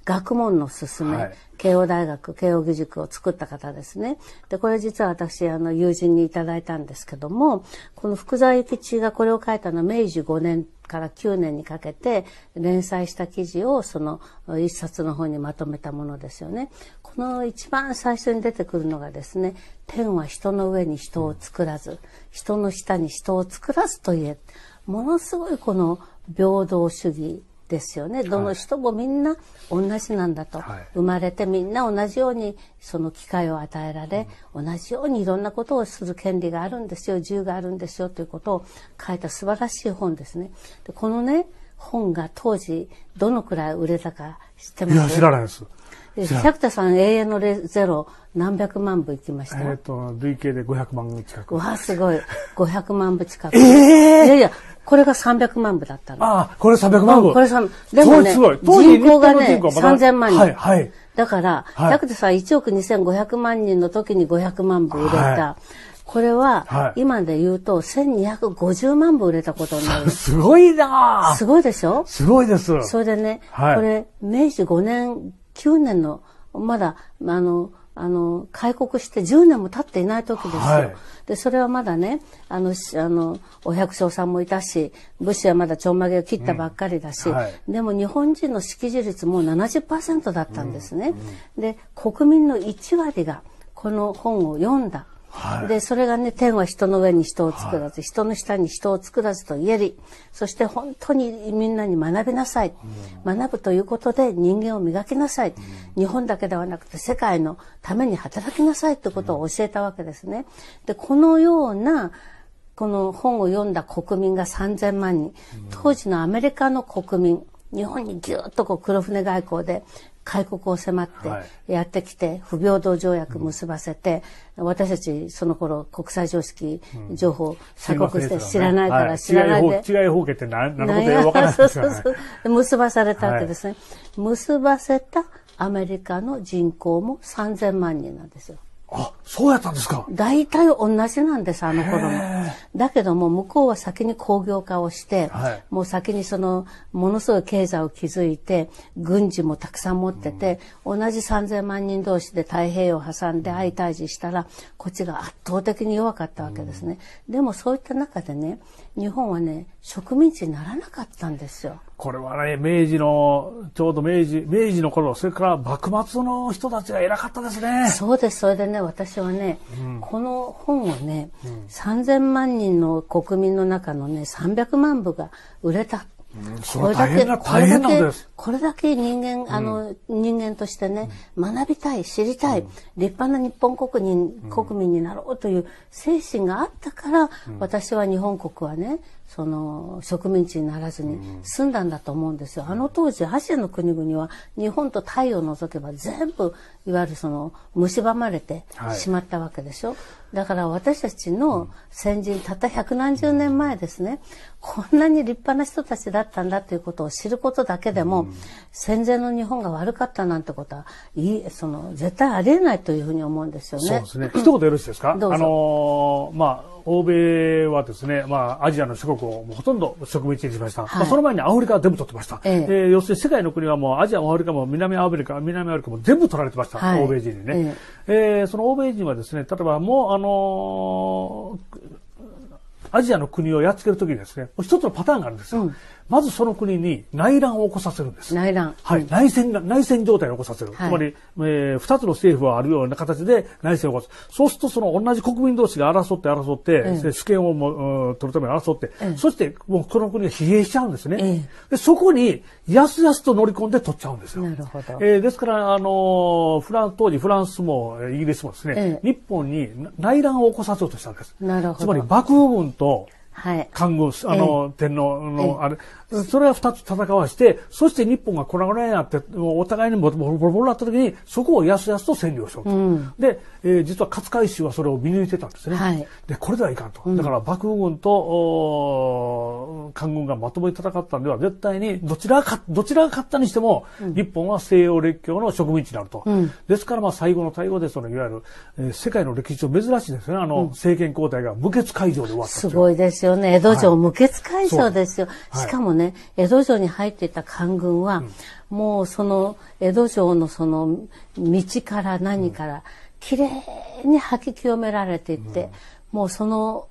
学問のすめ、はい、慶応大学慶應義塾を作った方ですね。で、これ実は私、あの、友人にいただいたんですけども、この福沢諭吉がこれを書いたのは明治5年から9年にかけて連載した記事をその一冊の方にまとめたものですよね。この一番最初に出てくるのがですね、天は人の上に人を作らず、人の下に人を作らずと言え。ものすごいこの平等主義ですよね。どの人もみんな同じなんだと。はい、生まれてみんな同じようにその機会を与えられ、うん、同じようにいろんなことをする権利があるんですよ、自由があるんですよということを書いた素晴らしい本ですね。でこのね、本が当時どのくらい売れたか知ってますいや、知らないです。百田さん、永遠のゼロ、何百万部いきましたえっ、と、累計で500万部近く。わあ、すごい。500万部近く。ええー、いやいや、これが300万部だったの。ああ、これ300万部、これ3、でもね、人口がね、3000万人。はい、はい。だから、はい、だけどさ、1億2500万人の時に500万部売れた。はいこれは、今で言うと、1250万部売れたことになる。すごいなすごいでしょすごいです。それでね、はい、これ、明治5年、9年の、まだ、あの、あの開国して10年も経っていない時ですよ。はい、でそれはまだねあのあのお百姓さんもいたし武士はまだちょんまげを切ったばっかりだし、うんはい、でも日本人の識字率もう70%だったんですね。うんうん、で国民の1割がこの本を読んだはい、で、それがね、天は人の上に人を作らず、はい、人の下に人を作らずと言えり、そして本当にみんなに学びなさい。うん、学ぶということで人間を磨きなさい、うん。日本だけではなくて世界のために働きなさいということを教えたわけですね。で、このような、この本を読んだ国民が3000万人、当時のアメリカの国民、日本にぎゅっとこう黒船外交で開国を迫ってやってきて、不平等条約結ばせて、私たちその頃国際常識情報鎖国して知らないから知らないで。治外法権ってなのよ、わかないで そうそうそう。結ばされたわけですね。結ばせたアメリカの人口も3000万人なんですよ。あそうやったんですか大体同じなんです、あの頃も。だけども、向こうは先に工業化をして、はい、もう先にその、ものすごい経済を築いて、軍事もたくさん持ってて、うん、同じ3000万人同士で太平洋を挟んで相対峙したら、こっちが圧倒的に弱かったわけですね。うん、でもそういった中でね、日本はね、植民地にならなかったんですよ。これはね、明治の、ちょうど明治、明治の頃、それから幕末の人たちが偉かったですね。そうです。それでね、私私はね、うん、この本をね、うん、3000万人の国民の中のね、300万部が売れた。うん、これだけ、これだけ、これだけ人間、あの、人間としてね、学びたい、知りたい、立派な日本国民、国民になろうという精神があったから、私は日本国はね、その植民地にならずに済んだんだと思うんですよ。あの当時アジアの国々は日本と太陽を除けば全部いわゆるその蝕まれてしまったわけでしょ。はい、だから私たちの先人たった百何十年前ですね、こんなに立派な人たちだったんだということを知ることだけでも、戦前の日本が悪かったなんてことはいいその絶対ありえないというふうに思うんですよね。そうですね。一言よろしいですか。あのまあ欧米はですね、まあアジアの諸国こう、ほとんど植民地にしました。はい、まあ、その前にアフリカは全部取ってました。ええー、要するに世界の国はもうアジアもアフリカも南アフリカ、南アフリカも全部取られてました。はい、欧米人にね。ええー、その欧米人はですね、例えばもう、あのーアジアの国をやっつけるときにですね、一つのパターンがあるんですよ。うん、まずその国に内乱を起こさせるんです。内乱。はい。内戦、が、内戦状態を起こさせる。はい、つまり、えー、二つの政府はあるような形で内戦を起こす。そうすると、その同じ国民同士が争って争って、主権をも、うん、取るために争って、そして、もうこの国が疲弊しちゃうんですね。でそこに、やすやすと乗り込んで取っちゃうんですよ。なるほど。えー、ですから、あのフラン、ス、当時フランスもイギリスもですね、日本に内乱を起こさせようとしたわけです。なるほど。つまり、幕府軍と、はい、看護、あの、天皇の、あれ、それは二つ戦わして、そして日本がこらこらになって、お互いにボロボロボロなった時に、そこをやすやすと占領しようと。うん、で、えー、実は勝海舟はそれを見抜いてたんですね。はい、で、これではいかんと。だから幕府軍と、官軍がまともに戦ったんでは、絶対にどちらか、どちらが勝ったにしても、うん、日本は西洋列強の植民地になると。ですから、まあ、最後の対応で、その、いわゆる、えー、世界の歴史上珍しいですね。あの、政権交代が無血会場で終わったすごいですですよね。江戸城無血開城ですよ。しかもね、江戸城に入っていた官軍は、うん、もうその江戸城のその道から何から、きれいに吐き清められていって、うん、もうその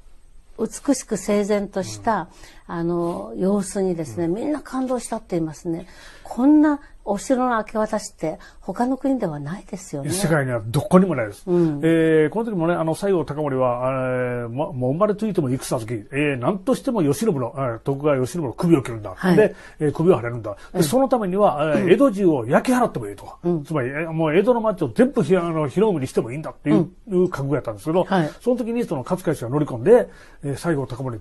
美しく整然とした、うん、あの様子にですね、みんな感動したって言いますね。こんなお城の明け渡しって他の国ではないですよね。世界にはどこにもないです。うん、えー、この時もね、あの、西郷隆盛は、えー、ま、もう生まれついても戦好き、えー、何としても吉信の、えー、徳川吉信の首を切るんだ。はい、で、えー、首を張れるんだ。で、そのためには、えー、江戸中を焼き払ってもいいと。うん、つまり、えー、もう江戸の町を全部ひあの広海にしてもいいんだっていう,、覚悟やったんですけど、はい、その時にその勝海氏が乗り込んで、えー、西郷隆盛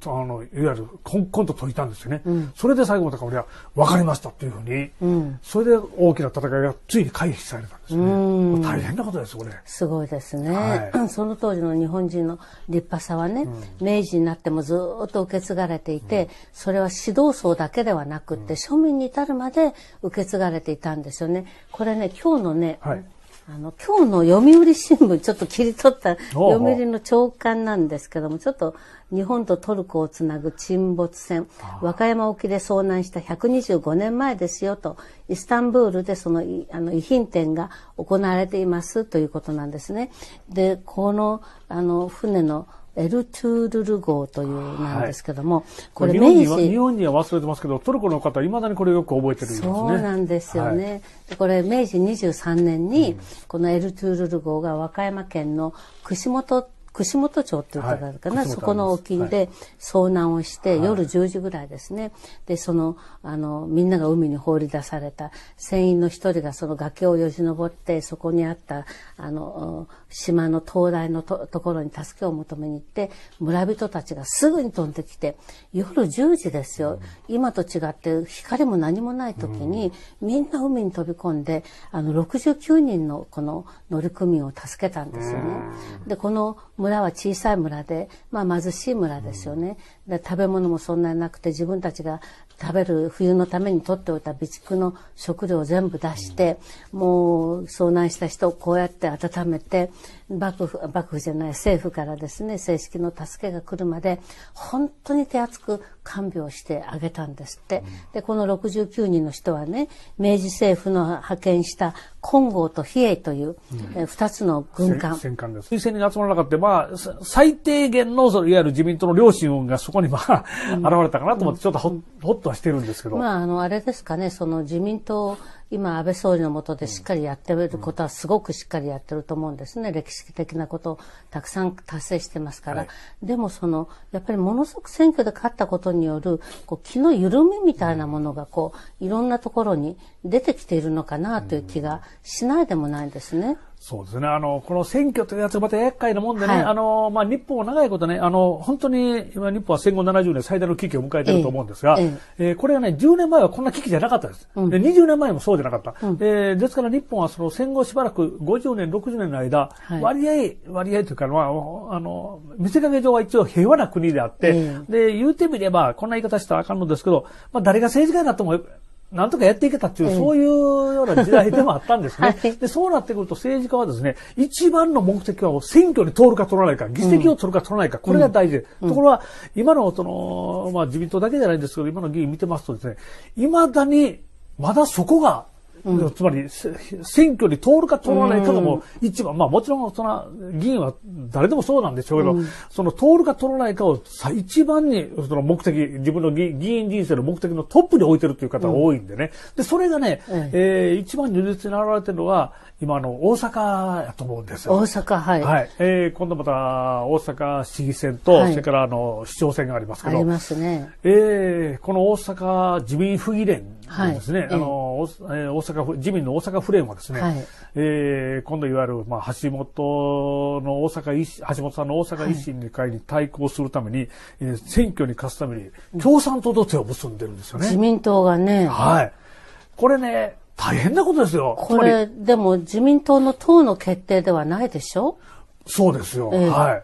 とあのいわゆるこん、こんと解いたんですよね、うん、それで最後まで俺はわかりましたっていうふうに、うん、それで大きな戦いがついに回避されたんですね、大変なことですこれすごいですね、はい、その当時の日本人の立派さはね、明治になってもずっと受け継がれていて、それは指導層だけではなくって、庶民に至るまで受け継がれていたんですよねこれね今日のね、はいあの、今日の読売新聞、ちょっと切り取った読売の長官なんですけども、ちょっと日本とトルコをつなぐ沈没船、和歌山沖で遭難した125年前ですよと、イスタンブールでそのあの遺品展が行われていますということなんですね。で、この、あの、船のエルトゥールル号というなんですけども、はい、これ明治日本には忘れてますけどトルコの方いまだにこれよく覚えてるんですねそうなんですよね、はい、これ明治23年にこのエルトゥールル号が和歌山県の串本串本町っていうところかな、はい、そこの沖で遭難をして、はい、夜10時ぐらいですね。で、その、あの、みんなが海に放り出された船員の一人がその崖をよじ登って、そこにあった、あの、島の灯台のところに助けを求めに行って、村人たちがすぐに飛んできて、夜10時ですよ。今と違って光も何もない時に、みんな海に飛び込んで、あの、69人のこの乗組員を助けたんですよね。で、この村は小さい村で、まあ貧しい村ですよね。で食べ物もそんなになくて自分たちが食べる冬のために取っておいた備蓄の食料を全部出して、うん、もう遭難した人をこうやって温めて幕府幕府じゃない政府からですね正式の助けが来るまで本当に手厚く看病してあげたんですって、うん、でこの69人の人はね明治政府の派遣した金剛と比叡という、うん、え2つの軍艦。戦艦です推薦に集まらなかった、まあ、最低限のいわゆる自民党の両親がそここにまあ、現れたかなと思って、ちょっとほほっとはしてるんですけど。まあ、あの、あれですかね、その自民党、今、安倍総理の下でしっかりやってることは、すごくしっかりやってると思うんですね。歴史的なことをたくさん達成してますから。はい、でも、その、やっぱりものすごく選挙で勝ったことによる、こう、気の緩みみたいなものが、こう、いろんなところに出てきているのかなという気がしないでもないんですね。そうですね。あの、この選挙というやつがまた厄介なもんでね、はい、あの、まあ、日本は長いことね、あの、本当に、今日本は戦後70年最大の危機を迎えてると思うんですが、えー、えー、これはね、10年前はこんな危機じゃなかったです。うん、で20年前もそうじゃなかった。うん、えー、ですから日本はその戦後しばらく50年、60年の間、はい、割合、割合というか、まあ、あの、見せかけ上は一応平和な国であって、えー、で、言うてみれば、こんな言い方したらあかんのですけど、まあ、誰が政治家になっても、なんとかやっていけたっていう、そういうような時代でもあったんですねはい、で、そうなってくると政治家はですね、一番の目的は選挙に通るか通らないか、議席を取るか取らないか、うん、これが大事、うん、ところは、今のその、まあ自民党だけじゃないんですけど、今の議員見てますとですね、未だに、まだそこがうん、つまり、選挙に通るか通らないかがもう一番、うん、まあもちろん、その、議員は誰でもそうなんでしょうけど、うん、その通るか通らないかを一番に、その目的、自分の議員人生の目的のトップに置いてるという方が多いんでね。で、それがね、えー、一番如実に現れてるのは、今、あの、大阪やと思うんですよ。大阪、はい。はい。えー、今度また、大阪市議選と、はい、それから、あの、市長選がありますけど。ありますね。えー、この大阪自民府議連ですね、はい、あの、えー、大阪府、自民の大阪府連はですね、はい、えー、今度いわゆる、まあ、橋本の大阪維新、橋本さんの大阪維新の会に対抗するために、はい、えー、選挙に勝つために、共産党と手を結んでるんですよね。自民党がね。はい。これね、大変なことですよ。これ、でも自民党の党の決定ではないでしょそうですよ。えー、はい。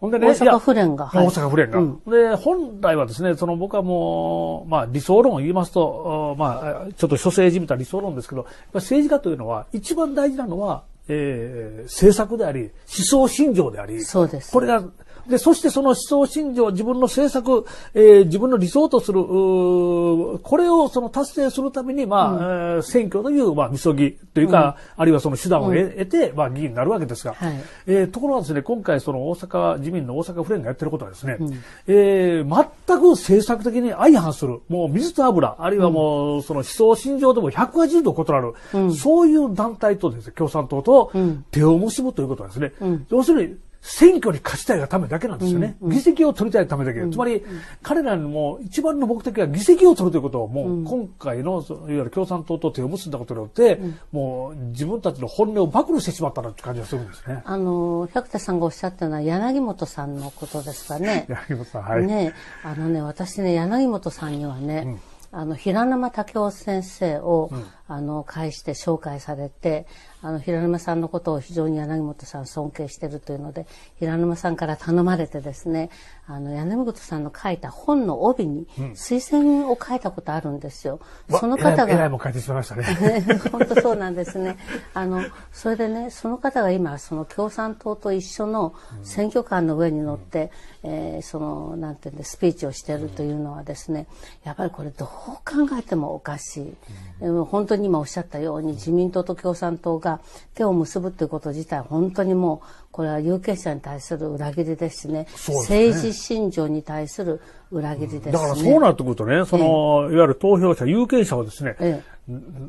ほんでね、大阪府連が。大阪府連が、で、本来はですね、その僕はもう、まあ理想論を言いますと、まあ、ちょっと諸政治みたいな理想論ですけど、政治家というのは一番大事なのは、えー、政策であり、思想信条であり、そうです。これがで、そしてその思想信条、自分の政策、えー、自分の理想とする、これをその達成するために、まあ、うん、選挙という、まあ、みそぎというか、うん、あるいはその手段を得,、て、まあ、議員になるわけですが、はい、えー、ところがですね、今回その大阪、自民の大阪府連がやってることはですね、うん、えー、全く政策的に相反する、もう水と油、あるいはもう、その思想信条でも180度異なる、そういう団体とですね、共産党と手を結ぶということですね、要するに、選挙に勝ちたいがためだけなんですよね。うんうん、議席を取りたいためだけ。つまり、彼らも一番の目的は議席を取るということを、もう今回の、いわゆる共産党と手を結んだことによって、うん、もう自分たちの本音を暴露してしまったなって感じがするんですね。あの、百田さんがおっしゃったのは柳本さんのことですかね。柳本さん、はい。ね、あのね、私ね、柳本さんにはね、うん、あの、平沼武夫先生を、うんあの、介して紹介されて、あの、平沼さんのことを非常に柳本さん尊敬してるというので、平沼さんから頼まれてですね、あの、柳本さんの書いた本の帯に、推薦を書いたことあるんですよ。うん、その方が。えらいも書いてしまいましたね。本当そうなんですね。あの、それでね、その方が今、その共産党と一緒の選挙官の上に乗って、うん、えー、その、なんていうんで、スピーチをしてるというのはですね、やっぱりこれどう考えてもおかしい。うん、本当に今おっしゃったように自民党と共産党が手を結ぶということ自体本当にもうこれは有権者に対する裏切りですしね、ね、政治信条に対する裏切りです、ね、だからそうなってくるとね、その、いわゆる投票者、有権者はですね、え、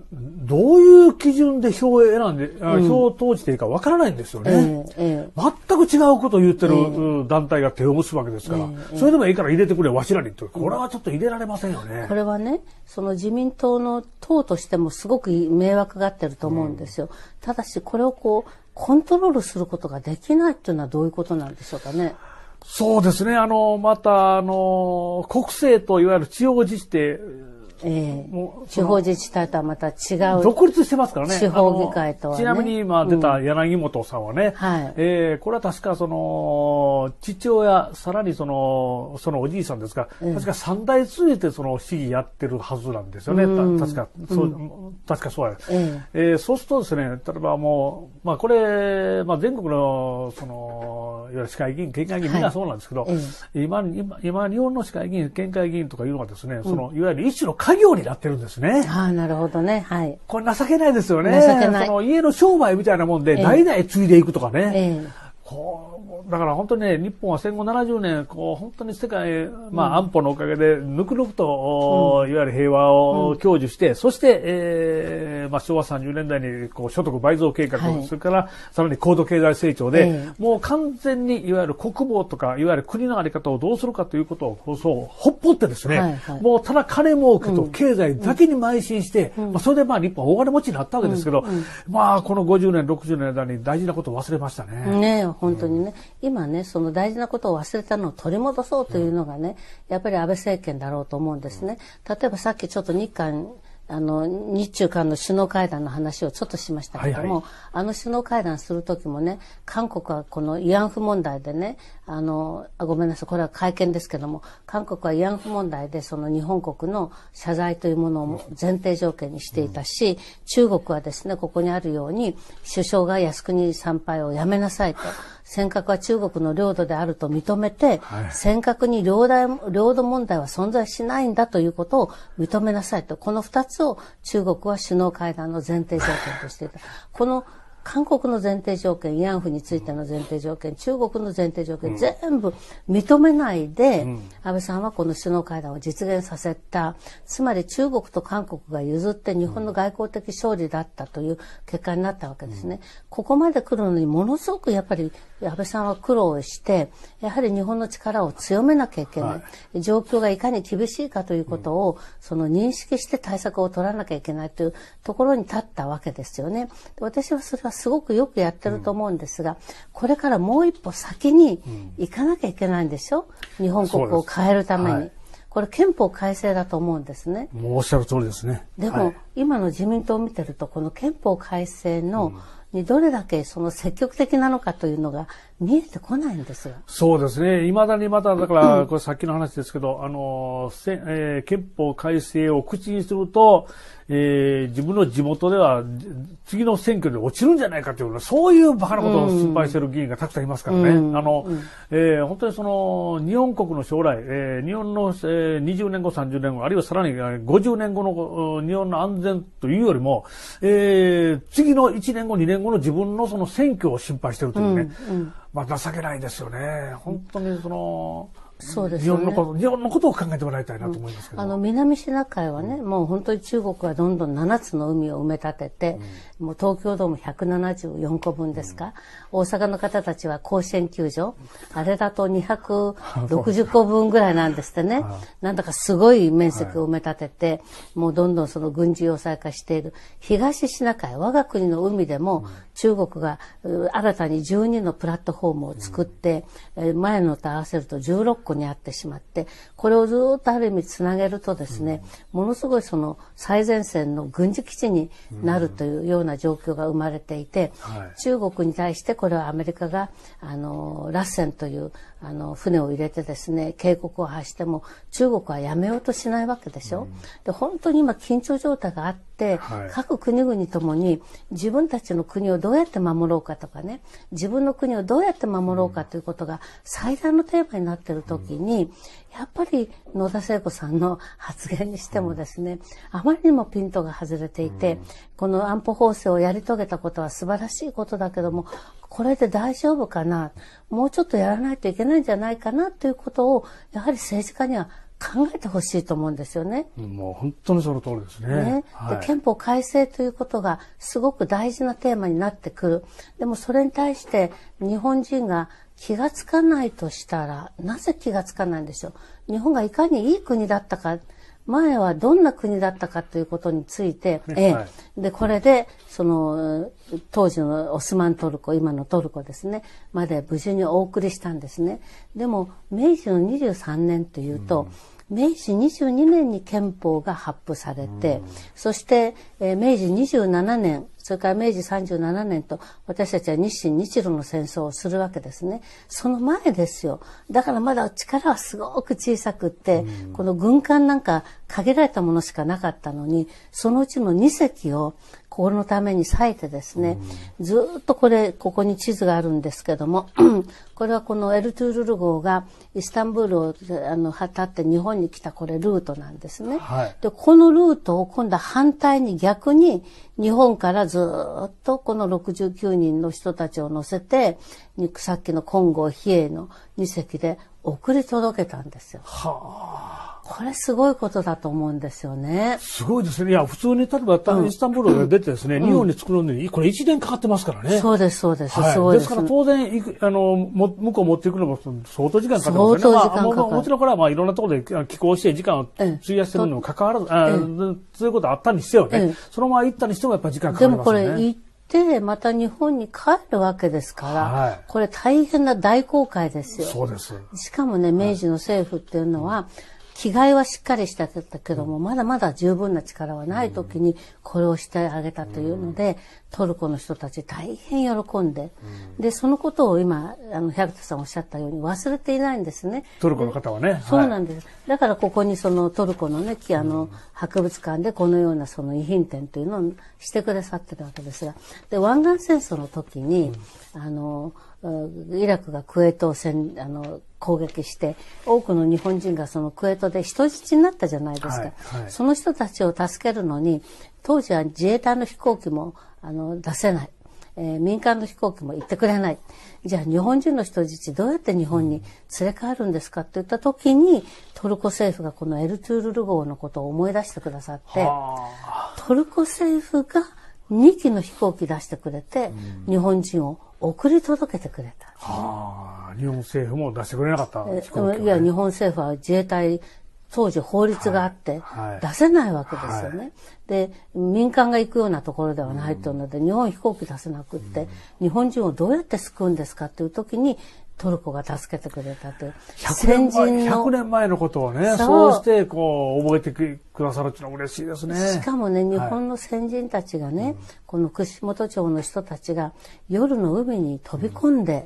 どういう基準で票を選んで、うん、票を投じていいかわからないんですよね、全く違うことを言ってる団体が手を結ぶわけですから、それでもいいから入れてくれ、わしらにと。これはちょっと入れられませんよね。これはね、その自民党の党としてもすごく迷惑がってると思うんですよ。うん、ただし、これをこう、コントロールすることができないっていうのはどういうことなんでしょうかね。そうですね。あの、また、あの、国政といわゆる地方自治って、ええ、地方自治体とはまた違う。独立してますからね。地方議会とは、ね、ちなみに今出た柳本さんはね、うん、はい、えー、これは確かその、父親、さらにその、そのおじいさんですが、うん、確か三代続いてその市議やってるはずなんですよね。うん、確か、そう、確かそうや。ええー、そうするとですね、例えばもう、まあこれ、まあ全国の、その、いわゆる市会議員、県会議員、みんなそうなんですけど、はい、今、今、今日本の市会議員、県会議員とかいうのはですね、その、いわゆる一種の会家業になってるんですね。ああ、なるほどね。はい。これ情けないですよね。情けない。その家の商売みたいなもんで、代々継いでいくとかね。えこうだから本当にね、日本は戦後70年、こう本当に世界、まあ、安保のおかげで、ぬくぬくと、うん、いわゆる平和を享受して、うん、そして、えーまあ、昭和30年代にこう所得倍増計画、はい、それからさらに高度経済成長で、もう完全にいわゆる国防とか、いわゆる国の在り方をどうするかということを、そうほっぽってですね、はいはい、もうただ金儲けと経済だけに邁進して、うん、まあ、それでまあ日本は大金持ちになったわけですけど、まあこの50年、60年間に大事なことを忘れましたね。ね本当にね、うん、今ね、その大事なことを忘れたのを取り戻そうというのがね、やっぱり安倍政権だろうと思うんですね。例えばさっきちょっと日韓あの日中韓の首脳会談の話をちょっとしましたけども、はいはい、あの首脳会談する時もね韓国はこの慰安婦問題でねあのあごめんなさいこれは会見ですけども韓国は慰安婦問題でその日本国の謝罪というものを前提条件にしていたし、うん、中国はですねここにあるように首相が靖国参拝をやめなさいと。尖閣は中国の領土であると認めて、はい、尖閣に領土問題は存在しないんだということを認めなさいと、この2つを中国は首脳会談の前提条件としていた。この韓国の前提条件、慰安婦についての前提条件、中国の前提条件、うん、全部認めないで、うん、安倍さんはこの首脳会談を実現させた。つまり中国と韓国が譲って日本の外交的勝利だったという結果になったわけですね。うん、ここまで来るのにものすごくやっぱり安倍さんは苦労して、やはり日本の力を強めなきゃいけない。はい、状況がいかに厳しいかということを、その認識して対策を取らなきゃいけないというところに立ったわけですよね。私はそれはすごくよくやってると思うんですが、うん、これからもう一歩先に行かなきゃいけないんでしょ、うん、日本国を変えるために。これ憲法改正だと思うんですね。もうおっしゃる通りですね。でも、はい、今の自民党を見てると、この憲法改正の、にどれだけその積極的なのかというのが見えてこないんですが。そうですね。いまだにまだ、だから、これさっきの話ですけど、あの、せえー、憲法改正を口にすると、えー、自分の地元では次の選挙で落ちるんじゃないかというそういうバカなことを心配している議員がたくさんいますからね、うん、あの、えー、本当にその日本国の将来、えー、日本の、えー、20年後、30年後、あるいはさらに50年後の日本の安全というよりも、えー、次の1年後、2年後の自分のその選挙を心配しているというね、うんうん、まあ、情けないですよね、本当にその。そうですね、日本のこと、日本のことを考えてもらいたいなと思いますけど。うん、あの、南シナ海はね、うん、もう本当に中国はどんどん7つの海を埋め立てて、うん、もう東京ドーム174個分ですか、大阪の方たちは甲子園球場、あれだと260 個分ぐらいなんですってね。なんだかすごい面積を埋め立てて、もうどんどんその軍事要塞化している。東シナ海、我が国の海でも、中国が新たに12のプラットフォームを作って、前のと合わせると16個にあってしまって、これをずっとある意味つなげるとですね、ものすごいその最前線の軍事基地になるというような状況が生まれていて、中国に対してこれはアメリカがあのラッセンというあの船を入れてですね警告を発しても中国はやめようとしないわけでしょ、うん、で本当に今緊張状態があって、はい、各国々ともに自分たちの国をどうやって守ろうかとかね自分の国をどうやって守ろうかということが最大のテーマになっている時に、うん、やっぱり野田聖子さんの発言にしてもですね、うん、あまりにもピントが外れていて、この安保法制をやり遂げたことは素晴らしいことだけどもこれで大丈夫かなもうちょっとやらないといけないんじゃないかなということを、やはり政治家には考えてほしいと思うんですよね。もう本当にその通りですね。ねはい、憲法改正ということがすごく大事なテーマになってくる。でもそれに対して日本人が気がつかないとしたら、なぜ気がつかないんでしょう。日本がいかにいい国だったか。前はどんな国だったかということについて、ええ、はい、で、これで、その、当時のオスマントルコ、今のトルコですね、まで無事にお送りしたんですね。でも、明治の23年というと、うん、明治22年に憲法が発布されて、うん、そして、えー、明治27年、それから明治37年と私たちは日清日露の戦争をするわけですね。その前ですよ。だからまだ力はすごく小さくって、うん、この軍艦なんか限られたものしかなかったのに、そのうちの2隻をこのために裂いてですね、うん、ずっとこれ、ここに地図があるんですけども、これはこのエルトゥールル号がイスタンブールをあの旗って日本に来たこれルートなんですね。はい、で、このルートを今度は反対に逆に日本からずっとこの69人の人たちを乗せて、さっきの金剛比叡の2隻で送り届けたんですよ。はあこれすごいことだと思うんですよね。すごいですね。いや、普通に例えば、イスタンブールが出てですね、うん、日本に作るのに、これ1年かかってますからね。そうです、そうです。はい、すです。ですから当然、あの、も向こう持っていくのも相当時間かかっますよね。相当時間かかる、まあ、もちろんこれはまあいろんなところで寄港して時間を費やしてるにもかかわらず、あそういうことあったにしてよね。そのまま行ったにしてもやっぱり時間かかりますよね。でもこれっまた日本に帰るわけですから、はい、これ大変な大航海ですよ。そうです。しかもね、明治の政府っていうのは、はい着替えはしっかりしてたけども、まだまだ十分な力はない時にこれをしてあげたというので、トルコの人たち大変喜んで、で、そのことを今、あの、百田さんおっしゃったように忘れていないんですね。トルコの方はね。そうなんです。だからここにそのトルコのね、あの、博物館でこのようなその遺品展というのをしてくださってるわけですが、で、湾岸戦争の時に、あの、イラクがクエートを戦あの攻撃して多くの日本人がそのクエートで人質になったじゃないですか、はいはい、その人たちを助けるのに当時は自衛隊の飛行機もあの出せない、えー、民間の飛行機も行ってくれないじゃあ日本人の人質どうやって日本に連れ帰るんですかって言った時にトルコ政府がこのエルトゥールル号のことを思い出してくださってトルコ政府が2機の飛行機出してくれて、日本人を送り届けてくれた。はあ、日本政府も出してくれなかった飛行機、ね、いや、日本政府は自衛隊、当時法律があって、出せないわけですよね、はいはい、で、民間が行くようなところではないというので、うん、日本飛行機出せなくって、うん、日本人をどうやって救うんですかっていう時に、トルコが助けてくれたという。100年前の。100年前のことをね、そうして、こう、覚えてくださるっていうのは嬉しいですね。しかもね、日本の先人たちがね、はい、この串本町の人たちが、夜の海に飛び込んで、うん、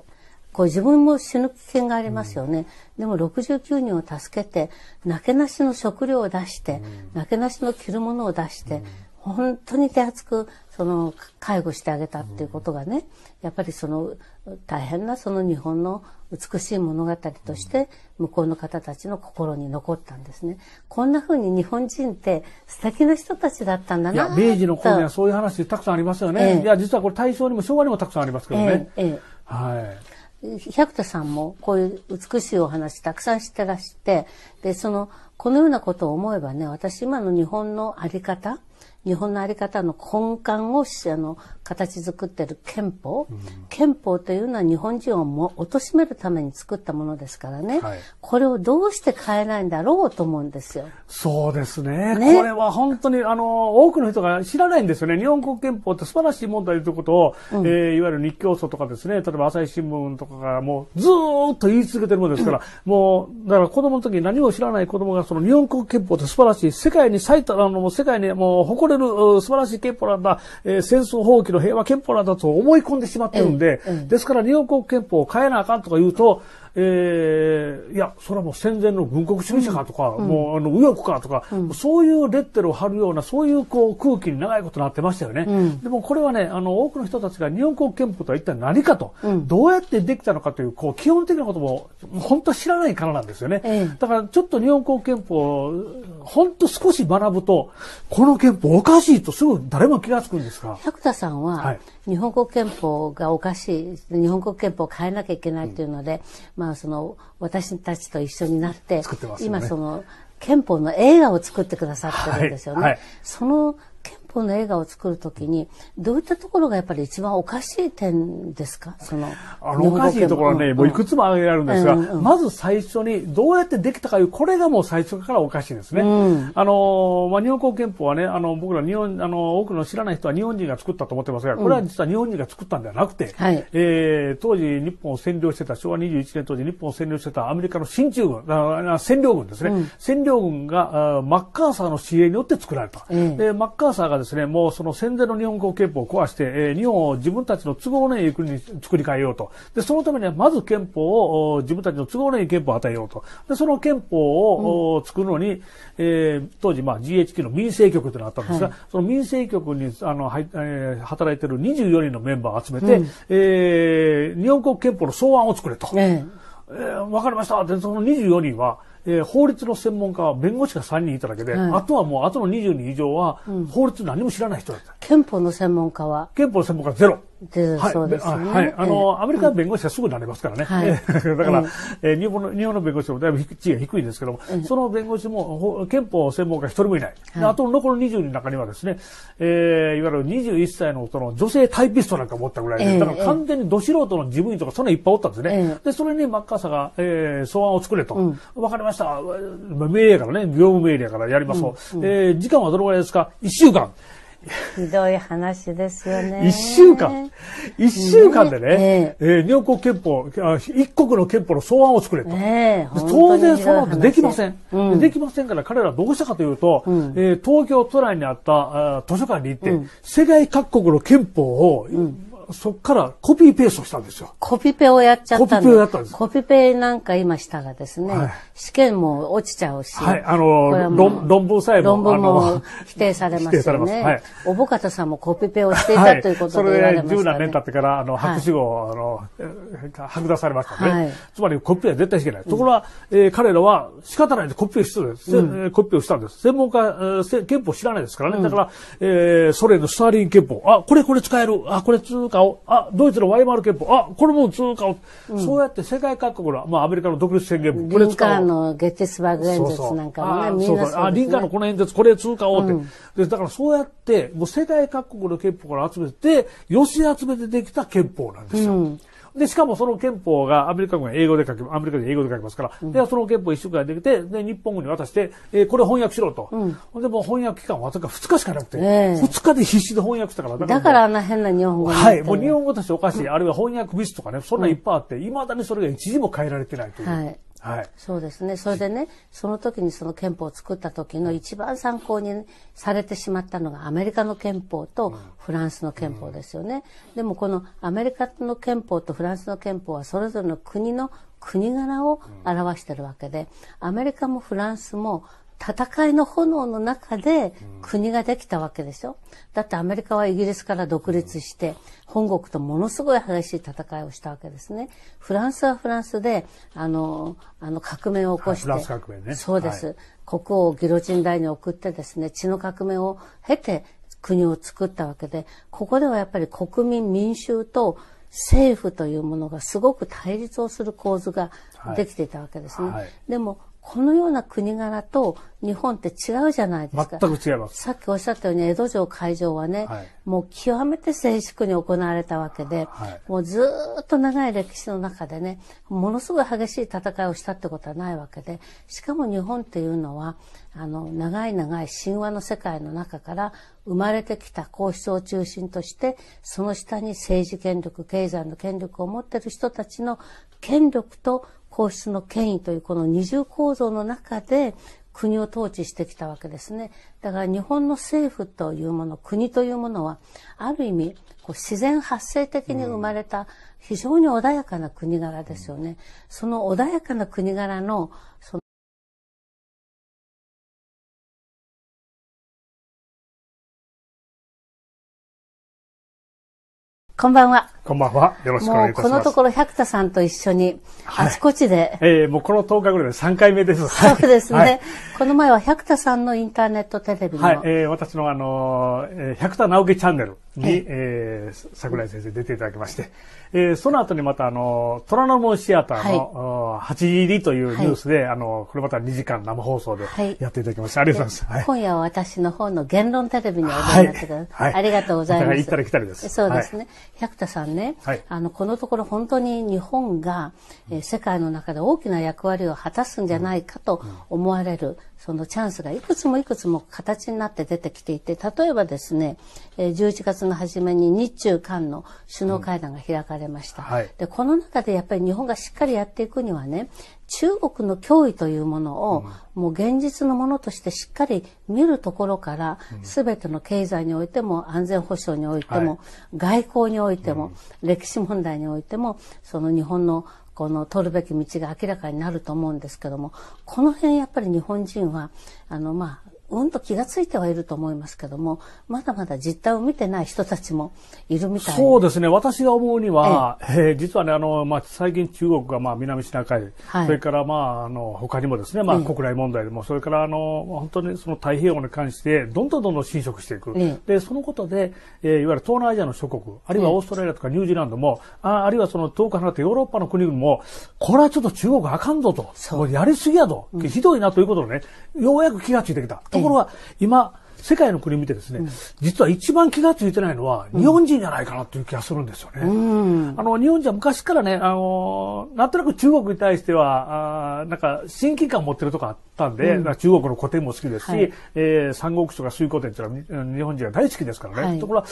こう自分も死ぬ危険がありますよね。うん、でも69人を助けて、なけなしの食料を出して、うん、なけなしの着るものを出して、本当に手厚くその介護してあげたっていうことがね、やっぱりその大変なその日本の美しい物語として向こうの方たちの心に残ったんですね。こんな風に日本人って素敵な人たちだったんだないや、明治の頃にはそういう話たくさんありますよね。ええ、いや、実はこれ大正にも昭和にもたくさんありますけどね。ええ、はい。百田さんもこういう美しいお話たくさん知ってらして、で、その、このようなことを思えばね、私今の日本のあり方、日本のあり方の根幹をあの形作ってる憲法、うん、憲法というのは日本人をも貶めるために作ったものですからね、はい、これをどうして変えないんだろうと思うんですよ。そうですね。ねこれは本当に、あの、多くの人が知らないんですよね。日本国憲法って素晴らしい問題ということを、うん、えー、いわゆる日教組とかですね、例えば朝日新聞とかがもうずっと言い続けてるものですから、うん、もう、だから子供の時に何も知らない子供がその日本国憲法って素晴らしい、世界に最多、あの、世界にもう誇れる素晴らしい憲法なんだ、えー、戦争放棄の平和憲法なんだと思い込んでしまってるんで、うんうん、ですから、日本国憲法を変えなあかんとか言うと、えー、いや、それはもう戦前の軍国主義者かとか、うん、もうあの右翼かとか、うん、そういうレッテルを貼るような、そういうこう空気に長いことなってましたよね。うん、でもこれはね、あの、多くの人たちが日本国憲法とは一体何かと、どうやってできたのかという、こう、基本的なことも、本当は知らないからなんですよね。だからちょっと日本国憲法、本当少し学ぶと、この憲法おかしいとすぐ誰も気がつくんですが。百田さんは、はい日本国憲法がおかしい日本国憲法を変えなきゃいけないというので、うん、まあその私たちと一緒になって、ね、今その憲法の映画を作ってくださってるんですよね。はいはい、その本の映画を作るときに、どういったところがやっぱり一番おかしい点ですかその。あの、おかしいところはね、うん、もういくつも挙げられるんですが、うんうん、まず最初にどうやってできたかいう、これがもう最初からおかしいですね。うん、あの、まあ、日本国憲法はね、あの、僕ら日本、あの、多くの知らない人は日本人が作ったと思ってますが、これは実は日本人が作ったんではなくて、うんはい、えー、当時日本を占領してた、昭和21年当時日本を占領してたアメリカの進駐軍、占領軍ですね。占領軍が、あマッカーサーの支援によって作られた。えー、で、マッカーサーがですねですね、もうその戦前の日本国憲法を壊して、えー、日本を自分たちの都合のいい国に作り変えようと。で、そのためにはまず憲法を、自分たちの都合のいい憲法を与えようと。で、その憲法を、うん、作るのに、えー、当時、まあ、GHQ の民政局というのがあったんですが、はい、その民政局に、あの、はい、えー、働いてる24人のメンバーを集めて、うん、えー、日本国憲法の草案を作れと。ええー、かりました。で、その24人は、えー、法律の専門家は弁護士が3人いただけで、はい、あとはもう、あとの20人以上は、法律何も知らない人だった、うん、憲法の専門家は憲法の専門家ゼロ。はい、そうですね。はい。あの、アメリカの弁護士はすぐなれますからね。はい、だから、えー、日本の、日本の弁護士もだいぶ地位が低いんですけども、その弁護士も、憲法専門家一人もいない。あと残る20人の中にはですね、えー、いわゆる21歳のその女性タイピストなんか持ったぐらいで、だから完全にど素人の事務員とかそんなにいっぱいおったんですね。で、それにマッカーサーが、えー、草案を作れと。わ、かりました。命令やからね、業務命令やからやりますと。うえ時間はどのぐらいですか ?1 週間。ひどい話ですよね。一週間。一週間でね、ねえー、日本国憲法、一国の憲法の草案を作れと。ね、当然そてできません、うん、できませんから彼らどうしたかというと、うん、えー、東京都内にあったあ図書館に行って、うん、世界各国の憲法を、うんそっからコピーペーストしたんですよ。コピペをやっちゃったコピペをやったんです。コピペなんか今したらですね、はい、試験も落ちちゃうし。はい、あの、論文さえも。論文も否定されますよね。否定されます。はい。おぼかたさんもコピペをしていたということで言われました、ね。それで十何年経ってから、あの、博士号あの、剥奪されましたね。はい、つまりコピペは絶対しけない。ところが、えー、彼らは仕方ないでコピペしてる、うん、コピペをしたんです。専門家、えー、憲法知らないですからね。だから、えー、ソ連のスターリン憲法。あ、これこれ使える。あ、これ使貨を、あ、ドイツのワイマール憲法、あ、これも通貨を、うん、そうやって世界各国の、まあアメリカの独立宣言も、これ使う。リンカーのゲテスバーグ演説なんかもね、そうそうみんなそう、ね、あ、リンカーのこの演説、これ通貨をって、うん、で。だからそうやって、もう世界各国の憲法から集めて、寄せ集めてできた憲法なんですよ。うんで、しかもその憲法がアメリカ軍は英語で書き、アメリカで英語で書きますから、うん、で、その憲法一週間できて、で、日本軍に渡して、えー、これ翻訳しろと。うん、で、も翻訳期間はわずか2日しかなくて、えー、2日で必死で翻訳したから、だからあんな変な日本語はい、もう日本語としておかしい、あるいは翻訳ミスとかね、そんないっぱいあって、いま、うん、だにそれが一時も変えられてないという。はいはい、そうですねそれでねその時にその憲法を作った時の一番参考にされてしまったのがアメリカの憲法とフランスの憲法ですよね、うん、でもこのアメリカの憲法とフランスの憲法はそれぞれの国の国柄を表してるわけでアメリカもフランスも戦いの炎の中で国ができたわけでしょ。だってアメリカはイギリスから独立して、本国とものすごい激しい戦いをしたわけですね。フランスはフランスで、あの、あの革命を起こして。フランス革命ね。そうです。はい、国王をギロチン台に送ってですね、血の革命を経て国を作ったわけで、ここではやっぱり国民民衆と政府というものがすごく対立をする構図ができていたわけですね。はい、でもこのような国柄と日本って違うじゃないですか。全く違います。さっきおっしゃったように、江戸城会場はね、はい、もう極めて静粛に行われたわけで、はい、もうずっと長い歴史の中でね、ものすごい激しい戦いをしたってことはないわけで、しかも日本っていうのは、あの、長い長い神話の世界の中から生まれてきた皇室を中心として、その下に政治権力、経済の権力を持ってる人たちの権力と皇室の権威というこの二重構造の中で国を統治してきたわけですね。だから日本の政府というもの、国というものは、ある意味、こう自然発生的に生まれた非常に穏やかな国柄ですよね。うん、その穏やかな国柄の、そのこんばんは。こんばんは。よろしくお願いいたします。このところ、百田さんと一緒に、あちこちで。はい、ええー、もうこの10日ぐらいで3回目です。そうですね。はい、この前は百田さんのインターネットテレビの。はい、えー、私のあの、え百田直樹チャンネルに、ええー、桜井先生出ていただきまして、えー、その後にまたあの、虎ノ門シアターの、はい、8時入りというニュースで、はい、あの、これまた2時間生放送でやっていただきまして、ありがとうございます。今夜は私の方の言論テレビにお出になってください。ありがとうございます。行ったり来たりです。そうですね。百田さんね、はい、あのこのところ本当に日本が、えー、世界の中で大きな役割を果たすんじゃないかと思われる、うん、そのチャンスがいくつもいくつも形になって出てきていて例えばですね、えー、11月の初めに日中韓の首脳会談が開かれました、うんはい、でこの中でやっぱり日本がしっかりやっていくにはね中国の脅威というものを、もう現実のものとしてしっかり見るところから、す、べ、ての経済においても、安全保障においても、はい、外交においても、うん、歴史問題においても、その日本のこの取るべき道が明らかになると思うんですけども、この辺やっぱり日本人は、あの、まあ、うんと気がついてはいると思いますけども、まだまだ実態を見てない人たちもいるみたいそうですね、私が思うには、えええー、実はね、あのまあ、最近、中国がまあ南シナ海、はい、それから、まあ、あの他にもですね、まあ、国内問題でも、それからあの本当にその太平洋に関して、どんどんどんどん侵食していく、でそのことで、えー、いわゆる東南アジアの諸国、あるいはオーストラリアとかニュージーランドも、ああるいはその遠く離れてヨーロッパの国々も、これはちょっと中国あかんぞと、そうやりすぎやと、ひどいなということをね、ようやく気がついてきた。ところが、今、世界の国見てですね、うん、実は一番気がついてないのは、日本人じゃないかなという気がするんですよね。うん、あの、日本人は昔からね、あの、なんとなく中国に対しては、あなんか、親近感を持ってるとかあって、たんで、うん、中国の古典も好きですし、はい、えー、三国志とか水古典っていうのは日本人は大好きですからね。はい、ところは、え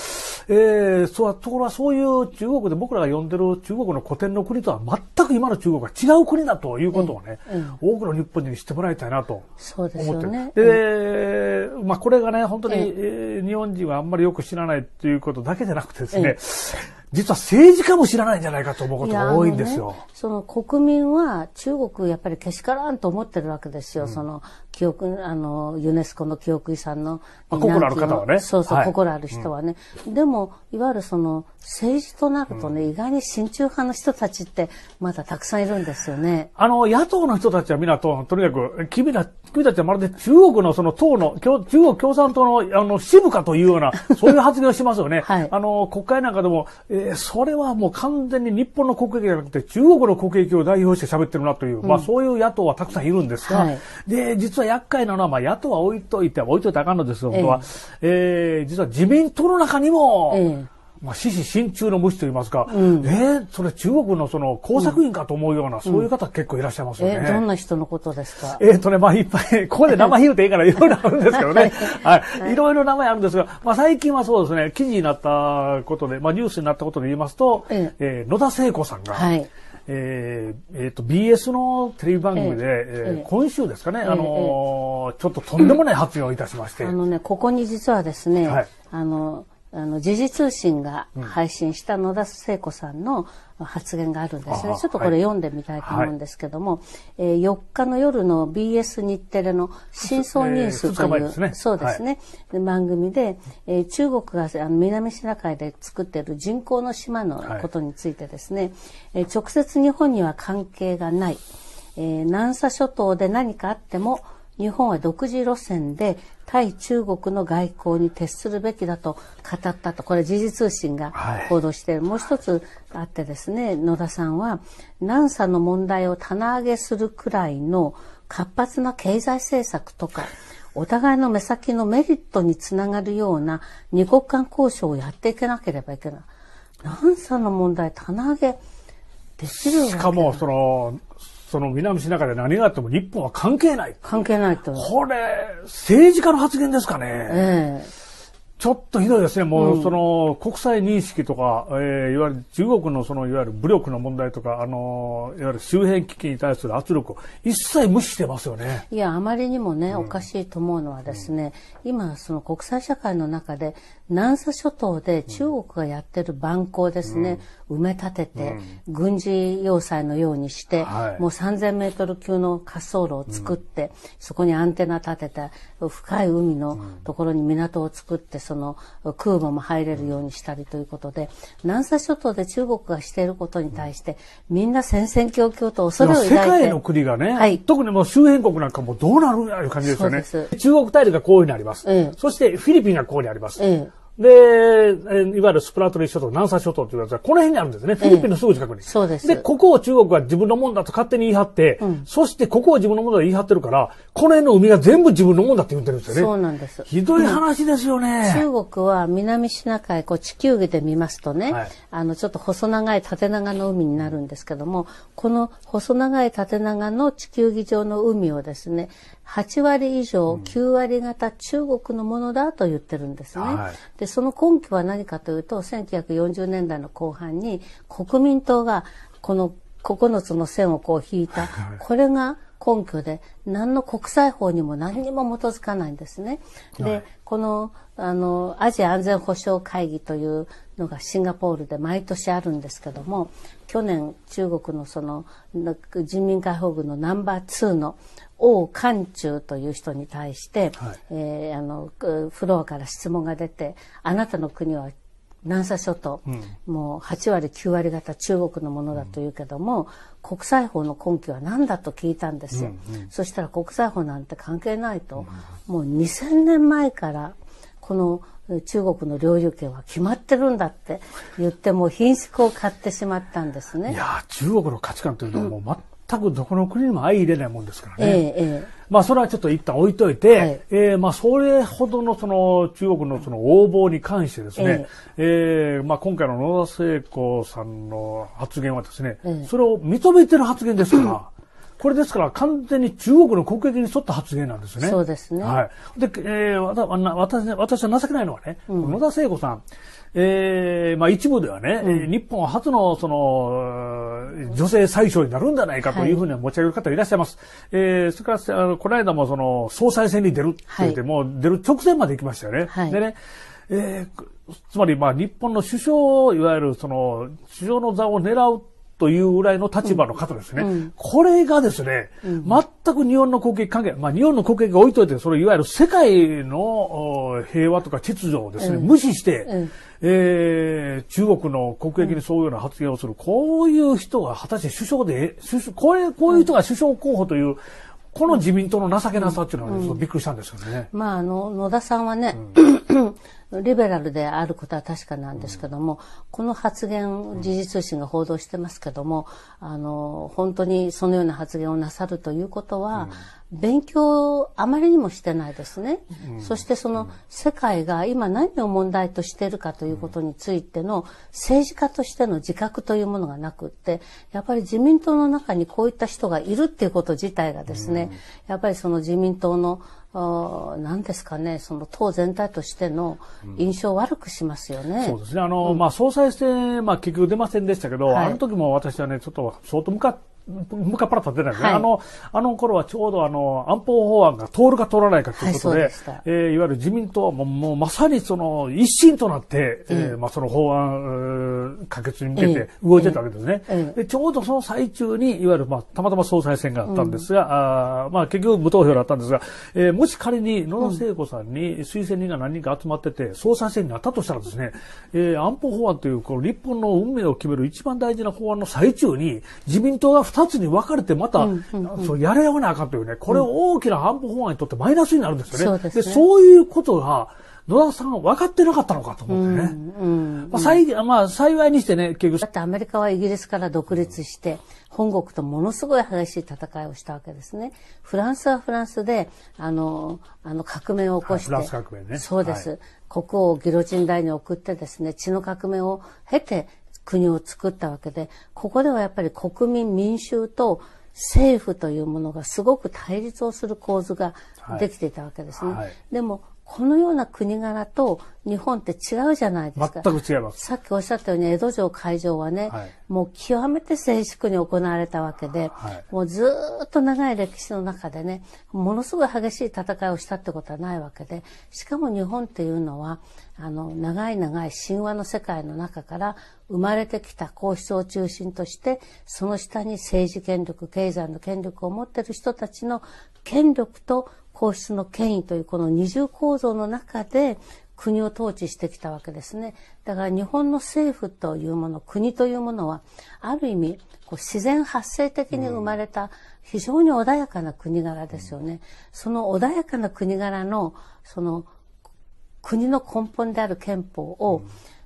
ー、そうところはそういう中国で僕らが呼んでる中国の古典の国とは全く今の中国は違う国だということをね、うん多くの日本人に知ってもらいたいなと思ってる。で、ね、で、まあこれがね、本当に、えー、日本人はあんまりよく知らないということだけじゃなくてですね、実は政治家も知らないんじゃないかと思うことが多いんですよ。ね、その国民は中国やっぱりけしからんと思ってるわけですよ。うん、その記憶、あの、ユネスコの記憶遺産の。あ、心ある方はね。そうそう、はい、心ある人はね、うん。でも、いわゆるその、政治となるとね、うん、意外に親中派の人たちって、まだたくさんいるんですよね。あの、野党の人たちは皆と、とにかく、君た君たちはまるで中国のその党の、中国共産党の、あの、支部かというような、そういう発言をしますよね。はい、あの、国会なんかでも、えー、それはもう完全に日本の国益じゃなくて、中国の国益を代表して喋ってるなという、うん、まあそういう野党はたくさんいるんですが、はい、で、実はは厄介なのは、まあ、野党は置いといて、置いといてあかんのですが、僕は、ええー、実は自民党の中にも、ええまあ、獅子心中の無視といいますか、うん、えー、それ中国のその工作員かと思うような、うん、そういう方結構いらっしゃいますよね。えどんな人のことですかえっ、ー、とね、まあ、いっぱい、ここで名前言うていいから いろいろあるんですけどね。はい、はい。いろいろ名前あるんですが、まあ、最近はそうですね、記事になったことで、まあ、ニュースになったことで言いますと、えー、えー、野田聖子さんが、はいえーえーと、BS のテレビ番組で、えー、えー、今週ですかね、えー、あのー、ちょっととんでもない発表をいたしまして。あのね、ここに実はですね、はい、あの、あの、時事通信が配信した野田聖子さんの発言があるんですね。うん、ちょっとこれ読んでみたいと思うんですけども、はい、えー、4日の夜の BS 日テレの真相ニュースという、えーね、そうですね、はい、番組で、えー、中国があの南シナ海で作っている人工の島のことについてですね、はい、えー、直接日本には関係がない、えー、南沙諸島で何かあっても日本は独自路線で対中国の外交に徹するべきだと語ったとこれ時事通信が報道している、はい、もう一つあってですね野田さんは南沙の問題を棚上げするくらいの活発な経済政策とかお互いの目先のメリットにつながるような二国間交渉をやっていけなければいけない。南沙の問題棚上げできるしかもそのその南シナ海で何があっても日本は関係ない。関係ないと。これ、政治家の発言ですかね。ええちょっとひどいですね。もう、その、国際認識とか、えー、いわゆる中国のその、いわゆる武力の問題とか、あの、いわゆる周辺危機に対する圧力を一切無視してますよね。いや、あまりにもね、うん、おかしいと思うのはですね、うん、今、その国際社会の中で、南沙諸島で中国がやってる蛮行ですね、うん、埋め立てて、うん、軍事要塞のようにして、はい、もう3000メートル級の滑走路を作って、うん、そこにアンテナ立てて深い海のところに港を作って、その空母も入れるようにしたりということで、南沙諸島で中国がしていることに対して、みんな戦々恐々と恐れを抱いて。世界の国がね、はい、特にもう周辺国なんかもどうなるんやいう感じですよね。中国大陸がこういうふうにあります。そしてフィリピンがこうにあります。で、いわゆるスプラトリー諸島、南沙諸島というやつは、この辺にあるんですね。フィリピンのすぐ近くに。えそうです。で、ここを中国は自分のもんだと勝手に言い張って、うん、そしてここを自分のもんだと言い張ってるから、この辺の海が全部自分のもんだって言ってるんですよね。そうなんです。ひどい話ですよね。うん、中国は南シナ海、こう地球儀で見ますとね、はい、あの、ちょっと細長い縦長の海になるんですけども、この細長い縦長の地球儀上の海をですね、8割以上、9割方中国のものだと言ってるんですね。はい、で、その根拠は何かというと、1940年代の後半に国民党がこの9つの線をこう引いた、これが根拠で、何の国際法にも何にも基づかないんですね。で、この、あの、アジア安全保障会議というのがシンガポールで毎年あるんですけども、去年中国のその人民解放軍のナンバー2の王冠中という人に対して、はい、えー、あのフロアから質問が出てあなたの国は南沙諸島、うん、もう8割9割方中国のものだというけども、うん、国際法の根拠は何だと聞いたんですよ、うんうん、そしたら国際法なんて関係ないと、うん、もう2000年前からこの中国の領有権は決まってるんだって言ってもう品質を買ってしまったんですね。いや中国の価値観というのはもう全くどこの国にも相入れないもんですからね。ええ、まあそれはちょっと一旦置いといて、はい、えー、まあそれほどのその中国のその横暴に関してですね、ええー、まあ今回の野田聖子さんの発言はですね、それを認めてる発言ですから、これですから完全に中国の国益に沿った発言なんですね。そうですね。はい。で、えー、わた私、私は情けないのはね、うん、野田聖子さん、えー、まあ一部ではね、うん、日本初の、その、女性最小になるんじゃないかというふうに持ち上げる方いらっしゃいます。はい、えー、それから、あの、この間もその、総裁選に出るって言って、はい、もう出る直前まで行きましたよね。はい、でね、えー、つまりまあ日本の首相、いわゆるその、首相の座を狙うというぐらいの立場の方ですね。うん、これがですね、全く日本の国益関係、まあ日本の国益が置いといて、それいわゆる世界の平和とか秩序をですね、うん、無視して、うん、えー、中国の国益にそういうような発言をする、こういう人が果たして首相で、首相これこういう人が首相候補という、この自民党の情けなさっていうのは、ね、びっくりしたんですよね。まあ、あの、野田さんはね、リベラルであることは確かなんですけども、うん、この発言、時事通信が報道してますけども、うん、あの、本当にそのような発言をなさるということは、うん、勉強をあまりにもしてないですね。そしてその世界が今何を問題としているかということについての政治家としての自覚というものがなくって、やっぱり自民党の中にこういった人がいるっていうこと自体がですね、やっぱりその自民党の何ですかね、その党全体としての印象を悪くしますよね。うん、そうですね。あの、うん、まあ、総裁選、まあ、結局出ませんでしたけど、はい、あの時も私はね、ちょっと相当向かっ向から立てないね、はい、あの、あの頃はちょうどあの、安保法案が通るか通らないかということで、はい、でえー、いわゆる自民党はもうもうまさにその一心となって、うん、えー、まあその法案、可決に向けて動いてたわけですね、うんうん、で。ちょうどその最中に、いわゆるまあたまたま総裁選があったんですが、あまあ結局無投票だったんですが、えー、もし仮に野田聖子さんに推薦人が何人か集まってて、総裁選になったとしたらですね、えー、安保法案というこの日本の運命を決める一番大事な法案の最中に、自民党が二つに分かれてまた、うんうんうん、そうやれようなあかんというね、これ大きな安保法案にとってマイナスになるんですよね。そうで、ね、そういうことが、野田さんは分かってなかったのかと思ってね。うんうんまあ幸、まあ、幸いにしてね、結局。だってアメリカはイギリスから独立して、本国とものすごい激しい戦いをしたわけですね。フランスはフランスで、あの、あの革命を起こして。はい、フランス革命ね。そうです。はい、国王をギロチン台に送ってですね、血の革命を経て、国を作ったわけで、ここではやっぱり国民民衆と政府というものがすごく対立をする構図ができていたわけですね。はいはい、でもこのような国柄と日本って違うじゃないですか。全く違います。さっきおっしゃったように、江戸城会場はね、はい、もう極めて静粛に行われたわけで、はい、もうずっと長い歴史の中でね、ものすごい激しい戦いをしたってことはないわけで、しかも日本っていうのは、あの、長い長い神話の世界の中から生まれてきた皇室を中心として、その下に政治権力、経済の権力を持ってる人たちの権力と皇室の権威というこの二重構造の中で国を統治してきたわけですね。だから日本の政府というもの、国というものは、ある意味、こう自然発生的に生まれた非常に穏やかな国柄ですよね。その穏やかな国柄の、その国の根本である憲法を、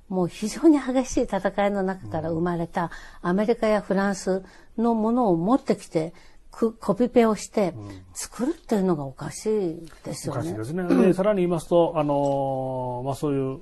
もう非常に激しい戦いの中から生まれたアメリカやフランスのものを持ってきて、コピペをして作るっていうのがおかしいですよね。おかしいですね。で、さらに言いますと、あのー、まあそういう、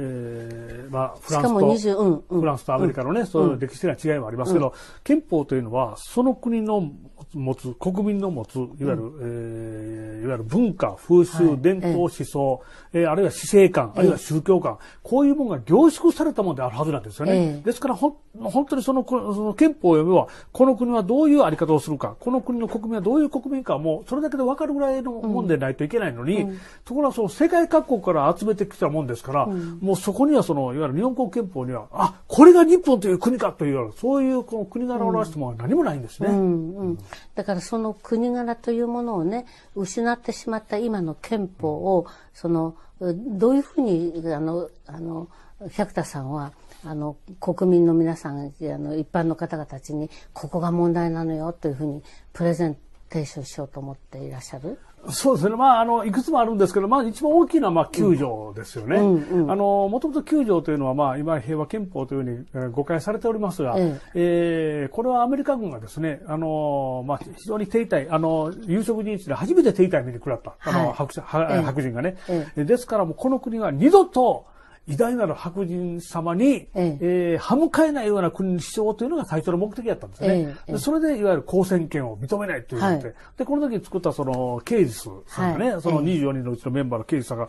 えー、まあ、フランスと、うんうん、フランスとアメリカのね、そういう歴史的な違いもありますけど、うん、憲法というのは、その国の持つ、国民の持つ、いわゆる、うん、えー、いわゆる文化、風習、はい、伝統、思想、えー、あるいは死生観、あるいは宗教観、こういうものが凝縮されたものであるはずなんですよね。ですから、ほ本当にその、その憲法を読めば、この国はどういうあり方をするか、この国の国民はどういう国民かも、それだけで分かるぐらいのもんでないといけないのに、うん、ところがその世界各国から集めてきたもんですから、うん、もうそこにはその、いわゆる日本国憲法には、あ、これが日本という国かという、そういうこの国柄を表したものは何もないんですね。うんうんだからその国柄というものをね、失ってしまった今の憲法を、その、どういうふうに、あの、あの、百田さんは、あの、国民の皆さん、あの、一般の方々たちに、ここが問題なのよというふうに、プレゼンテーションしようと思っていらっしゃるそうですね。まあ、あの、いくつもあるんですけど、まあ、一番大きな、まあ、9条ですよね。うんうんうん、あの、もともと救条というのは、まあ、今、平和憲法というふうに誤解されておりますが、うん、えー、これはアメリカ軍がですね、あの、まあ、非常に停滞、あの、有色人種で初めて停滞に食らった、あの、はい、白白人がね、ですから、もうこの国は二度と、偉大なる白人様に、ええー、歯向かえないような国にしようというのが最初の目的だったんですね。ええ、それで、いわゆる公選権を認めないというので、はい、で、この時作ったその、ケイジスさんがね、はい、その24人のうちのメンバーのケイジスさんが、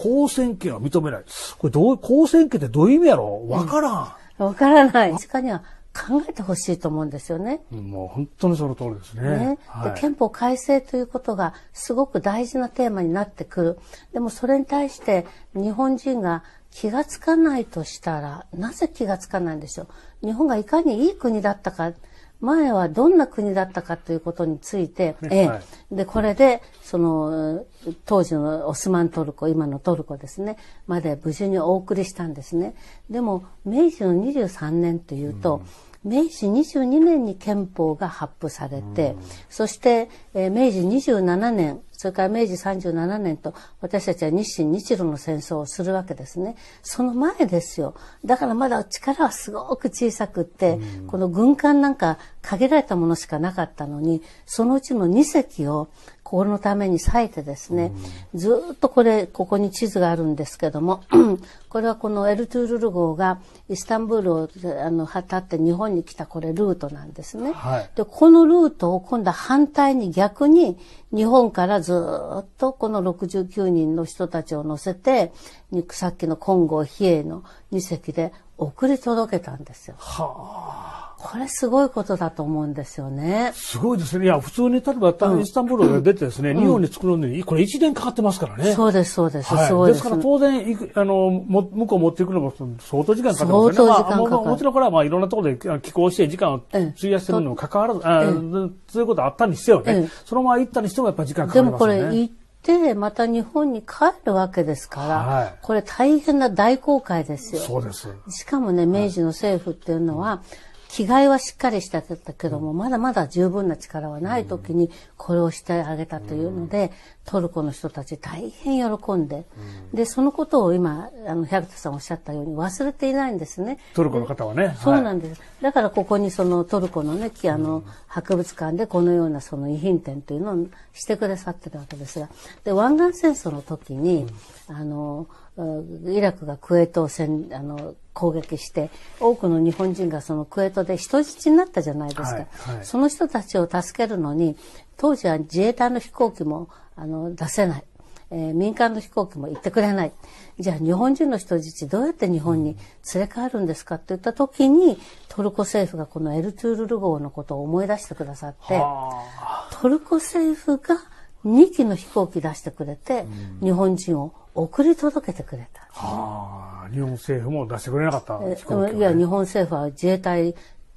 公選権は認めない。これどう、公選権ってどういう意味やろわからん。わ、からない。確かには考えてほしいと思うんですよね。もう本当にその通りですね。ねはい、憲法改正ということがすごく大事なテーマになってくる。でもそれに対して日本人が気がつかないとしたら、なぜ気がつかないんでしょう。日本がいかにいい国だったか、前はどんな国だったかということについて、ええ、はい、で、これで、その、当時のオスマントルコ、今のトルコですね、まで無事にお送りしたんですね。でも、明治の23年というと、うん明治22年に憲法が発布されて、そして、え明治27年、それから明治37年と私たちは日清日露の戦争をするわけですね。その前ですよ。だからまだ力はすごく小さくって、この軍艦なんか限られたものしかなかったのに、そのうちの2隻をこのために割いてですね、ずっとこれ、ここに地図があるんですけども、これはこのエルトゥールル号がイスタンブールをあの旗って日本に来たこれルートなんですね。はい、で、このルートを今度は反対に逆に日本からずっとこの69人の人たちを乗せて、さっきの金剛比叡の2隻で送り届けたんですよ。はあこれすごいことだと思うんですよね。すごいですね。いや、普通に例えば、イスタンブールが出てですね、うん、日本に作るのに、これ1年かかってますからね。そうです、そうです。はい、そうです。ですから当然、あの、も向こう持っていくのも相当時間かかりますよね。相当時間かかる、もちろんこれは、まあ、いろんなところで寄港して時間を費やしてるのも関わらず、そういうことあったにしてよね。そのまま行ったにしてもやっぱり時間かかりますよね。でもこれっまた日本に帰るわけですから、はい、これ大変な大航海ですよ。そうです。しかもね、明治の政府っていうのは、はい着替えはしっかりしてたけども、まだまだ十分な力はない時にこれをしてあげたというので、トルコの人たち大変喜んで、で、そのことを今、あの、百田さんおっしゃったように忘れていないんですね。トルコの方はね。そうなんです。はい、だからここにそのトルコのね、あの、博物館でこのようなその遺品展というのをしてくださってるわけですが、で、湾岸戦争の時に、あの、イラクがクウェートを戦あの攻撃して多くの日本人がそのクウェートで人質になったじゃないですか、はいはい、その人たちを助けるのに当時は自衛隊の飛行機もあの出せない、えー、民間の飛行機も行ってくれないじゃあ日本人の人質どうやって日本に連れ帰るんですかって言った時にトルコ政府がこのエルトゥールル号のことを思い出してくださってトルコ政府が2機の飛行機出してくれて、うん、日本人を送り届けてくれた。はあ、日本政府も出してくれなかった飛行機、ね、いや、日本政府は自衛隊、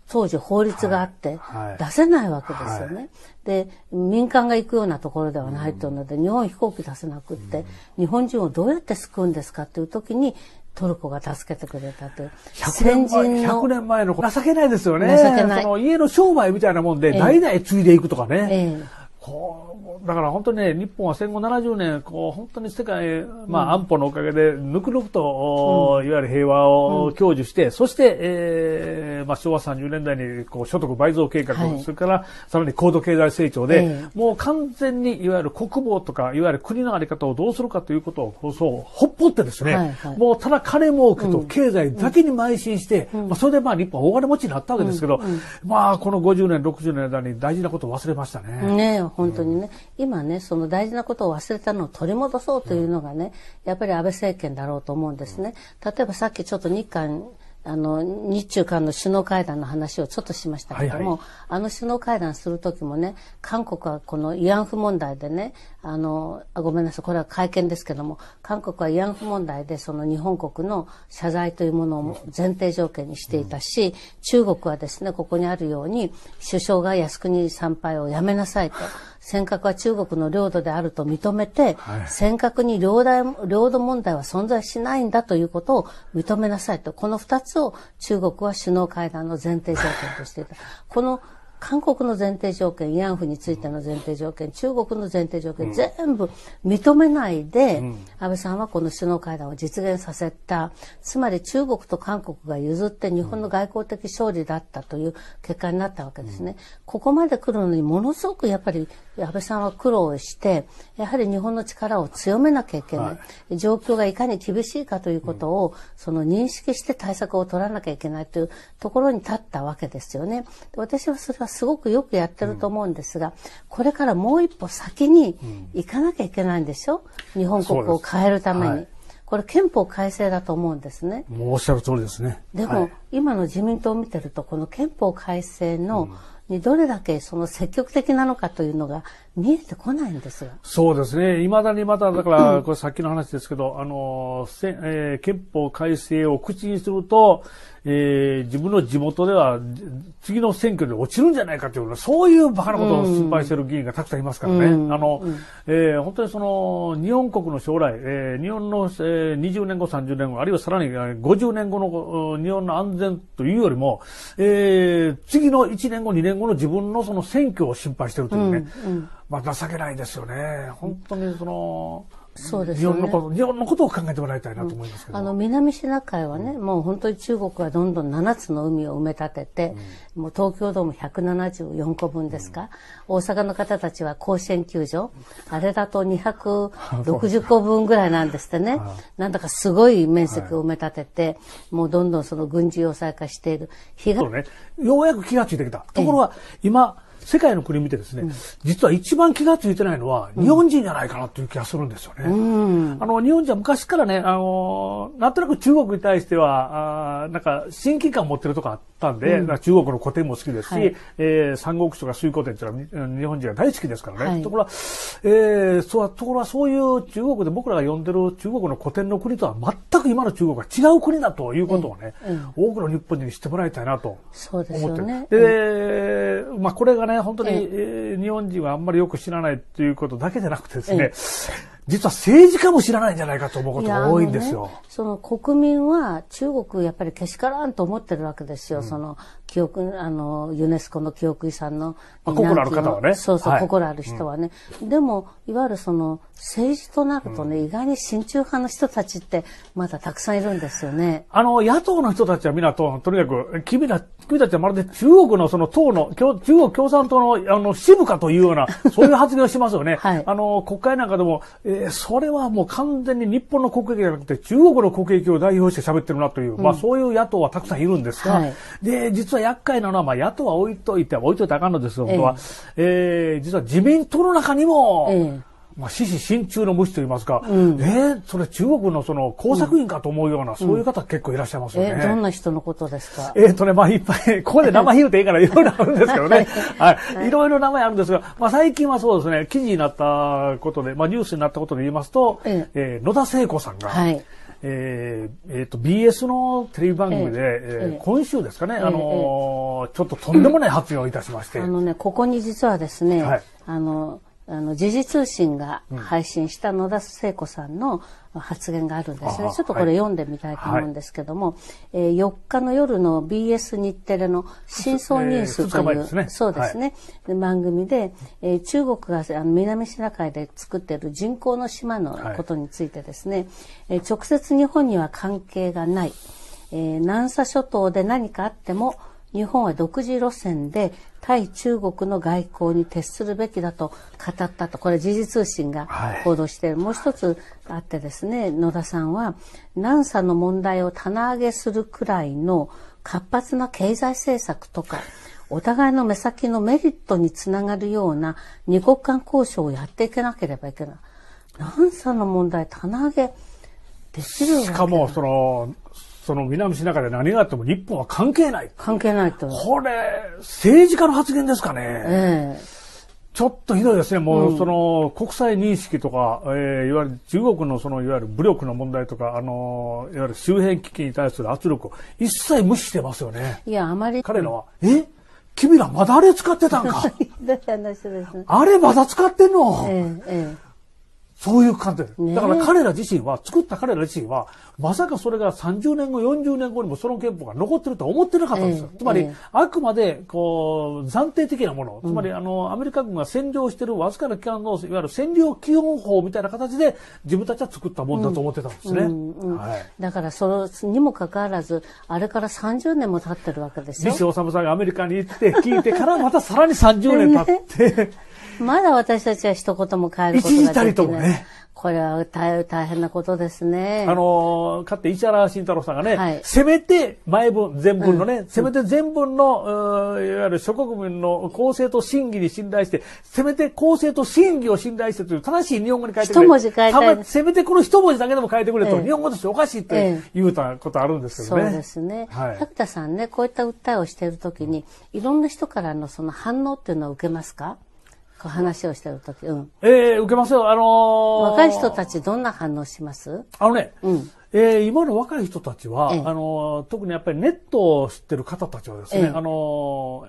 当時法律があって、出せないわけですよね、はいはい、で、民間が行くようなところではないというので、うん、日本飛行機出せなくって、うん、日本人をどうやって救うんですかっていう時に、トルコが助けてくれたという。先人の。100年前の情けないですよね。情けない。その家の商売みたいなもんで、代々継いでいくとかね。ええこう、だから本当にね、日本は戦後70年、こう、本当に世界、まあ、安保のおかげで、ぬくぬくと、うん、いわゆる平和を享受して、うん、そして、えー、まあ、昭和30年代に、こう、所得倍増計画、はい、それから、さらに高度経済成長で、えー、もう完全に、いわゆる国防とか、いわゆる国のあり方をどうするかということを、そう、ほっぽってですね、はいはい、もうただ金儲けと経済だけに邁進して、うん、まあ、それでまあ、日本は大金持ちになったわけですけど、まあ、この50年、60年の間に大事なことを忘れましたね。ね本当にね、うん、今ね、その大事なことを忘れたのを取り戻そうというのがね、やっぱり安倍政権だろうと思うんですね。例えばさっきちょっと日韓あの日中韓の首脳会談の話をちょっとしましたけども、はいはい、あの首脳会談する時もね韓国はこの慰安婦問題でねあのあごめんなさいこれは会見ですけども韓国は慰安婦問題でその日本国の謝罪というものを前提条件にしていたし、うん、中国はですねここにあるように首相が靖国参拝をやめなさいと。尖閣は中国の領土であると認めて、はい、尖閣に領土問題は存在しないんだということを認めなさいと、この二つを中国は首脳会談の前提条件としていた。この韓国の前提条件、慰安婦についての前提条件、中国の前提条件、全部認めないで、安倍さんはこの首脳会談を実現させた。つまり中国と韓国が譲って日本の外交的勝利だったという結果になったわけですね。ここまで来るのにものすごくやっぱり安倍さんは苦労して、やはり日本の力を強めなきゃいけない。い、状況がいかに厳しいかということを、その認識して対策を取らなきゃいけないというところに立ったわけですよね。私はそれはすごくよくやってると思うんですが、これからもう一歩先に行かなきゃいけないんでしょ、うん、日本国を変えるために。はい、これ憲法改正だと思うんですね。もうおっしゃる通りですね。でも、はい、今の自民党を見てると、この憲法改正の、にどれだけその積極的なのかというのが見えてこないんですよ。そうですね。いまだにまた、だから、これさっきの話ですけど、あの、せえー、憲法改正を口にすると、えー、自分の地元では次の選挙で落ちるんじゃないかという、そういうバカなことを心配している議員がたくさんいますからね。うん、あの、えー、本当にその、日本国の将来、えー、日本の、えー、20年後、30年後、あるいはさらに50年後の日本の安全というよりも、えー、次の1年後、2年後の自分のその選挙を心配しているというね。うんまあ、情けないですよね。本当にその、そうです、ね、日本のこと、日本のことを考えてもらいたいなと思いますけど。うん、あの、南シナ海はね、うん、もう本当に中国はどんどん7つの海を埋め立てて、うん、もう東京ドーム174個分ですか、大阪の方たちは甲子園球場、あれだと260個分ぐらいなんですってね。なんだかすごい面積を埋め立てて、はい、もうどんどんその軍事要塞化している。そうね。ようやく気がついてきた。ところが、今、世界の国見てですね、うん、実は一番気が付いてないのは、日本人じゃないかなという気がするんですよね。うん、あの、日本人は昔からね、あの、なんとなく中国に対しては、あなんか、親近感を持ってるとかあったんで、うん、中国の古典も好きですし、はい、えー、三国志とか水古典っていうのは日本人が大好きですからね。はい、ところは、えー、そう、ところはそういう中国で僕らが呼んでる中国の古典の国とは全く今の中国は違う国だということをね、うん、多くの日本人に知ってもらいたいなと思ってる。で、ね、まあこれがね、本当に、えー、日本人はあんまりよく知らないということだけじゃなくてですね、実は政治家も知らないんじゃないかと思うことが多いんですよ。のね、その国民は中国やっぱりけしからんと思ってるわけですよ。うん、その記憶、あの、ユネスコの記憶遺産の。まあ、心ある方はね。そうそう、はい、心ある人はね、うん、でも、いわゆるその、政治となるとね、うん、意外に親中派の人たちって、まだたくさんいるんですよね。あの、野党の人たちは皆と、とにかく、君ら、君たちはまるで中国のその党の、中国共産党の、あの、支部かというような、そういう発言をしますよね。はい、あの、国会なんかでも、えー、それはもう完全に日本の国益じゃなくて、中国の国益を代表して喋ってるなという、うん、まあ、そういう野党はたくさんいるんですが、はい、で、実は厄介なのは、まあ、野党は置いといて、置いといてあかんのですよ、本当は、えー、実は自民党の中にも、えーまあ、獅子心中の無視と言いますか、うん、えー、それ中国のその工作員かと思うような、うん、そういう方結構いらっしゃいますよね。えー、どんな人のことですかえっ、とね、まあいっぱい、ここで名前言うていいからいろいろあるんですけどね。はい、はい。いろいろ名前あるんですが、まあ最近はそうですね、記事になったことで、まあニュースになったことで言いますと、えー、えー、野田聖子さんが、はいえーえーと、BS のテレビ番組で、ええー、今週ですかね、えー、あのー、ちょっととんでもない発表をいたしましてあのねここに実はですね、はい、あのあの時事通信が配信した野田聖子さんの発言があるんですね。ちょっとこれ読んでみたいと思うんですけども、はい、えー、4日の夜の BS 日テレの真相ニュースという、えーね、そうですね、はい、番組で、えー、中国があの南シナ海で作っている人工の島のことについてですね、はい、えー、直接日本には関係がない、えー、南沙諸島で何かあっても、日本は独自路線で対中国の外交に徹するべきだと語ったと、これ時事通信が報道している、はい、もう一つあってですね、野田さんは、南沙の問題を棚上げするくらいの活発な経済政策とか、お互いの目先のメリットにつながるような二国間交渉をやっていけなければいけない。南沙の問題棚上げできるわけしかも、その、その南シナ海で何があっても日本は関係ない。関係ないと。これ、政治家の発言ですかね。ええちょっとひどいですね、もう、その国際認識とか、うん、えー、いわゆる中国のそのいわゆる武力の問題とか、あのいわゆる周辺危機に対する圧力を一切無視してますよね。いや、あまり。彼らは、え君らまだあれ使ってたんか。ひどい話ですあれまだ使ってんの、ええええそういう感じでだから彼ら自身は、作った彼ら自身は、まさかそれが30年後、40年後にもその憲法が残ってるとは思ってなかったんですよ。えー、つまり、えー、あくまで、こう、暫定的なもの。つまり、あの、アメリカ軍が占領してるわずかな期間の、いわゆる占領基本法みたいな形で、自分たちは作ったもんだと思ってたんですね。だから、そのにもかかわらず、あれから30年も経ってるわけですよ。西治さんがアメリカに行って、聞いてから、またさらに30年経って、まだ私たちは一言も変えることができない。一時たりともね。これは大大変なことですね。あの、かって石原慎太郎さんがね、はい、せめて前文、前文のね、うん、せめて前文の、いわゆる諸国民の公正と真偽に信頼して、せめて公正と真偽を信頼してという正しい日本語に書いてくれ。一文字たい、ま、せめてこの一文字だけでも変えてくれと、ええ、日本語としておかしいって言うたことあるんですけどね。え、そうですね。はい。角田さんね、こういった訴えをしているときに、いろんな人からのその反応っていうのは受けますかこう話をしてる時、うん。ええー、受けますよ。あのー、若い人たちどんな反応しますあのね、うん。えー、今の若い人たちは、えー、あのー、特にやっぱりネットを知ってる方たちはですね、えー、あの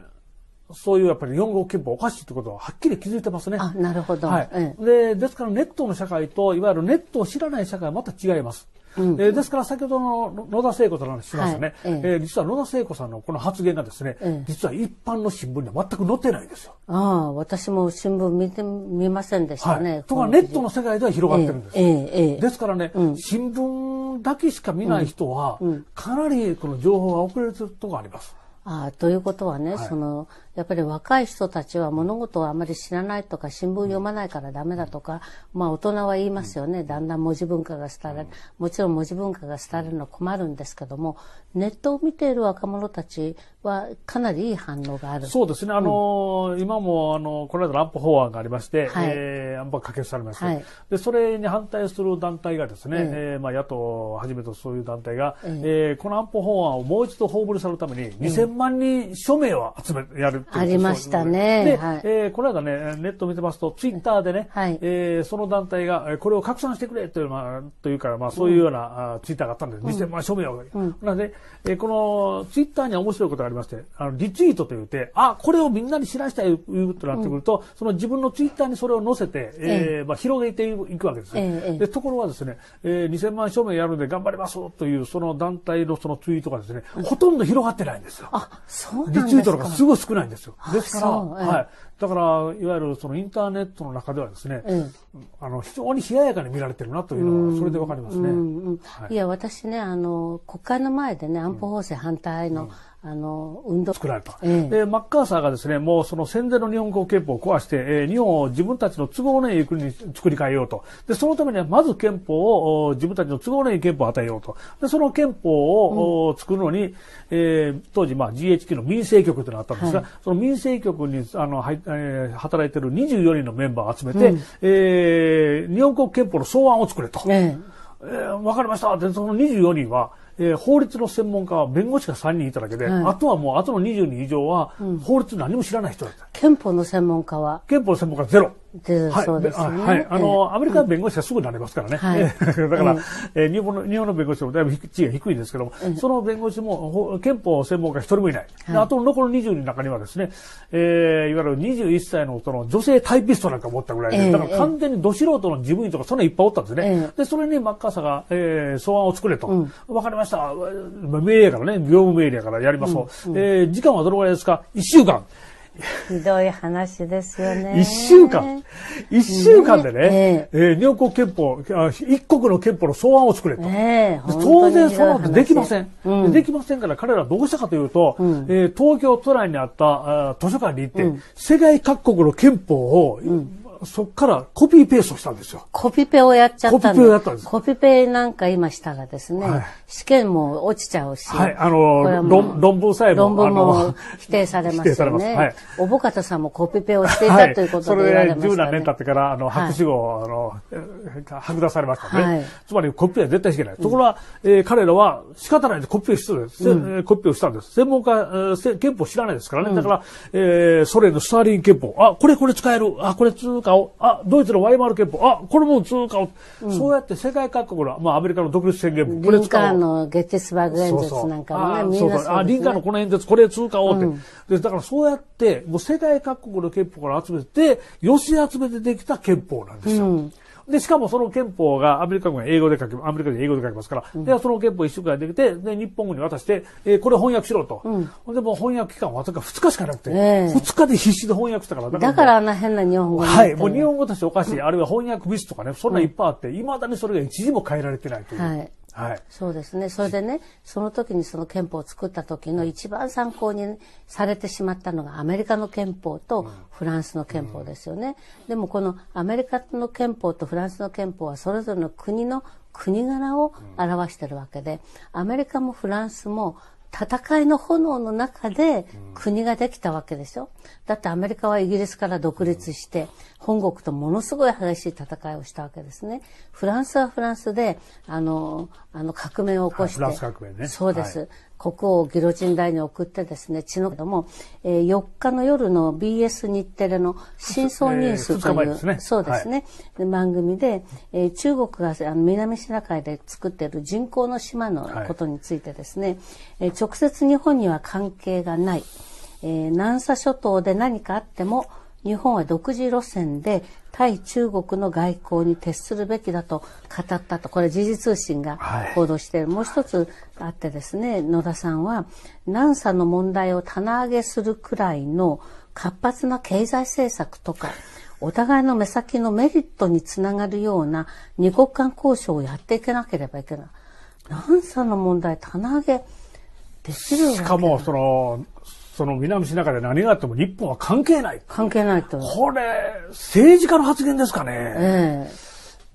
そういうやっぱり日本語憲法おかしいってことははっきり気づいてますね。あ、なるほど。はい。で、ですからネットの社会と、いわゆるネットを知らない社会はまた違います。うん、えー、ですから先ほどの野田聖子さんの話しましたね、はい、ええー、実は野田聖子さんのこの発言がですね、ええ、実は一般の新聞には全く載ってないんですよ。ああ、私も新聞見て見ませんでしたね。はい、とかネットの世界では広がってるんです。ええですからね、うん、新聞だけしか見ない人は、かなりこの情報が遅れるところがあります。あということはね、はい、そのやっぱり若い人たちは物事をあまり知らないとか、新聞読まないからダメだとか、まあ大人は言いますよね。だんだん文字文化が廃れる。もちろん文字文化が廃れるのは困るんですけども、ネットを見ている若者たちはかなりいい反応がある。そうですね。あの、うん、今も、あの、この間安保法案がありまして、はい、えー、安保可決されまして、はい、で、それに反対する団体がですね、えええー、まあ野党をはじめとそういう団体が、えええー、この安保法案をもう一度葬りさるために、2000万人署名を集め、やる。るありましたね。で、はい、えー、この間ね、ネット見てますと、ツイッターでね、はい、えー、その団体が、これを拡散してくれという,、まあ、というから、まあ、そういうような、うん、ツイッターがあったんです、見せましょうよ。うん、なんで、えー、このツイッターには面白いことがありまして、あのリツイートというて、あ、これをみんなに知らしたいとなってくると、うん、その自分のツイッターにそれを載せて、えー、えー、まあ、広げていくわけです、ね、えー、で。ところはですね、えー、2000万署名やるんで頑張りますという、その団体のそのツイートがですね、ほとんど広がってないんですよ。あ、そうなんですかリツイートのがすごい少ないですよ。ですから、はい。だから、いわゆるそのインターネットの中ではですね、あの、非常に冷ややかに見られてるなというのは、それでわかりますね。はいや、私ね、あの、国会の前でね、安保法制反対のあの、運動。作られた、ええ、で、マッカーサーがですね、もうその戦前の日本国憲法を壊して、えー、日本を自分たちの都合のいい国に作り変えようと。で、そのためにはまず憲法を、自分たちの都合のいい憲法を与えようと。で、その憲法を、うん、作るのに、えー、当時、まあ、GHQ の民政局というのがあったんですが、はい、その民政局に、あの、はい、えー、働いてる24人のメンバーを集めて、うん、えー、日本国憲法の草案を作れと。えええー、わかりました。で、その24人は、えー、法律の専門家は弁護士が3人いただけで、はい、あとはもう、あとの20人以上は、法律何も知らない人だった、うん、憲法の専門家は憲法の専門家ゼロ。はい、そうですね。はい。あの、アメリカの弁護士はすぐなれますからね。はい、だから、日本の、日本の弁護士もだいぶ地位が低いですけども、その弁護士も、憲法専門家一人もいない。あと残り20の中にはですね、えー、いわゆる21歳のその女性タイピストなんか持ったぐらいで、だから完全にど素人の事務員とかそんないっぱいおったんですね。で、それにマッカーサーが、えー、草案を作れと。わ、かりました。命令からね、業務命令からやりますと。うえ時間はどのぐらいですか ?1 週間。ひどい話ですよね。一週間。一週間でね、えー、えー、両国憲法、一国の憲法の草案を作れと。えー、当然そてできません、うん、できませんから彼らどうしたかというと、うん、えー、東京都内にあったあ図書館に行って、うん、世界各国の憲法を、うんそっからコピーペーストしたんですよ。コピペをやっちゃったコピペをやったんです。コピペなんか今したらですね、はい、試験も落ちちゃうし。はい、あのー、論文さえも。論文も否定されますよね。否定されます。はい。おぼかたさんもコピペをしていた、はい、ということで言われました、ね、それで十何年経ってから、あの、博士号、はい、あの、剥奪されましたね。はい、つまりコピペは絶対しけない。うん、ところは、えー、彼らは仕方ないでコピペしたんです、うん、コピペをしたんです。専門家、え憲法知らないですからね。だから、えー、ソ連のスターリン憲法。あ、これこれ使える。あ、これ通過貨を、あ、ドイツのワイマール憲法、あ、これも通貨を、うん、そうやって世界各国の、まあアメリカの独立宣言も、これ使う。リンカーのゲッテスバーグ演説なんかもね、みんなそう、ね、あ、リンカーのこの演説、これ通貨をって、うん、で。だからそうやって、もう世界各国の憲法から集めて、寄せ集めてできた憲法なんですよ。うんで、しかもその憲法がアメリカ軍は英語で書き、アメリカで英語で書きますから、うん、で、その憲法一週間できて、で、日本語に渡して、えー、これ翻訳しろと。うん、で、も翻訳期間はわずか2日しかなくて、えー、2日で必死で翻訳したから。だからあんな変な日本語はい、もう日本語としておかしい、あるいは翻訳ミスとかね、そんないっぱいあって、いまだにそれが一時も変えられてないという。はいはい、そうですねそれでねその時にその憲法を作った時の一番参考にされてしまったのがアメリカの憲法とフランスの憲法ですよね、うん、でもこのアメリカの憲法とフランスの憲法はそれぞれの国の国柄を表しているわけでアメリカもフランスも戦いの炎の中で国ができたわけでしょ。だってアメリカはイギリスから独立して、本国とものすごい激しい戦いをしたわけですね。フランスはフランスで、あの、あの革命を起こして。フランス革命ね。そうです。はい、国王をギロチン台に送ってですね、血のけども、えー、4日の夜の BS 日テレの真相ニュースという、えーね、そうですね、はい、番組で、えー、中国があの南シナ海で作っている人工の島のことについてですね、はい、えー、直接日本には関係がない、えー、南沙諸島で何かあっても、日本は独自路線で対中国の外交に徹するべきだと語ったと、これ時事通信が報道している、はい、もう一つあってですね、野田さんは、南沙の問題を棚上げするくらいの活発な経済政策とか、お互いの目先のメリットにつながるような二国間交渉をやっていけなければいけない。南沙の問題棚上げできるわけしかも、その、その南シナ海で何があっても日本は関係ない。関係ないと。これ、政治家の発言ですかね。ええ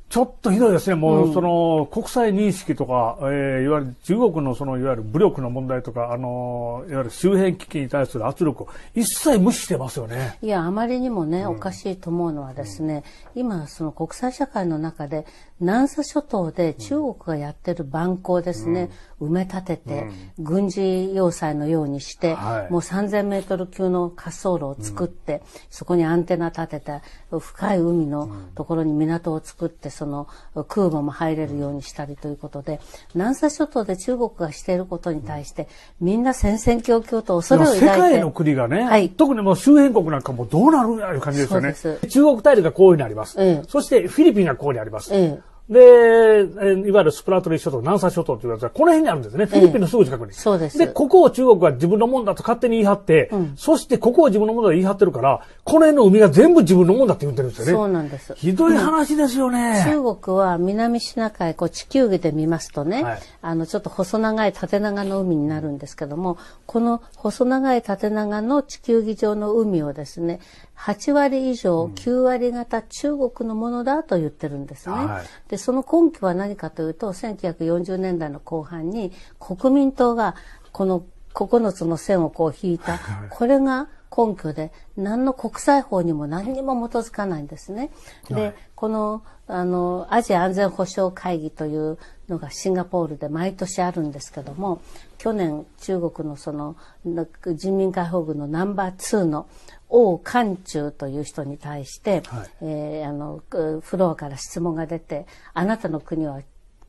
ちょっとひどいですね。もう、その、国際認識とか、えー、いわゆる中国のその、いわゆる武力の問題とか、あの、いわゆる周辺危機に対する圧力を一切無視してますよね。いや、あまりにもね、おかしいと思うのはですね、うん、今、その国際社会の中で、南沙諸島で中国がやってる蛮行ですね、うん、埋め立てて、うん、軍事要塞のようにして、はい、もう3000メートル級の滑走路を作って、そこにアンテナ立てた、深い海のところに港を作って、その空母も入れるようにしたりということで、南沙諸島で中国がしていることに対して、みんな戦々恐々と恐れを抱いて。世界の国がね、はい、特にもう周辺国なんかもどうなるんやいう感じですよね。中国大陸がこういうふうにあります。そしてフィリピンがこうにあります。で、えー、いわゆるスプラトリー諸島、南沙諸島っていうやつは、この辺にあるんですね。フィリピンのすぐ近くに。えそうです。で、ここを中国は自分のもんだと勝手に言い張って、うん、そしてここを自分のもんだと言い張ってるから、この辺の海が全部自分のもんだって言ってるんですよね。そうなんです。ひどい話ですよね。うん、中国は南シナ海、こう地球儀で見ますとね、はい、あの、ちょっと細長い縦長の海になるんですけども、この細長い縦長の地球儀上の海をですね、8割以上、9割方中国のものだと言ってるんですね。はい、で、その根拠は何かというと、1940年代の後半に国民党がこの9つの線をこう引いた、これが根拠で、何の国際法にも何にも基づかないんですね。で、この、あの、アジア安全保障会議というのがシンガポールで毎年あるんですけども、去年中国のその人民解放軍のナンバー2の王冠中という人に対して、はい、えー、あのフロアから質問が出てあなたの国は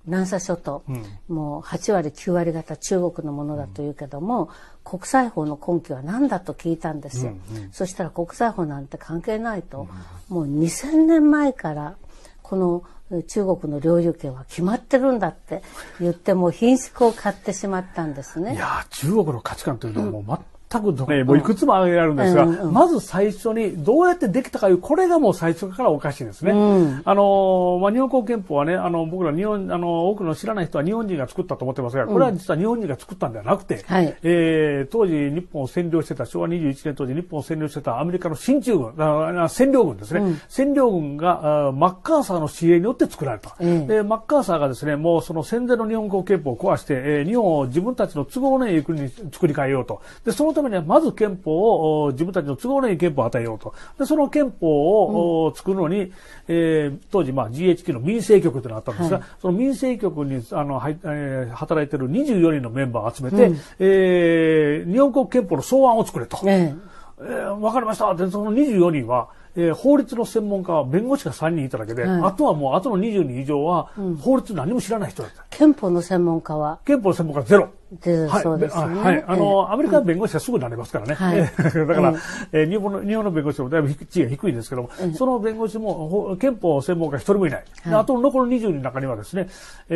南沙諸島、うん、もう8割9割方中国のものだというけども、うん、国際法の根拠は何だと聞いたんですよ、うんうん、そしたら国際法なんて関係ないと、うん、もう2000年前からこの中国の領有権は決まってるんだって言ってもう品質を買ってしまったんですね。いや中国の価値観というのはもうたくとね、もういくつも挙げられるんですが、うんうんまず最初にどうやってできたかいう、これがもう最初からおかしいですね。うん、あの、まあ、日本国憲法はね、あの、僕ら日本、あの、多くの知らない人は日本人が作ったと思ってますが、これは実は日本人が作ったんではなくて、うん、えー、当時日本を占領してた、昭和21年当時日本を占領してたアメリカの進駐軍、占領軍ですね。うん、占領軍があマッカーサーの支援によって作られた、うん、で、マッカーサーがですね、もうその戦前の日本国憲法を壊して、えー、日本を自分たちの都合のいい国に作り変えようと。で、そのためには、まず憲法を、自分たちの都合のいい憲法を与えようと。で、その憲法を、うん、作るのに、えー、当時、まあ、GHQ の民政局というのがあったんですが、はい、その民政局に、あの、はい、えー、働いてる24人のメンバーを集めて、うん、えー、日本国憲法の草案を作れと。ええー、わ、かりました。で、その24人は、えー、法律の専門家は弁護士が3人いただけで、はい、あとはもう、あとの20人以上は、法律何も知らない人だった、うん。憲法の専門家は憲法の専門家ゼロ。はい、そうですね。はい。あの、アメリカの弁護士はすぐなれますからね。はい、だから、えー、日本の、日本の弁護士もだいぶ地位が低いですけども、その弁護士も、憲法専門家一人もいない。あと残る20人の中にはですね、え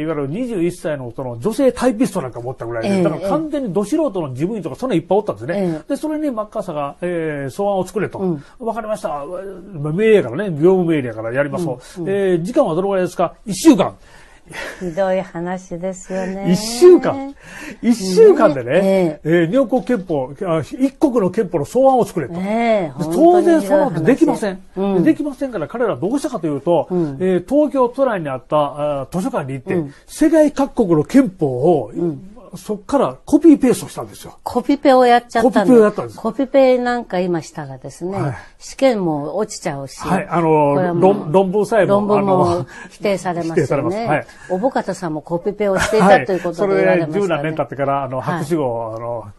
ー、いわゆる21歳のその女性タイピストなんか持ったぐらいで、だから完全にど素人の事務員とかそんないっぱいおったんですね。で、それにマッカーサーが、えー、草案を作れと。わ、かりました。命令からね、業務命令からやりますと。うえ時間はどのぐらいですか ?1 週間。ひどい話ですよね。一週間。一週間でね、ねえー、えー、国憲法、一国の憲法の草案を作れと。え当然そ案なんてできません、うん、できませんから彼らどうしたかというと、うん、えー、東京都内にあったあ図書館に行って、うん、世界各国の憲法を、うんそっからコピーペーストしたんですよ。コピペをやっちゃったコピペをやったんです。コピペなんか今したがですね、はい、試験も落ちちゃうし。はい、あの、論論文さえも。論文も否定されますよね。否定されます。はい。おぼかたさんもコピペをしていた、はい、ということで言われました、ね、それで十何年経ってから、あの、博士号、はい、あの、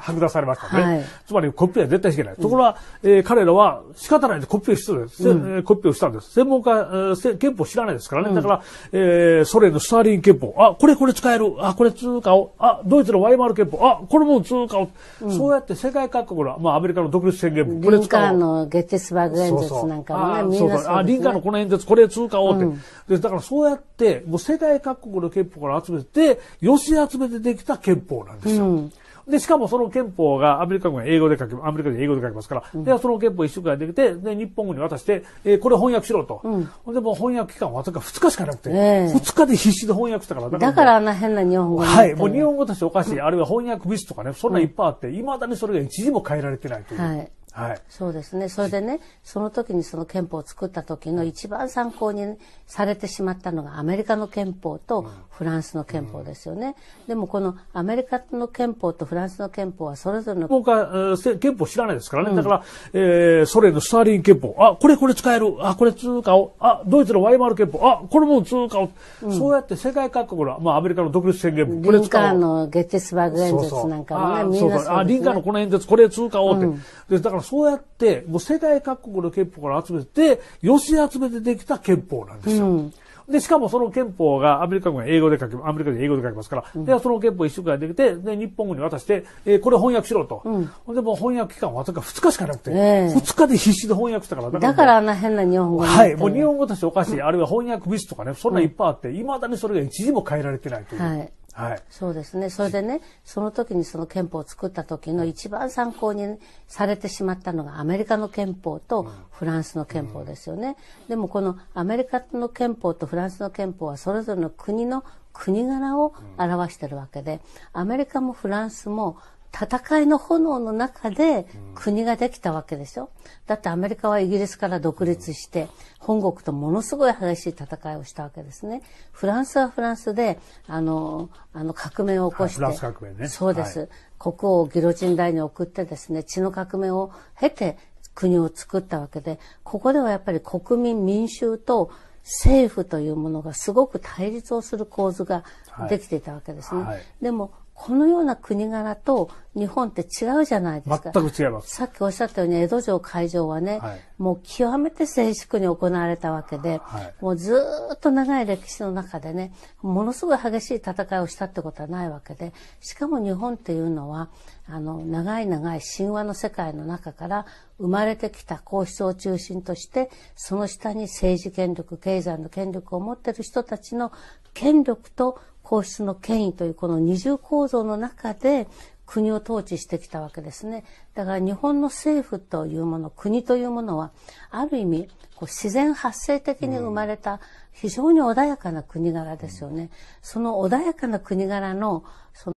剥奪されましたね。はい、つまりコピペは絶対しけない。ところが、えー、彼らは仕方ないでコピペをしるんです。うん、コピペをしたんです。専門家、え憲法知らないですからね。だから、えー、ソ連のスターリン憲法。あ、これこれ使える。あ、これ通貨貨を、あ、ドイツのワイマール憲法、あ、これも通貨を、うん、そうやって世界各国の、まあアメリカの独立宣言も、これ使う。リンカーのゲテスバーグ演説なんかもね、みんなそう、ね、あ、リンカーのこの演説、これ通貨をって、うん、で。だからそうやって、もう世界各国の憲法から集めて、寄せ集めてできた憲法なんですよ。うんで、しかもその憲法がアメリカ軍英語で書き、アメリカで英語で書きますから、うん、で、その憲法一週間できて、で、日本軍に渡して、えー、これ翻訳しろと。うん、で、も翻訳期間わずか2日しかなくて、えー、2日で必死で翻訳したから。だからあんな変な日本語はい、もう日本語としておかしい、あるいは翻訳ミスとかね、そんないっぱいあって、いま、だにそれが一時も変えられてないという。はいはい、そうですねそれでねその時にその憲法を作った時の一番参考に、されてしまったのがアメリカの憲法とフランスの憲法ですよね、うん、でもこのアメリカの憲法とフランスの憲法はそれぞれの僕は憲法知らないですからね、うん、だから、えー、ソ連のスターリン憲法あこれこれ使えるあこれ通貨をあドイツのワイマール憲法あこれも通貨を、うん、そうやって世界各国の、まあ、アメリカの独立宣言もこれ使うリンカーのゲティスバーグ演説なんかもねそうそうみんなそうですねあリンカーのこの演説これ通貨をって、でだからそうやって、もう世界各国の憲法から集めて、よし集めてできた憲法なんですよ。うん、で、しかもその憲法がアメリカ軍は英語で書き、アメリカで英語で書きますから、うん、で、その憲法一週間できて、で、日本軍に渡して、えー、これ翻訳しろと。うん、で、も翻訳期間わずか2日しかなくて、えー、2日で必死で翻訳したから。だからあんな変な日本語はい、もう日本語としておかしい、あるいは翻訳ミスとかね、そんないっぱいあって、いま、だにそれが一時も変えられてないという。はいはい、そうですねそれでねその時にその憲法を作った時の一番参考にされてしまったのがアメリカの憲法とフランスの憲法ですよね、うん、でもこのアメリカの憲法とフランスの憲法はそれぞれの国の国柄を表しているわけでアメリカもフランスも戦いの炎の中で国ができたわけでしょ。だってアメリカはイギリスから独立して、本国とものすごい激しい戦いをしたわけですね。フランスはフランスで、あの、あの革命を起こして。フランス革命ね。そうです。はい、国王をギロチン台に送ってですね、血の革命を経て国を作ったわけで、ここではやっぱり国民民衆と政府というものがすごく対立をする構図ができていたわけですね。はい、でもこのような国柄と日本って違うじゃないですか。全く違います。さっきおっしゃったように、江戸城会場はね、はい、もう極めて静粛に行われたわけで、はい、もうずっと長い歴史の中でね、ものすごい激しい戦いをしたってことはないわけで、しかも日本っていうのは、あの、長い長い神話の世界の中から生まれてきた皇室を中心として、その下に政治権力、経済の権力を持ってる人たちの権力と皇室の権威というこの二重構造の中で国を統治してきたわけですね。だから日本の政府というもの、国というものは、ある意味、こう自然発生的に生まれた非常に穏やかな国柄ですよね。うん、その穏やかな国柄の、その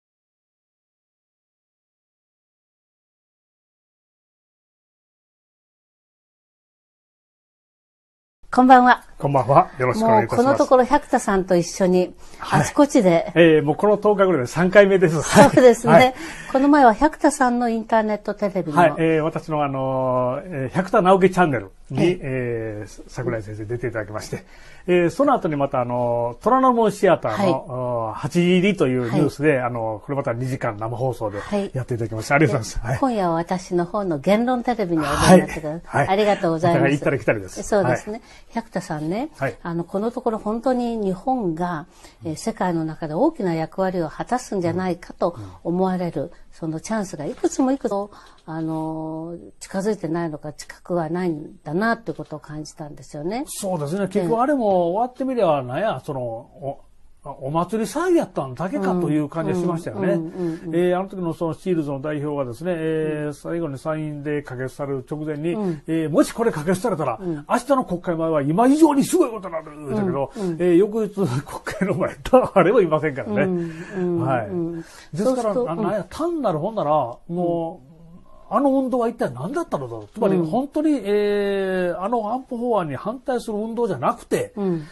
こんばんは。こんばんは。よろしくお願いいたします。このところ、百田さんと一緒に、あちこちで。はい、ええー、もうこの10日ぐらいで3回目です。そうですね。はい、この前は百田さんのインターネットテレビの。はい、えー、私のあの、え百田直樹チャンネルに、ええー、桜井先生出ていただきまして、えー、その後にまたあの、虎ノ門シアターの、はい、8入りというニュースで、はい、あの、これまた2時間生放送でやっていただきまして、ありがとうございます。今夜は私の方の言論テレビにお出になってください。ありがとうございます。いたり来たりです。そうですね。百田さんね、はい、あのこのところ本当に日本が、えー、世界の中で大きな役割を果たすんじゃないかと思われる、うんうん、そのチャンスがいくつもいくつもあの近づいてないのか近くはないんだなということを感じたんですよね。そうですね結局あれも終わってみればなんやそのお祭り騒ぎやったんだけかという感じがしましたよね。えあの時のそのシールズの代表がですね、えー、最後に参院で可決される直前に、うん、えー、もしこれ可決されたら、うん、明日の国会前は今以上にすごいことになるんだけど、え翌日 国会の前、誰もいませんからね。はい。ですから、なんや、単なる本なら、もう、あの運動は一体何だったのだろう。つまり本当に、うん、えー、あの安保法案に反対する運動じゃなくて、うん、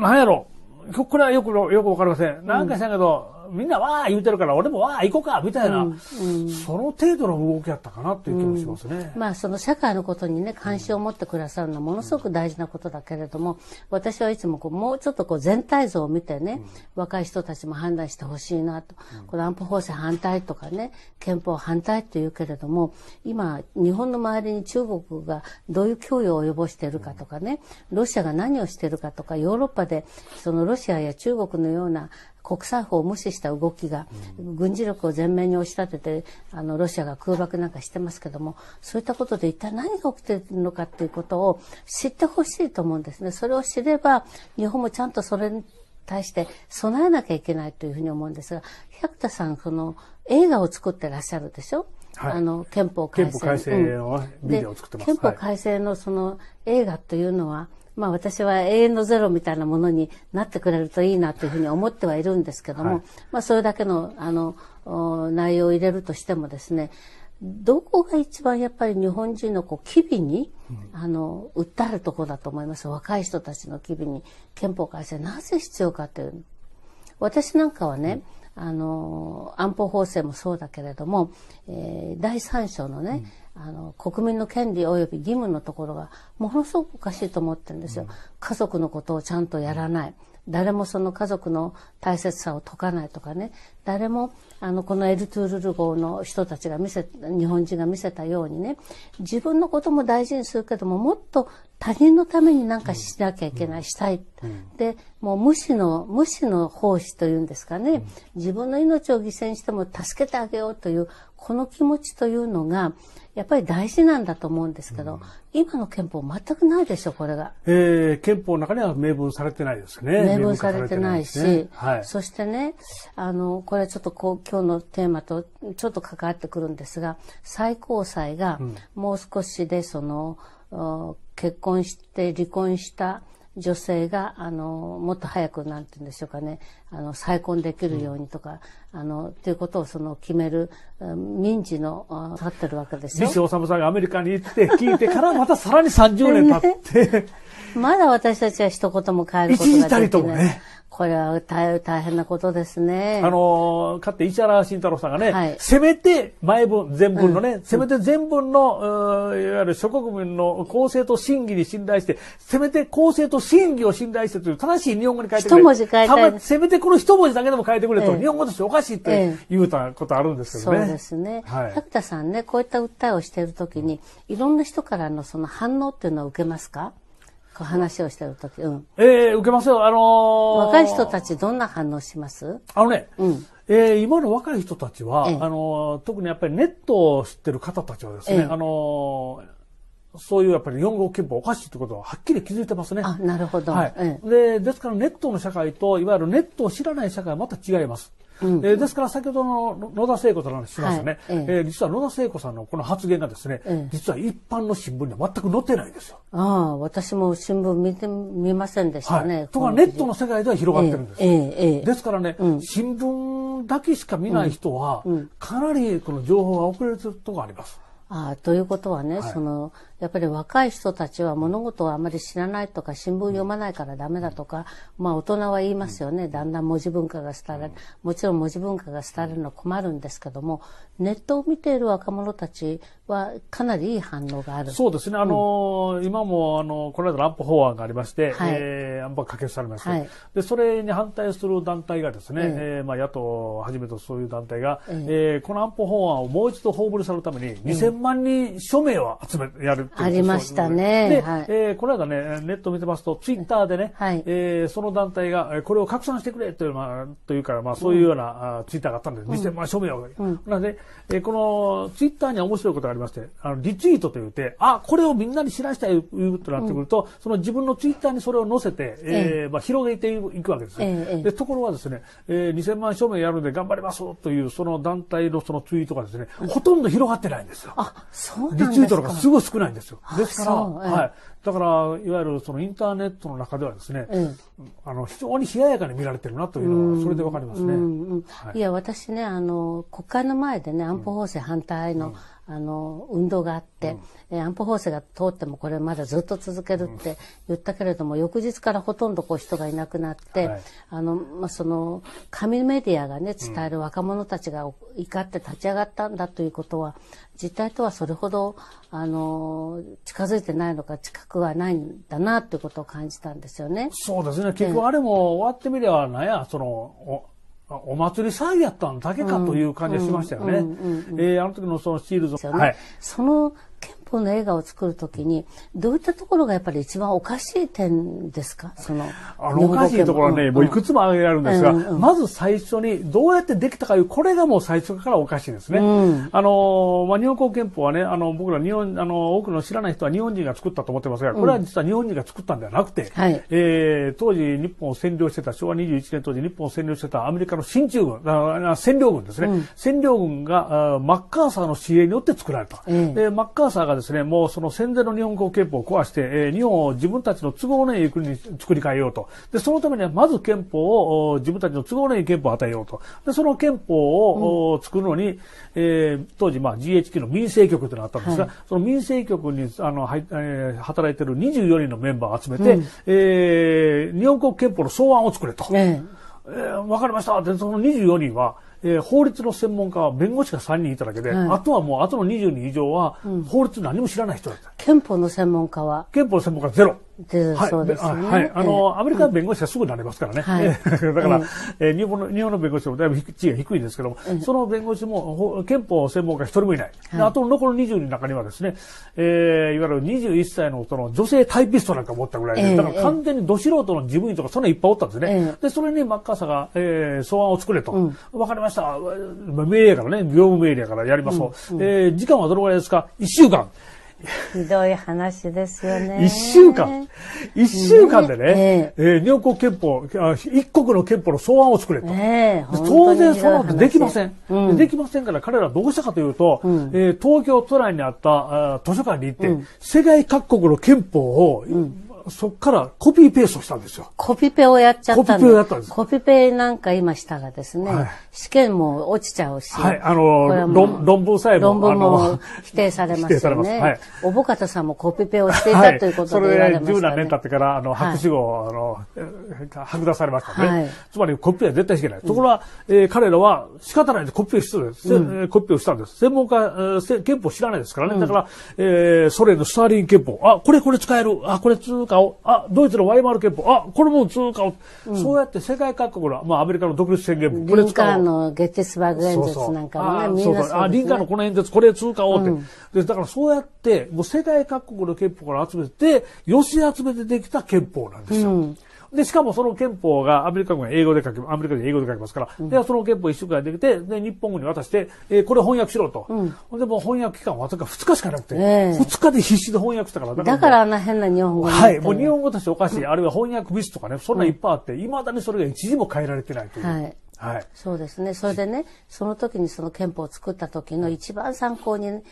なんやろ、これはよく、よくわかりません。なんかしたけど、みんなわー言うてるから、俺もわー行こうかみたいな、うんうん、その程度の動きやったかなという気もしますね。まあ、その社会のことにね、関心を持ってくださるのはものすごく大事なことだけれども、私はいつもこう、もうちょっとこう、全体像を見てね、若い人たちも判断してほしいなと。この安保法制反対とかね、憲法反対っていうけれども、今、日本の周りに中国がどういう脅威を及ぼしているかとかね、ロシアが何をしているかとか、ヨーロッパで、そのロシアや中国のような国際法を無視した動きが、軍事力を前面に押し立ててあのロシアが空爆なんかしてますけどもそういったことで一体何が起きてるのかっていうことを知ってほしいと思うんですね。それを知れば日本もちゃんとそれに対して備えなきゃいけないというふうに思うんですが百田さんその映画を作ってらっしゃるでしょ、はい、あの憲法改正憲法改正のその映画というのは、まあ私は永遠のゼロみたいなものになってくれるといいなというふうに思ってはいるんですけども、はい、まあそれだけの、あの、内容を入れるとしてもですね、どこが一番やっぱり日本人のこう機微に、あの、訴えるところだと思います。若い人たちの機微に憲法改正なぜ必要かという。私なんかはね、うんあの、安保法制もそうだけれども、えー、第三章のね、あの国民の権利及び義務のところがものすごくおかしいと思ってるんですよ、うん、家族のことをちゃんとやらない、誰もその家族の大切さを解かないとかね誰もあのこのエルトゥールル号の人たちが見せ日本人が見せたようにね自分のことも大事にするけどももっと他人のために何かしなきゃいけない、うん、したい、うん、でもう無視の無視の奉仕というんですかね、うん、自分の命を犠牲にしても助けてあげようというこの気持ちというのが、やっぱり大事なんだと思うんですけど、うん、今の憲法全くないでしょ、これが。ええー、憲法の中には明文されてないですね。明文されてないし、ねはい、そしてね、あの、これちょっとこう、今日のテーマとちょっと関わってくるんですが、最高裁がもう少しでその、うん、結婚して離婚した女性が、あの、もっと早く、なんて言うんでしょうかね、あの、再婚できるようにとか、あの、ということをその決める民事の、立ってるわけですよ。西治さんがアメリカに行って聞いてからまたさらに30年経って まだ私たちは一言も変えることができない。一時たりともね。これは大変なことですね。あのー、かって石原慎太郎さんがね、はい、せめて前文、全文のね、うん、せめて全文の、ういわゆる諸国民の公正と審議に信頼して、せめて公正と審議を信頼してという正しい日本語に書いてくれ。一文字変えたい。せめてこの一文字だけでも変えてくれと、え日本語としておかしい。しいって言うたことあるんですけどね。そうですね。はい、百田さんね、こういった訴えをしているときに、いろんな人からのその反応っていうのは受けますかこう話をしてるとき。うん。ええー、受けますよ。あのー、若い人たちどんな反応しますあのね、うん。えー、今の若い人たちは、えー、あの特にやっぱりネットを知ってる方たちはですね、えー、あのそういうやっぱり日本語憲法おかしいってことははっきり気づいてますね。あ、なるほど。はい。で、ですからネットの社会と、いわゆるネットを知らない社会はまた違います。うん、えー、ですから先ほどの野田聖子さんの話しましたね、はい、ええー、実は野田聖子さんのこの発言がですね、ええ、実は一般の新聞には全く載ってないんですよ。ああ、私も新聞見て見ませんでしたね。はい、とかネットの世界では広がってるんです。ええですからね、うん、新聞だけしか見ない人は、かなりこの情報が遅れるところがあります。ああということはね、はい、そのやっぱり若い人たちは物事をあまり知らないとか、新聞読まないからダメだとか、まあ大人は言いますよね。だんだん文字文化が廃れる。もちろん文字文化が廃れるのは困るんですけども、ネットを見ている若者たちはかなりいい反応がある。そうですね。あの、うん、今も、あの、この間の安保法案がありまして、はい、えー、安保可決されまして、はい、で、それに反対する団体がですね、ええー、まあ野党をはじめとそういう団体が、ええー、この安保法案をもう一度葬りさるために、2000万人署名を集め、やる。るありましたね。で、はい、えー、この間ね、ネット見てますと、ツイッターでね、はい、えー、その団体が、これを拡散してくれという,、まあ、というから、まあ、そういうような、うん、ツイッターがあったんで、見せましょうよ。うん、なんで、えー、このツイッターには面白いことがありまして、あのリツイートというて、あ、これをみんなに知らしたいとなってくると、うん、その自分のツイッターにそれを載せて、えー、えー、まあ、広げていくわけです、ね、えー、でところはですね、えー、2000万署名やるんで頑張りますという、その団体のそのツイートがですね、ほとんど広がってないんですよ。あ、そうなんですかリツイートがすごい少ないですよ。ですから、はい。だから、いわゆるそのインターネットの中ではですね、あの、非常に冷ややかに見られてるなというのは、それでわかりますね。いや、私ね、あの、国会の前でね、安保法制反対のあの運動があって、うん、安保法制が通ってもこれまだずっと続けるって言ったけれども、うん、翌日からほとんどこう人がいなくなって、はい、あのまあ、その紙メディアが、ね、伝える若者たちが怒って立ち上がったんだということは、実態とはそれほどあの近づいてないのか近くはないんだなということを感じたんですよね。そうですね結局あれも終わってみればなんやそのお祭り騒ぎやったんだけかという感じがしましたよね。えー、あの時のそのシールズ、ね、はい。その本の映画を作るときに、どういったところがやっぱり一番おかしい点ですかその。あの、おかしいところはね、うん、もういくつも挙げられるんですが、うんうんまず最初にどうやってできたかいう、これがもう最初からおかしいですね。うん、あの、まあ、日本国憲法はね、あの、僕ら日本、あの、多くの知らない人は日本人が作ったと思ってますが、これは実は日本人が作ったんではなくて、うんはい、えー、当時日本を占領してた、昭和21年当時日本を占領してたアメリカの進駐軍、占領軍ですね。占領軍があ、マッカーサーの指令によって作られた。でマッカーサーがですね、もうその戦前の日本国憲法を壊して、えー、日本を自分たちの都合のいい国に作り変えようと。で、そのためにはまず憲法を、自分たちの都合のいい憲法を与えようと。で、その憲法を、うん、作るのに、えー、当時、まあ、GHQ の民政局というのがあったんですが、はい、その民政局に、あの、はい、えー、働いてる24人のメンバーを集めて、うん、えー、日本国憲法の草案を作れと。ええー、わ、かりました。で、その24人は、えー、法律の専門家は弁護士が3人いただけで、はい、あとはもう、あとの20人以上は、法律何も知らない人だった、うん、憲法の専門家は憲法の専門家ゼロ。はい、そうですね。はい。あの、アメリカの弁護士はすぐなれますからね。はい、だから、えー、日本の、日本の弁護士もだいぶ地位が低いですけども、その弁護士も、憲法専門家一人もいない。あと残り20の中にはですね、えー、いわゆる21歳のその女性タイピストなんか持ったぐらいで、だから完全にど素人の事務員とかそんないっぱいおったんですね。で、それにマッカーサーが、えー、草案を作れと。わ、かりました。命令からね、業務命令からやりますと。うえ時間はどのぐらいですか ?1 週間。ひどい話ですよね。一週間。一週間でね、えー、えー、両国憲法あ、一国の憲法の草案を作れと。えー、当然そてできません、うん、できませんから彼らどうしたかというと、うん、えー、東京都内にあったあ図書館に行って、うん、世界各国の憲法を、うんそっからコピーペーストしたんですよ。コピペをやっちゃったコピペをやったんです。コピペなんか今したがですね、試験も落ちちゃうし。はい、あの、論文さえも。論文も否定されますね。否定されます。はい。おぼかたさんもコピペをしていた、ということでれそれで十何年経ってから、あの、博士号、あの、剥奪されましたね。つまりコピペは絶対しけない。ところが、え彼らは仕方ないでコピペをしてるんです、コピペをしたんです。専門家、え憲法知らないですからね。だから、えソ連のスターリン憲法。あ、これこれ使える。あ、これ通か。貨を、あ、ドイツのワイマール憲法、あ、これも通貨を、うん、そうやって世界各国の、まあアメリカの独立宣言も、これ使う。リンカーのゲッテスバーグ演説なんかもね、みんなそう、ね、あ、リンカーのこの演説、これ通貨をって、うん、で。だからそうやって、もう世界各国の憲法から集めて、寄せ集めてできた憲法なんですよ。うんで、しかもその憲法がアメリカ軍は英語で書き、アメリカで英語で書きますから、うん、で、その憲法一週間できて、で、日本軍に渡して、えー、これ翻訳しろと。うん、で、も翻訳期間はわずか2日しかなくて、えー、2日で必死で翻訳したから。だから、からあんな変な日本語はい、もう日本語としておかしい。あるいは翻訳ミスとかね、そんないっぱいあって、いま、だにそれが一時も変えられてないという。はいはい、そうですね。それでね、その時にその憲法を作った時の一番参考に、ね、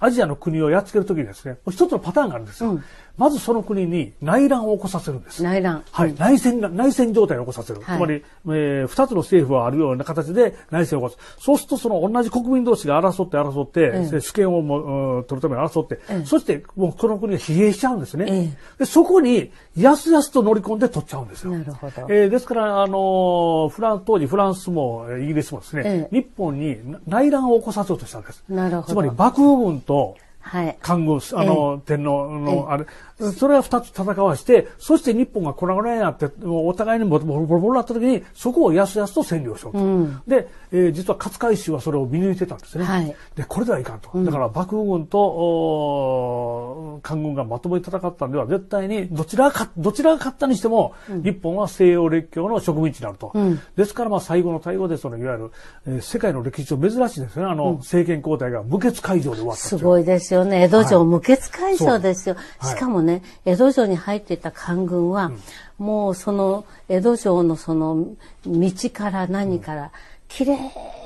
アジアの国をやっつける時にですね、一つのパターンがあるんですよ。うんまずその国に内乱を起こさせるんです。内乱。はい。内戦、内戦状態を起こさせる。はい、つまり、えー、二つの政府はあるような形で内戦を起こす。そうすると、その同じ国民同士が争って争って、うん、主権をも、取るために争って、うん、そして、もうこの国が疲弊しちゃうんですね。うん、でそこに、やすやすと乗り込んで取っちゃうんですよ。なるほど。えー、ですから、あのフランス、当時フランスもイギリスもですね、日本に内乱を起こさせようとしたんです。なるほど。つまり、幕府軍と、はい、看護師、あの、天皇のあれ、それは二つ戦わして、そして日本が粉々になって、お互いにボロボロボロボロなった時に、そこをやすやすと占領しようと。うん、で、えー、実は勝海舟はそれを見抜いてたんですね。はい、で、これではいかんと。うん、だから幕府軍と官軍がまともに戦ったんでは、絶対にどちらがどちらが勝ったにしても、日本は西洋列強の植民地になると。ですから、まあ、最後の対後で、その、いわゆる、えー、世界の歴史上珍しいですね。あの、政権交代が無血開城で終わったす。すごいですよね。江戸城無血開城ですよ。はい、しかもね、ね江戸城に入っていた官軍は、うん、もうその江戸城のその道から何から、うん、きれ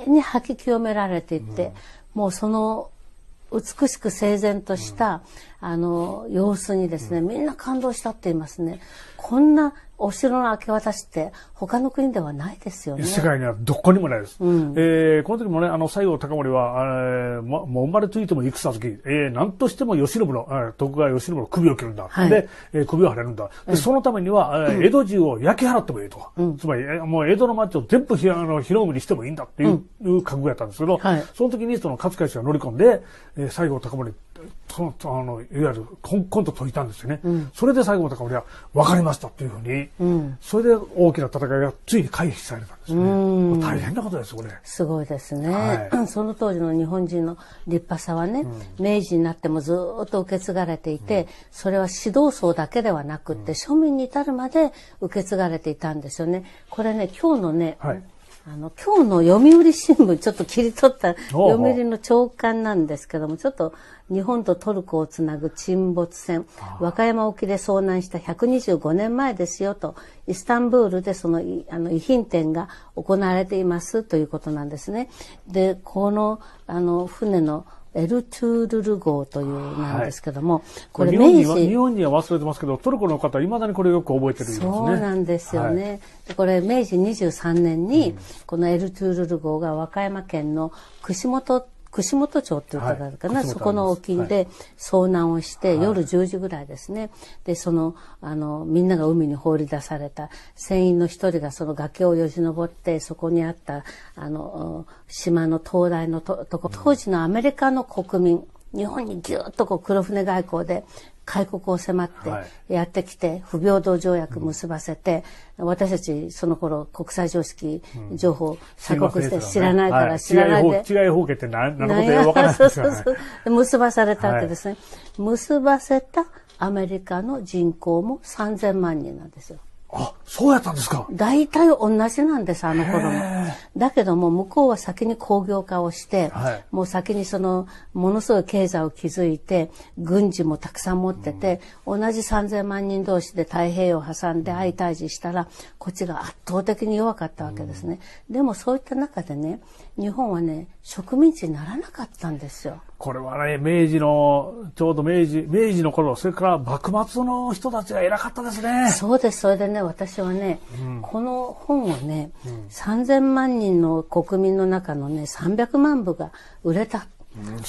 いに吐き清められていって、うん、もうその美しく整然とした、あの、様子にですね、みんな感動したって言いますね。こんなお城の明け渡しって他の国ではないですよね。世界にはどこにもないです。うん、えー、この時もね、あの、西郷隆盛は、えー、ま、もう生まれついても戦好き、えー、なんとしても慶喜の、えー、徳川慶喜の首を切るんだ。はい、で、えー、首を腫れるんだ。で、そのためには、えー、江戸中を焼き払ってもいいと。うん、つまり、えー、もう江戸の町を全部ひあの広海にしてもいいんだっていうう覚悟やったんですけど、はい、その時にその勝海氏が乗り込んで、えー、西郷隆盛とあのいわゆるコンコンと解いたんですよね、うん、それで最後まで俺は分かりましたっていうふうに、ん、それで大きな戦いがついに回避されたんですね、大変なことですこれすごいですね、はい、その当時の日本人の立派さはね、明治になってもずっと受け継がれていて、それは指導層だけではなくって、庶民に至るまで受け継がれていたんですよねこれね今日のね、はいあの、今日の読売新聞、ちょっと切り取った読売の長官なんですけども、ちょっと日本とトルコをつなぐ沈没船、和歌山沖で遭難した125年前ですよと、イスタンブールでそのあの遺品展が行われていますということなんですね。で、この、あの、船のエルトゥールル号というなんですけども、はい、これ明治日本には忘れてますけどトルコの方いまだにこれよく覚えてるんですねそうなんですよね、はい、これ明治23年に、このエルトゥールル号が和歌山県の串本串本町っていうとこかな、はい、そこの沖で遭難をして、はい、夜10時ぐらいですね。で、その、あの、みんなが海に放り出された、船員の一人がその崖をよじ登って、そこにあった、あの、島の灯台のとこ、当時のアメリカの国民、日本にぎゅっとこう黒船外交で開国を迫ってやってきて、不平等条約結ばせて、私たちその頃国際常識情報鎖国して知らないから知らないで。違い方形って何なのことよ、からないですよ、ね。そうそうそう。結ばされたわけですね。結ばせたアメリカの人口も3000万人なんですよ。あそうやったんですか大体同じなんですあの頃もだけども向こうは先に工業化をして、はい、もう先にそのものすごい経済を築いて軍事もたくさん持ってて、うん、同じ3,000万人同士で太平洋を挟んで相対峙したらこっちが圧倒的に弱かったわけですね、うん、でもそういった中でね日本はね、植民地にならなかったんですよ。これはね、明治の、ちょうど明治、明治の頃、それから幕末の人たちが偉かったですね。そうです。それでね、私はね、うん、この本をね、うん、3000万人の国民の中のね、300万部が売れた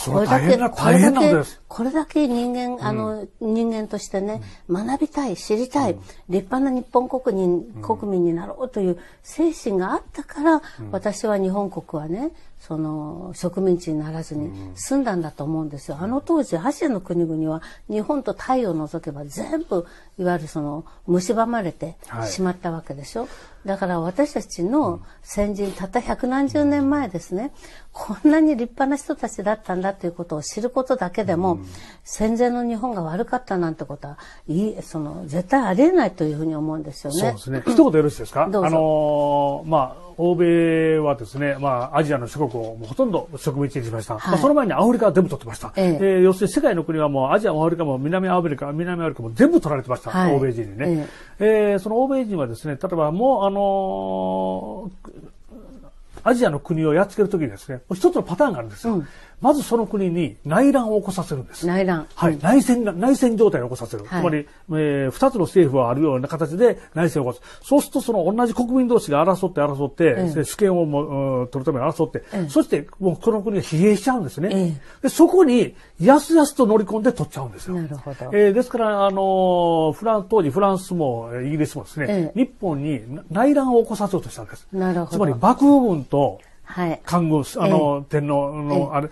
これだけ、これだけ、これだけ人間、あの、人間としてね、学びたい、知りたい、立派な日本国民、国民になろうという精神があったから、私は日本国はね、その植民地にならずに済んだんだと思うんですよ。あの当時アジアの国々は日本と太陽を除けば全部いわゆるその蝕まれてしまったわけでしょ。はい、だから私たちの先人たった百何十年前ですね、こんなに立派な人たちだったんだということを知ることだけでも、戦前の日本が悪かったなんてことはいいその絶対ありえないというふうに思うんですよね。そうですね。一言よろしいですか？あのまあ欧米はですね、まあ、アジアの諸国をほとんど植民地にしました。はい、まあ、その前にアフリカは全部取ってました。ええ要するに世界の国はもうアジアもアフリカも南アフリカ、南アフリカも全部取られてました。はい、欧米人にね。ええー、その欧米人はですね、例えばもう、あのーアジアの国をやっつけるときにですね、一つのパターンがあるんですよ。うん、まずその国に内乱を起こさせるんです。内乱。はい。内戦、が、内戦状態を起こさせる。はい、つまり、えー、二つの政府はあるような形で内戦を起こす。そうすると、その同じ国民同士が争って争って、うん、主権をも、取るために争って、うん、そして、もうこの国が疲弊しちゃうんですね。うん、でそこに、やすやすと乗り込んで取っちゃうんですよ。なるほど。えー、ですから、あのフラン、ス、当時フランスもイギリスもですね、日本に内乱を起こさせようとしたんです。なるほど。つまり、幕府軍と、はい、看護師、あの、天皇のあれ、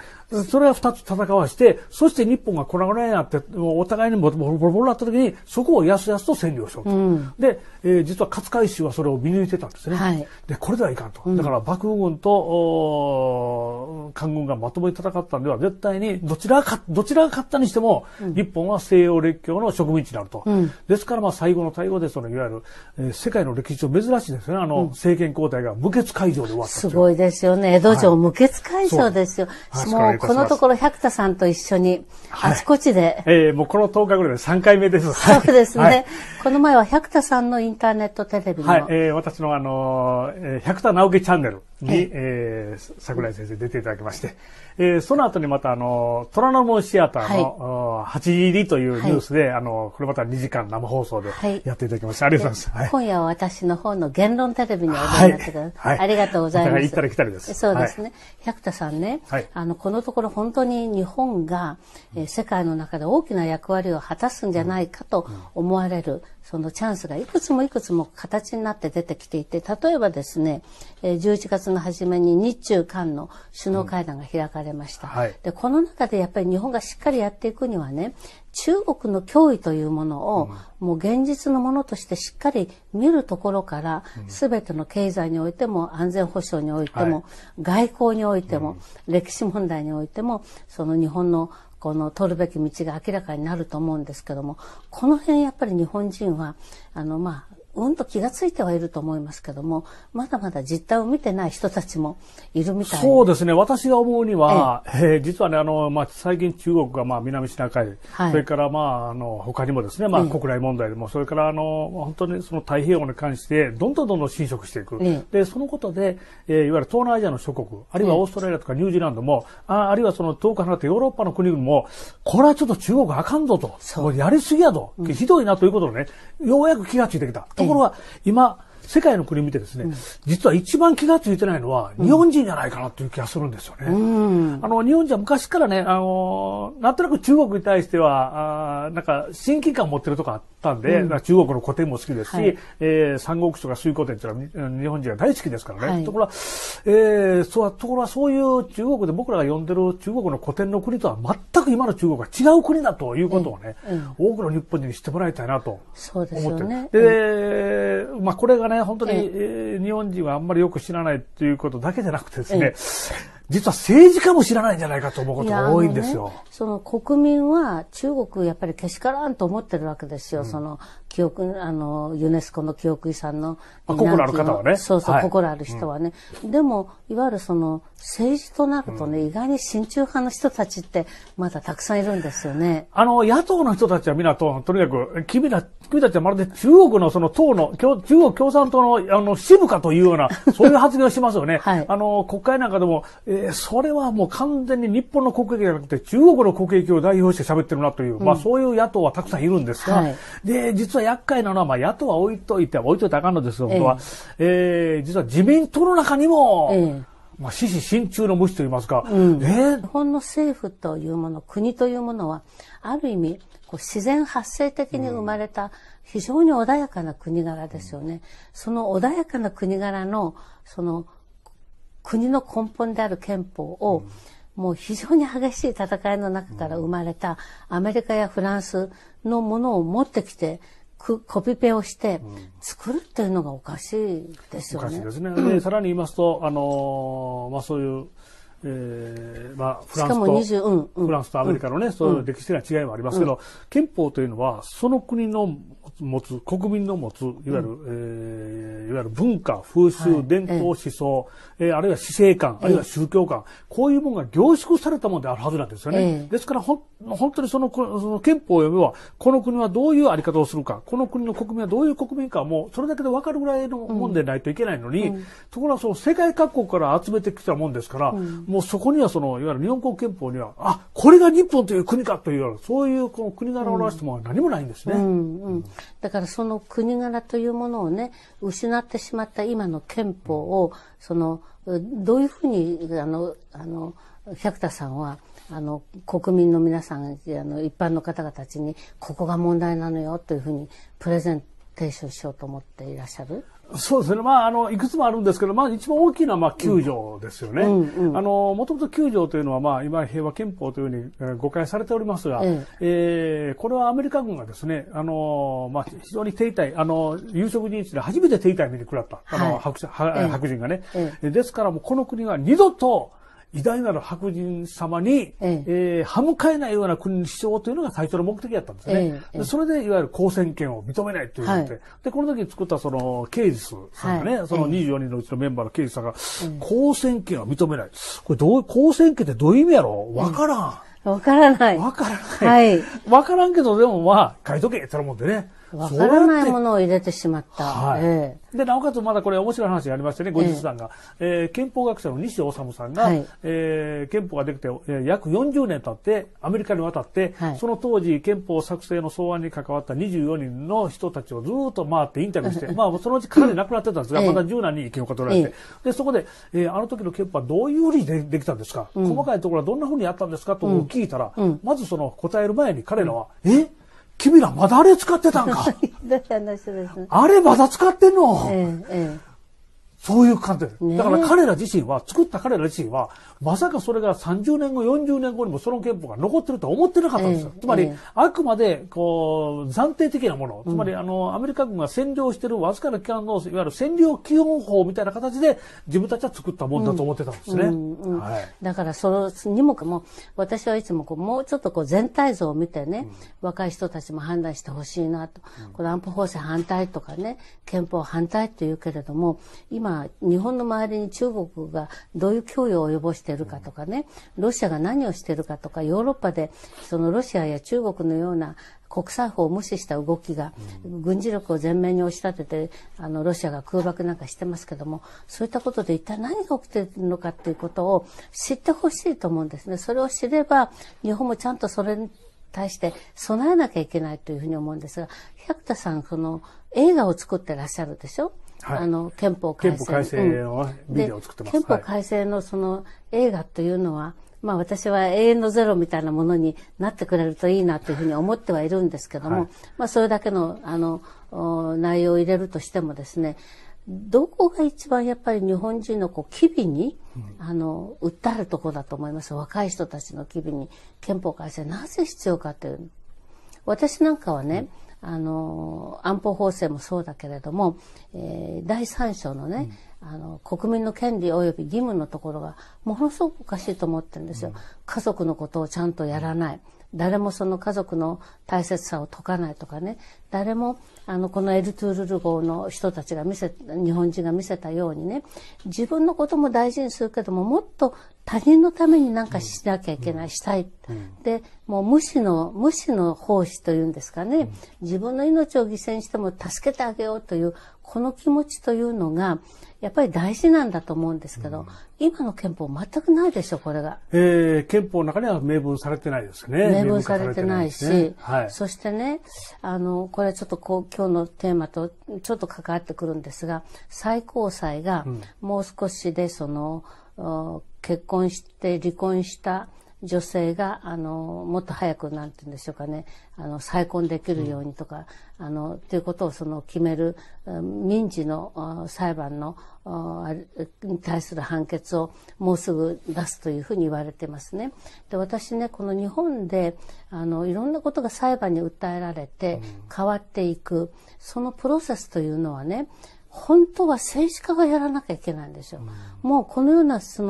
それは二つ戦わして、そして日本がこらぐらになって、お互いにボロボロボロボロなった時に、そこをやすやすと占領しようと。うん、で、えー、実は勝海舟はそれを見抜いてたんですね。はい、で、これではいかんと。だから幕府軍と、官軍がまともに戦ったんでは、絶対にどちらか、どちらが勝ったにしても、日本は西洋列強の植民地になると。ですから、まあ、最後の対応で、その、いわゆる、えー、世界の歴史上珍しいですね。あの、政権交代が無血会場で終わったすごいですよね。江戸城無血解除ですよ。はいこのところ百田さんと一緒に、あちこちで。はい、ええー、もうこの10日ぐらいで3回目です。そうですね。はい、この前は百田さんのインターネットテレビの。はい、えー、私のあの、百田直樹チャンネル。に、ええー、桜井先生出ていただきまして、えー、その後にまたあの、虎ノ門シアターの、はい、8時入りというニュースで、はい、あの、これまた2時間生放送でやっていただきまして、はい、ありがとうございます。今夜は私の方の言論テレビにお出になってください。ありがとうございます。行ったら来たりです。そうですね。百田さんね、あの、このところ本当に日本が、えー、世界の中で大きな役割を果たすんじゃないかと思われる、うんうんそのチャンスがいくつもいくつも形になって出てきていて、例えばですね、11月の初めに日中韓の首脳会談が開かれました。うんはい、で、この中でやっぱり日本がしっかりやっていくにはね、中国の脅威というものを、もう現実のものとしてしっかり見るところから、す、う、べ、ん、ての経済においても、安全保障においても、はい、外交においても、うん、歴史問題においても、その日本のこの取るべき道が明らかになると思うんですけどもこの辺やっぱり日本人はあのまうんと気がついてはいると思いますけども、まだまだ実態を見てない人たちもいるみたいそうですね。私が思うには、ええ実はね、あの、まあ、最近中国が、まあ、南シナ海、はい、それから、まあ、あの、他にもですね、まあ、国内問題でも、ええ、それから、あの、本当にその太平洋に関して、どんどんどんどん侵食していく。え、で、そのことで、えー、いわゆる東南アジアの諸国、あるいはオーストラリアとかニュージーランドも、ああるいはその遠く離れてヨーロッパの国々も、これはちょっと中国あかんぞと、やりすぎやと、ひどいなということをね、ようやく気がついてきた。ところが、今、世界の国見てですね、実は一番気がついてないのは、日本人じゃないかなという気がするんですよね。あの、日本人は昔からね、あの、なんとなく中国に対しては、あなんか、親近感を持ってるとかあったんで、中国の古典も好きですし、はい、えー、三国志とか水古典っていうのは日本人が大好きですからね。はい、ところは、えー、そう、ところはそういう中国で僕らが呼んでる中国の古典の国とは全く今の中国は違う国だということをね、うん多くの日本人に知ってもらいたいなと思ってる。そうですね。で、まあ、これがね、ね、本当に、えー、日本人はあんまりよく知らないということだけじゃなくてですね、実は政治家も知らないんじゃないかと思うことが多いんですよ。のね、その国民は中国やっぱりけしからんと思ってるわけですよ。うん、その記憶、あの、ユネスコの記憶遺産の。まあ、心ある方はね。そうそう、はい、心ある人はね、うん、でも、いわゆるその政治となるとね、うん、意外に親中派の人たちってまだたくさんいるんですよね。あの、野党の人たちは皆と、とにかく君ら君たちはまるで中国のその党の、中国共産党のあの支部かというような、そういう発言をしますよね。はい、あの、国会なんかでも、えー、それはもう完全に日本の国益じゃなくて中国の国益を代表して喋ってるなという、うん、まあそういう野党はたくさんいるんですが、はい、で、実は厄介なのは、まあ野党は置いといて、置いといてあかんのですが、当は、えー、実は自民党の中にも、えーまあ、死死心中の無視といいますか、うん、えー、日本の政府というもの、国というものは、ある意味、こう自然発生的に生まれた非常に穏やかな国柄ですよね。その穏やかな国柄の、その国の根本である憲法を、もう非常に激しい戦いの中から生まれたアメリカやフランスのものを持ってきて、コピペをして作るっていうのがおかしいですよね。おかしいですね。さらに言いますと、あのまあそういう、えーまあ、フランスと、うんうん、フランスとアメリカのね、そういう歴史的な違いもありますけど、うん、憲法というのは、その国の持つ、国民の持つ、いわゆる、うん、えー、いわゆる文化、風習、はい、伝統、思想、えー、あるいは死生観、あるいは宗教観、こういうものが凝縮されたものであるはずなんですよね。ですからほ、本当にその、その憲法を読めば、この国はどういうあり方をするか、この国の国民はどういう国民かも、それだけで分かるぐらいのもんでないといけないのに、うん、ところがその世界各国から集めてきたもんですから、うん、もうそこにはその、いわゆる日本国憲法には、あ、これが日本という国かという、そういうこの国柄を表したものは何もないんですね。うんうんだからその国柄というものをね、失ってしまった今の憲法を、その、どういうふうに、あの、あの、百田さんは、あの、国民の皆さん、あの、一般の方々たちに、ここが問題なのよというふうに、プレゼンテーションしようと思っていらっしゃるそうですね。まあ、あの、いくつもあるんですけど、まあ、一番大きな、まあ、9条ですよね。うんうんうん、あの、もともと救条というのは、まあ、今、平和憲法というふうに誤解されておりますが、えええー、これはアメリカ軍がですね、あの、まあ、非常に停滞、あの、有色人種で初めて停滞目に食らった、あの、はい、白白人がね、ですから、もうこの国は二度と、偉大なる白人様に、えええー、歯向かえないような国にしようというのが最初の目的だったんですね。ええ、それでいわゆる公選権を認めないというので、はい、で、この時作ったその刑事さんがね、はい、その24人のうちのメンバーの刑事さんが、公選権は認めない。これどう、公選権ってどういう意味やろわからん。わ、からない。わからない。はい。わからんけど、でもまあ、書いとけってなもんでね。わからないものを入れてしまった。はい、えー、で、なおかつまだこれ面白い話がありましてね、後日談が。えー、えー、憲法学者の西治さんが、はい、えー、憲法ができて、えー、約40年経って、アメリカに渡って、はい、その当時憲法作成の草案に関わった24人の人たちをずっと回ってインタビューして、まあそのうち彼亡くなってたんですが、まだ柔軟に意見を語られて、で、そこで、えー、あの時の憲法はどういうふうにでできたんですか、うん、細かいところはどんなふうにやったんですかと聞いたら、うんうん、まずその答える前に彼らは、え君らまだあれ使ってたんか。あれまだ使ってんの、えええそういう感じです。だから彼ら自身は、作った彼ら自身は、まさかそれが30年後、40年後にもその憲法が残ってるとは思ってなかったんですよ。えー、つまり、えー、あくまで、こう、暫定的なもの。つまり、うん、あの、アメリカ軍が占領してるわずかな期間の、いわゆる占領基本法みたいな形で、自分たちは作ったもんだと思ってたんですね。はい、だから、その、にもかも、私はいつもこう、もうちょっとこう、全体像を見てね、若い人たちも判断してほしいなと。この安保法制反対とかね、憲法反対って言うけれども、今、今、日本の周りに中国がどういう脅威を及ぼしているかとかね、ロシアが何をしているかとか、ヨーロッパで、そのロシアや中国のような国際法を無視した動きが、軍事力を前面に押し立てて、あの、ロシアが空爆なんかしてますけども、そういったことで一体何が起きているのかということを知ってほしいと思うんですね。それを知れば、日本もちゃんとそれに対して備えなきゃいけないというふうに思うんですが、百田さん、その映画を作ってらっしゃるでしょはい、あの憲法改正憲法改正のビデオを作ってます、憲法改正のその映画というのは、まあ私は永遠のゼロみたいなものになってくれるといいなというふうに思ってはいるんですけども、はい、まあそれだけのあの内容を入れるとしてもですね、どこが一番やっぱり日本人のこう機微に、うん、あの、訴えるところだと思います。若い人たちの機微に憲法改正なぜ必要かという。私なんかはね、うんあの、安保法制もそうだけれども、えー、第三章のね、うん、あの、国民の権利及び義務のところが、ものすごくおかしいと思ってるんですよ。うん、家族のことをちゃんとやらない。誰もその家族の大切さを解かないとかね、誰も、あの、このエルトゥールル号の人たちが見せ、日本人が見せたようにね、自分のことも大事にするけども、もっと他人のために何かしなきゃいけない、したい。で、もう無視の、無視の奉仕というんですかね、自分の命を犠牲にしても助けてあげようという、この気持ちというのが、やっぱり大事なんだと思うんですけど、うん、今の憲法全くないでしょ、これが。えー、憲法の中には明文されてないですね。明文されてないし、いねはい、そしてね、あの、これはちょっとこう、今日のテーマとちょっと関わってくるんですが、最高裁がもう少しでその、うん結婚して離婚した女性が、あの、もっと早く、なんて言うんでしょうかね、あの、再婚できるようにとか、うん、あの、ていうことをその決める、民事の裁判の、に対する判決をもうすぐ出すというふうに言われてますね。で、私ね、この日本で、あの、いろんなことが裁判に訴えられて変わっていく、うん、そのプロセスというのはね、本当は政治家がやらなきゃいけないんですよ。もうこのようなそ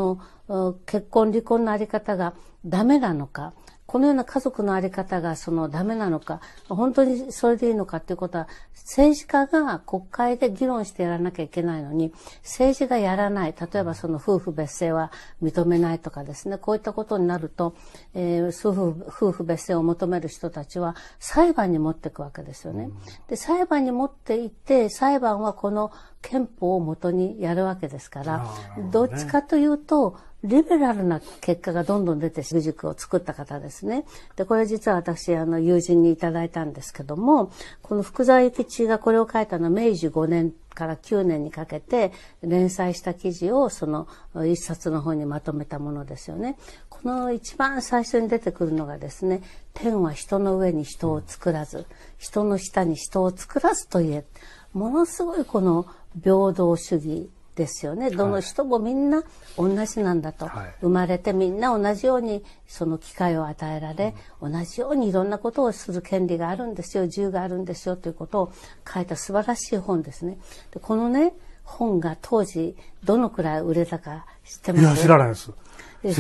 の結婚離婚のあり方がダメなのか、このような家族のあり方がそのダメなのか、本当にそれでいいのかっていうことは、政治家が国会で議論してやらなきゃいけないのに、政治がやらない、例えばその夫婦別姓は認めないとかですね、こういったことになると、えー、夫婦夫婦別姓を求める人たちは裁判に持っていくわけですよね。で、裁判に持っていって、裁判はこの憲法をもとにやるわけですから、どっちかというと、リベラルな結果がどんどん出て、塾軸を作った方ですね。で、これ実は私、あの、友人にいただいたんですけども、この福沢諭吉がこれを書いたのは明治5年から9年にかけて連載した記事をその一冊の方にまとめたものですよね。この一番最初に出てくるのがですね、天は人の上に人を作らず、人の下に人を作らずといえ、ものすごいこの平等主義ですよね。どの人もみんな同じなんだと。はい、生まれてみんな同じようにその機会を与えられ、うん、同じようにいろんなことをする権利があるんですよ、自由があるんですよということを書いた素晴らしい本ですね。でこのね、本が当時どのくらい売れたか知ってますいや、知らないです。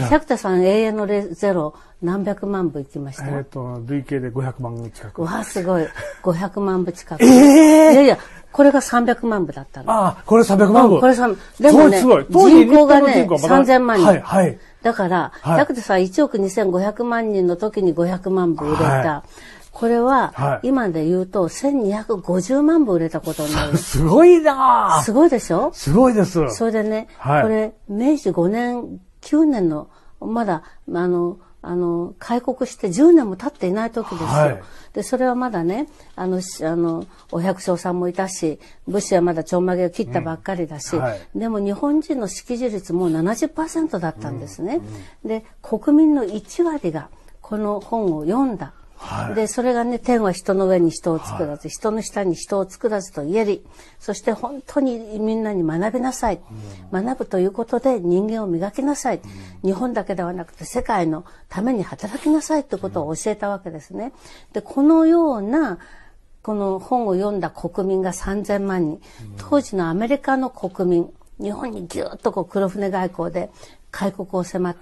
百田さん永遠のゼロ何百万部いきましたえっ、ー、と累計で500万部近くわあすごい500万部近くええー、いやいやこれが300万部だったの。ああ、これ300万部、これ3、でもね、人口がね、3000万人。はい、はい。だから、はい、だけどさ、1億2500万人の時に500万部売れた。はいこれは、今で言うと、1250万部売れたことになる。すごいなすごいでしょすごいです。それでね、はい、これ、明治5年、9年の、まだ、あの、あの、開国して10年も経っていない時ですよ。はい、で、それはまだね、あの、あの、お百姓さんもいたし、武士はまだちょんまげを切ったばっかりだし、うんはい、でも日本人の識字率もう70%だったんですね。うんうん、で、国民の1割がこの本を読んだ。はい、で、それがね、天は人の上に人を作らず、はい、人の下に人を作らずと言えり、そして本当にみんなに学びなさい。うん、学ぶということで人間を磨きなさい、うん。日本だけではなくて世界のために働きなさいということを教えたわけですね。うん、で、このような、この本を読んだ国民が3000万人、当時のアメリカの国民、日本にぎゅっとこう黒船外交で開国を迫っ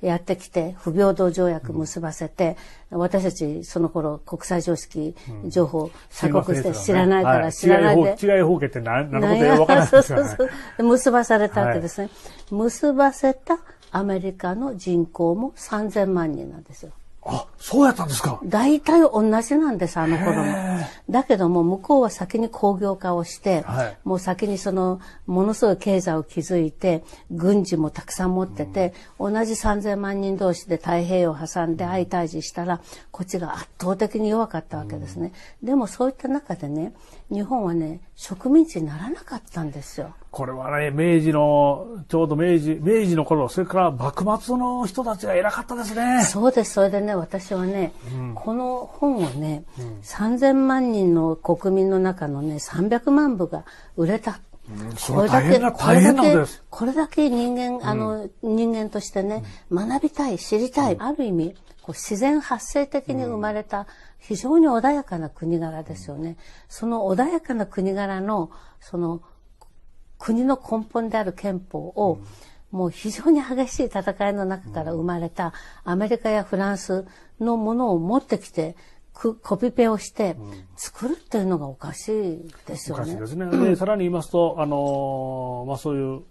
てやってきて、不平等条約結ばせて、私たちその頃国際常識情報鎖国して知らないから知らないで。違い法権って何なのことわからない そう。よ結ばされたわけですね。結ばせたアメリカの人口も3000万人なんですよ。あ、そうやったんですか大体同じなんです、あの頃も。だけども、向こうは先に工業化をして、はい、もう先にその、ものすごい経済を築いて、軍事もたくさん持ってて、うん、同じ3000万人同士で太平洋を挟んで相対峙したら、こっちが圧倒的に弱かったわけですね。うん、でもそういった中でね、日本はね、植民地にならなかったんですよ。これはね、明治の、ちょうど明治、明治の頃、それから幕末の人たちが偉かったですね。そうです。それでね、私はね、うん、この本をね、うん、3000万人の国民の中のね、300万部が売れた。うん、これだけ、これだけ、これだけ人間、あの、人間としてね、学びたい、知りたい、ある意味、こう自然発生的に生まれた非常に穏やかな国柄ですよね。その穏やかな国柄の、その、国の根本である憲法を、もう非常に激しい戦いの中から生まれたアメリカやフランスのものを持ってきて、コピペをして作るっていうのがおかしいですよね。おかしいですね。で、さらに言いますと、あのまあそういう、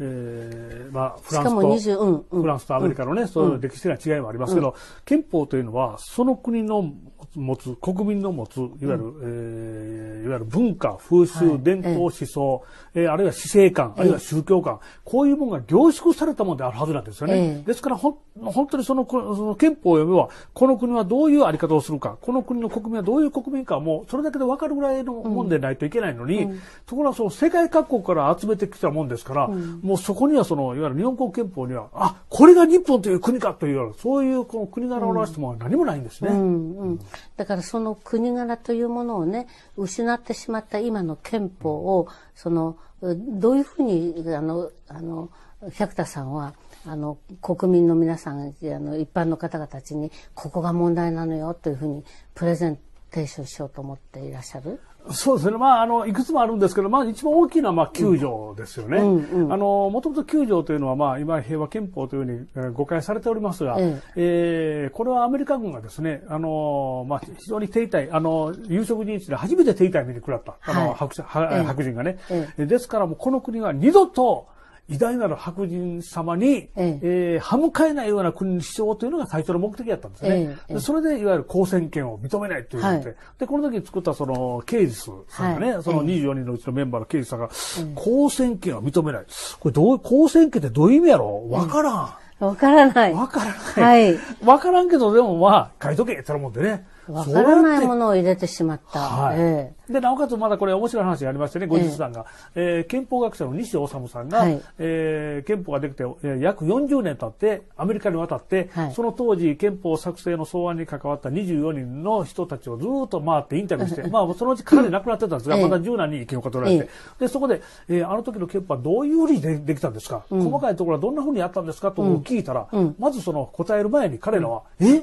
えまあ、フランスフランスとアメリカのね、うん、そういう歴史的な違いもありますけど、うん、憲法というのは、その国の持つ、国民の持つ、いわゆる、うん、えー、いわゆる文化、風習、伝統、思想、えー、えあるいは死生観、あるいは宗教観、こういうものが凝縮されたものであるはずなんですよね。ですからほ、本当にその、その憲法を読めば、この国はどういうあり方をするか、この国の国民はどういう国民かも、それだけでわかるぐらいのもんでないといけないのに、ところがその世界各国から集めてきたもんですから、もうそこにはその、いわゆる日本国憲法には、あ、これが日本という国かという、そういうこの国柄を表すものは何もないんですね。うんうんだからその国柄というものをね、失ってしまった今の憲法を、その、どういうふうに、あの、あの、百田さんは、あの、国民の皆さん、あの、一般の方々たちに、ここが問題なのよというふうにプレゼンテーションしようと思っていらっしゃるそうですね。まあ、あの、いくつもあるんですけど、まあ、一番大きいのは、まあ、9条ですよね。うんうんあの、もともと救条というのは、まあ、今、平和憲法というふうに誤解されておりますが、うん、ええー、これはアメリカ軍がですね、あの、まあ、非常に停滞、あの、有色人種で初めて停滞目に食らった、あの、はい、白白人がね、ですから、もうこの国は二度と、偉大なる白人様に、えええー、歯向かえないような国にしようというのが最初の目的だったんですね。ええ、それで、いわゆる公選権を認めないというので、はい、で、この時作ったその、刑事さんがね、はい、その24人のうちのメンバーの刑事さんが、公選権は認めない。これどう、公選権ってどういう意味やろわからん。わ、からない。わからない。わからないはい、からんけど、でもまあ、書いとけってなもんでね。わからないものを入れてしまった。はい、で、なおかつまだこれ面白い話がありましてね、後日談が。えー、えー、憲法学者の西治さんが、はい、えー、憲法ができて、えー、約40年経って、アメリカに渡って、はい、その当時憲法作成の草案に関わった24人の人たちをずっと回ってインタビューして、まあそのうちかなり亡くなってたんですが、まだ10何人生き残っておられて、で、そこで、えー、あの時の憲法はどういうふうにでできたんですか、うん、細かいところはどんなふうにやったんですかと聞いたら、うんうん、まずその答える前に彼らは、え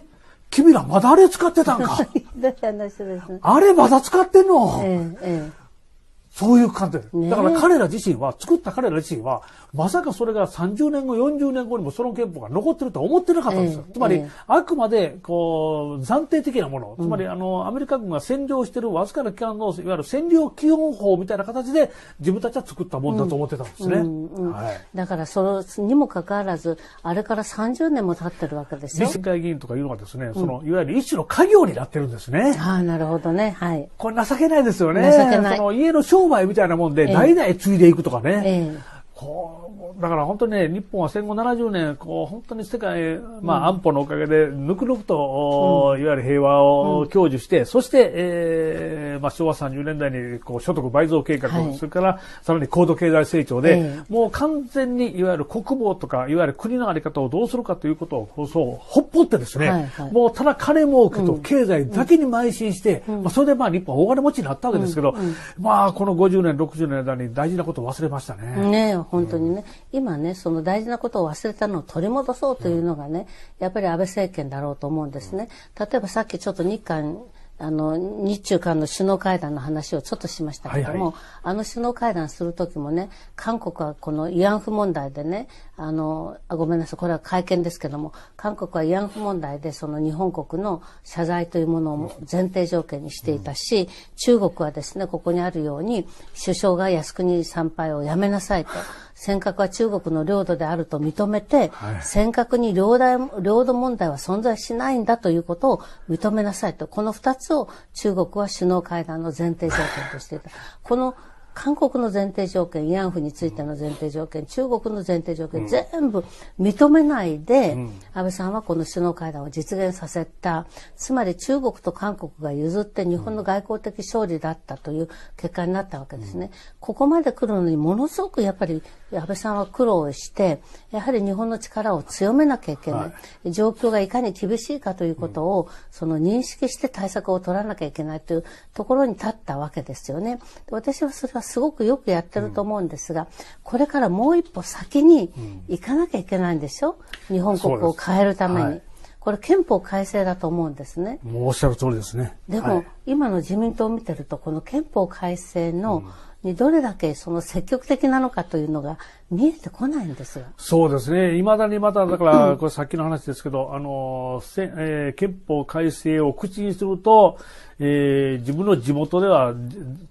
君らまだあれ使ってたんか。あれまだ使ってんの、えええそういう感じです、だから彼ら自身は、作った彼ら自身は、まさかそれが30年後、40年後にもその憲法が残ってるとは思ってなかったんですよ。えー、つまり、えー、あくまで、こう、暫定的なもの。つまり、あの、アメリカ軍が占領してるわずかな期間の、いわゆる占領基本法みたいな形で、自分たちは作ったもんだと思ってたんですね。はい、だから、その、にもかかわらず、あれから30年も経ってるわけですよ。議会議員とかいうのはですね、その、いわゆる一種の家業になってるんですね。ああ、なるほどね。はい。これ情けないですよね。情けない。その、家の商商売みたいなもんで、代々継いでいくとかね。こう、だから本当にね、日本は戦後70年、こう、本当に世界、まあ、安保のおかげで、ぬくぬくと、うん、いわゆる平和を享受して、うん、そして、えー、まあ、昭和30年代に、こう、所得倍増計画、はい、それから、さらに高度経済成長で、もう完全に、いわゆる国防とか、いわゆる国のあり方をどうするかということを、そう、ほっぽってですね、はいはい、もうただ金儲けと経済だけに邁進して、うん、まあ、それでまあ、日本は大金持ちになったわけですけど、まあ、この50年、60年の間に大事なことを忘れましたね。ね本当にね、今ね、その大事なことを忘れたのを取り戻そうというのがね、やっぱり安倍政権だろうと思うんですね。例えばさっきちょっと日韓あの、日中韓の首脳会談の話をちょっとしましたけども、はいはい、あの首脳会談するときもね、韓国はこの慰安婦問題でね、あのあ、ごめんなさい、これは会見ですけども、韓国は慰安婦問題でその日本国の謝罪というものを前提条件にしていたし、うん、中国はですね、ここにあるように、首相が靖国参拝をやめなさいと。尖閣は中国の領土であると認めて、はい、尖閣に領領土問題は存在しないんだということを認めなさいと、この二つを中国は首脳会談の前提条件としていた。この韓国の前提条件、慰安婦についての前提条件、中国の前提条件、全部認めないで、うん、安倍さんはこの首脳会談を実現させた。つまり中国と韓国が譲って日本の外交的勝利だったという結果になったわけですね。うん、ここまで来るのにものすごくやっぱり安倍さんは苦労して、やはり日本の力を強めなきゃいけない。はい、状況がいかに厳しいかということを、うん、その認識して対策を取らなきゃいけないというところに立ったわけですよね。私はそれはすごくよくやってると思うんですが、うん、これからもう一歩先に行かなきゃいけないんでしょ、うん、日本国を変えるために。これ憲法改正だと思うんですね。もうおっしゃる通りですね。でも、はい、今の自民党を見てると、この憲法改正の、うん、にどれだけその積極的なのかというのが見えてこないんですよ。そうですね。いまだにまた、だから、これさっきの話ですけど、あの、せえー、憲法改正を口にすると、えー、自分の地元では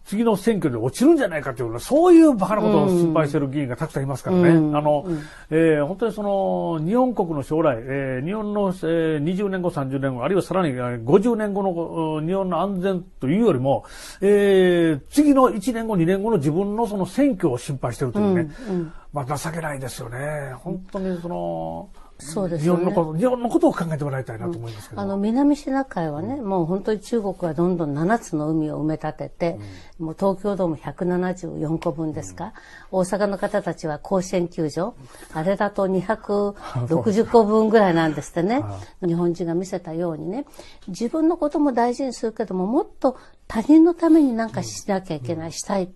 次の選挙で落ちるんじゃないかというそういうバカなことを心配している議員がたくさんいますからね。うん、あの、えー、本当にその、日本国の将来、えー、日本の、えー、20年後、30年後、あるいはさらに50年後の日本の安全というよりも、えー、次の1年後、2年後の自分のその選挙を心配しているというね。うんうんまあ、情けないですよね。本当にその、そうですね、日本のこと日本のことを考えてもらいたいなと思いますけど、うん、あの南シナ海はね、うん、もう本当に中国はどんどん7つの海を埋め立てて、うん、もう東京ドーム174個分ですか、大阪の方たちは甲子園球場、あれだと260個分ぐらいなんですってね日本人が見せたようにね自分のことも大事にするけどももっと他人のために何かしなきゃいけない、したい。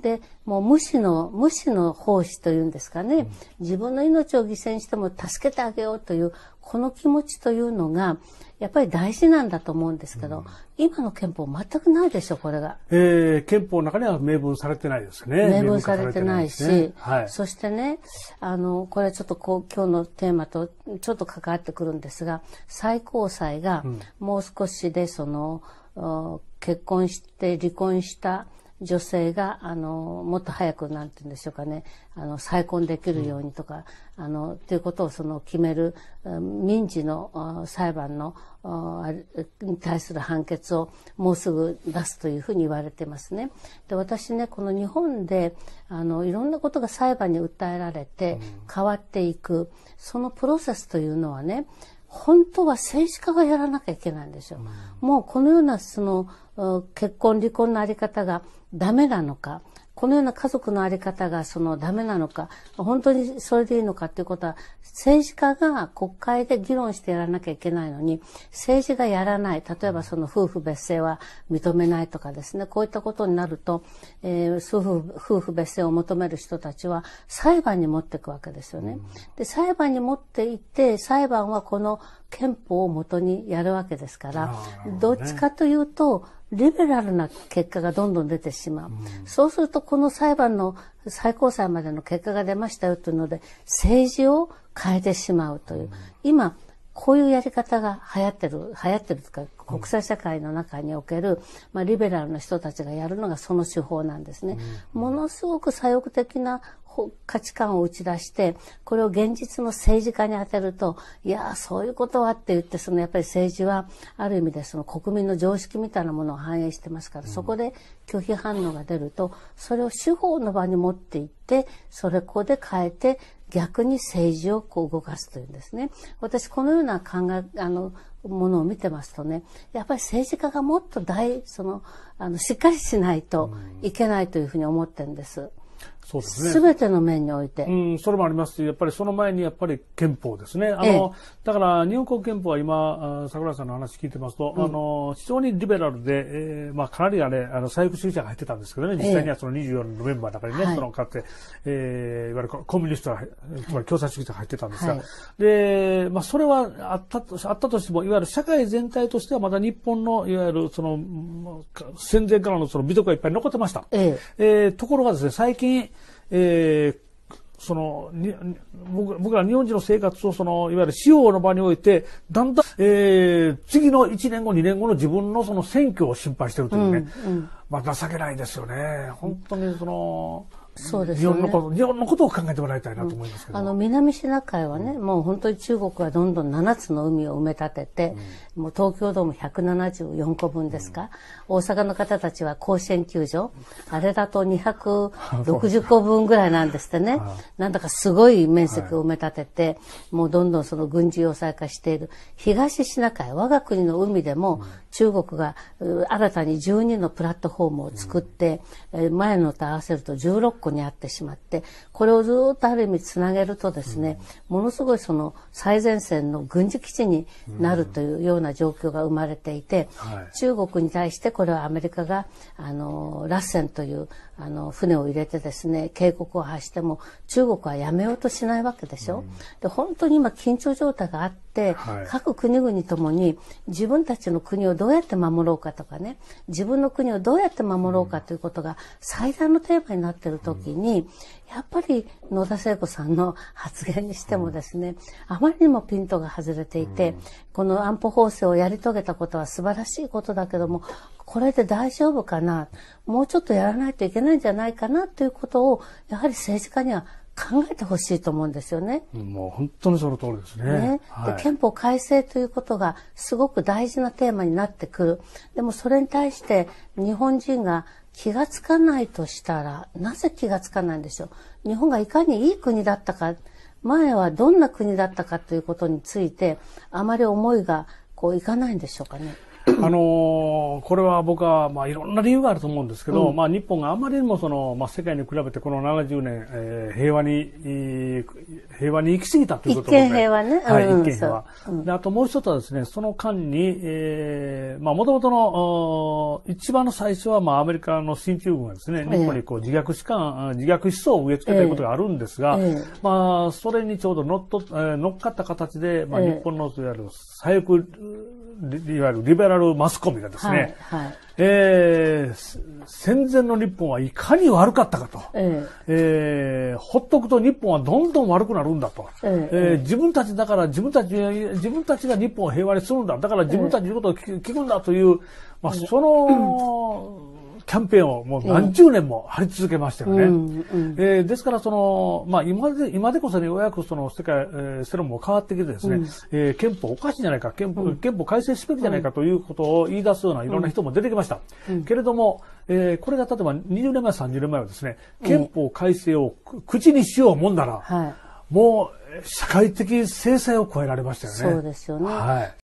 で、もう無視の、無視の奉仕というんですかね、自分の命を犠牲にしても助けてあげようという、この気持ちというのが、やっぱり大事なんだと思うんですけど、うん、今の憲法全くないでしょ、これが。えー、憲法の中には明文されてないですね。明文されてないし、いねはい、そしてね、あの、これちょっとこう、今日のテーマとちょっと関わってくるんですが、最高裁がもう少しでその、うん結婚して離婚した女性が、あの、もっと早く、なんて言うんでしょうかね、あの、再婚できるようにとか、うん、あの、っていうことをその決める、民事の裁判の、に対する判決をもうすぐ出すというふうに言われてますね。で、私ね、この日本で、あの、いろんなことが裁判に訴えられて変わっていく、うん、そのプロセスというのはね、本当は政治家がやらなきゃいけないんですよ。うん、もうこのようなその結婚離婚のあり方がダメなのか、このような家族のあり方がそのダメなのか、本当にそれでいいのかっていうことは、政治家が国会で議論してやらなきゃいけないのに、政治がやらない、例えばその夫婦別姓は認めないとかですね、こういったことになると、えー、夫婦夫婦別姓を求める人たちは裁判に持っていくわけですよね。で、裁判に持っていって、裁判はこの憲法をもとにやるわけですから、どっちかというと、リベラルな結果がどんどん出てしまう。うん、そうすると、この裁判の最高裁までの結果が出ましたよというので、政治を変えてしまうという。うん、今、こういうやり方が流行ってる、流行ってるというか、国際社会の中における、まあ、リベラルの人たちがやるのがその手法なんですね。うん、ものすごく左翼的な価値観を打ち出して、これを現実の政治家に当てると、いやそういうことはって言って、そのやっぱり政治はある意味でその国民の常識みたいなものを反映してますから、そこで拒否反応が出ると、それを司法の場に持っていって、それこで変えて、逆に政治をこう動かすというんですね。私、このような考え、あの、ものを見てますとね、やっぱり政治家がもっと大、その、あの、しっかりしないといけないというふうに思ってるんです。そうですね。すべての面において。うん、それもありますし、やっぱりその前にやっぱり憲法ですね。あの、だから日本国憲法は今、桜井さんの話聞いてますと、うん、あの、非常にリベラルで、えー、まあかなりあれ、あの、左翼主義者が入ってたんですけどね、実際にはその24のメンバーだ中らね、ええ、その、かって、えー、いわゆるコミュニストが、つまり共産主義者が入ってたんですが、はい、で、まあそれはあったと、あったとしても、いわゆる社会全体としてはまだ日本の、いわゆるその、戦前からのその美徳がいっぱい残ってました。ええー、ところがですね、最近、えー、その僕、僕ら日本人の生活をその、いわゆる司法の場において、だんだん、えー、次の1年後、2年後の自分のその選挙を心配してるというね、うんうん、まあ情けないですよね。本当にその、そうですね、日本のこと日本のことを考えてもらいたいなと思いますけど、うん、あの南シナ海はね、うん、もう本当に中国がどんどん7つの海を埋め立てて、うん、もう東京ドーム174個分ですか、大阪の方たちは甲子園球場、あれだと260個分ぐらいなんですってねなんだかすごい面積を埋め立てて、はい、もうどんどんその軍事要塞化している東シナ海我が国の海でも、中国が新たに12のプラットフォームを作って、前のと合わせると16こにあってしまってこれをずっとある意味つなげるとですね、ものすごいその最前線の軍事基地になるというような状況が生まれていて、中国に対してこれはアメリカがあのラッセンというあの船を入れてですね警告を発しても中国はやめようとしないわけでしょ。で本当に今緊張状態があって、各国々ともに自分たちの国をどうやって守ろうかとかね自分の国をどうやって守ろうかということが最大のテーマになっている時に、やっぱり野田聖子さんの発言にしてもですね、あまりにもピントが外れていて、この安保法制をやり遂げたことは素晴らしいことだけども、これで大丈夫かな、もうちょっとやらないといけないんじゃないかなということを、やはり政治家には考えてほしいと思うんですよね。もう本当にその通りですね。ねで憲法改正ということがすごく大事なテーマになってくる。でもそれに対して日本人が気がつかないとしたら、なぜ気がつかないんでしょう。日本がいかにいい国だったか、前はどんな国だったかということについて、あまり思いがこういかないんでしょうかね。あのー、これは僕は、まあ、いろんな理由があると思うんですけど、うん、まあ、日本があまりにもその、まあ、世界に比べてこの70年、えー、平和に、平和に行き過ぎたということで。一見平和ね。はい、一見平和、うん、で。あともう一つはですね、その間に、えー、まあ、もともとの、一番の最初は、まあ、アメリカの新駐軍がですね、日本にこう自虐士官、自虐思想を植え付けたことがあるんですが、えー、まあ、それにちょうど乗っと、えー、乗っかった形で、まあ、日本の、いわゆる左翼、いわゆるリベラルマスコミがですね、はいはいえー、戦前の日本はいかに悪かったかと、えええー、ほっとくと日本はどんどん悪くなるんだと、えええー、自分たちだから自分たち自分たちが日本を平和にするんだだから自分たちのことを聞く,、んだという、まあ、その、キャンペーンをもう何十年も張り続けましたよね。えー、ですから、その、まあ、今で、今でこそようやくその世界、えー、世論も変わってきてですね、うん、えー、憲法おかしいじゃないか、憲法、憲法改正すべきじゃないかということを言い出すようないろんな人も出てきました。けれども、えー、これが例えば20年前、30年前はですね、憲法改正を口にしようもんなら、はい、もう、社会的制裁を超えられましたよね。そうですよね。はい。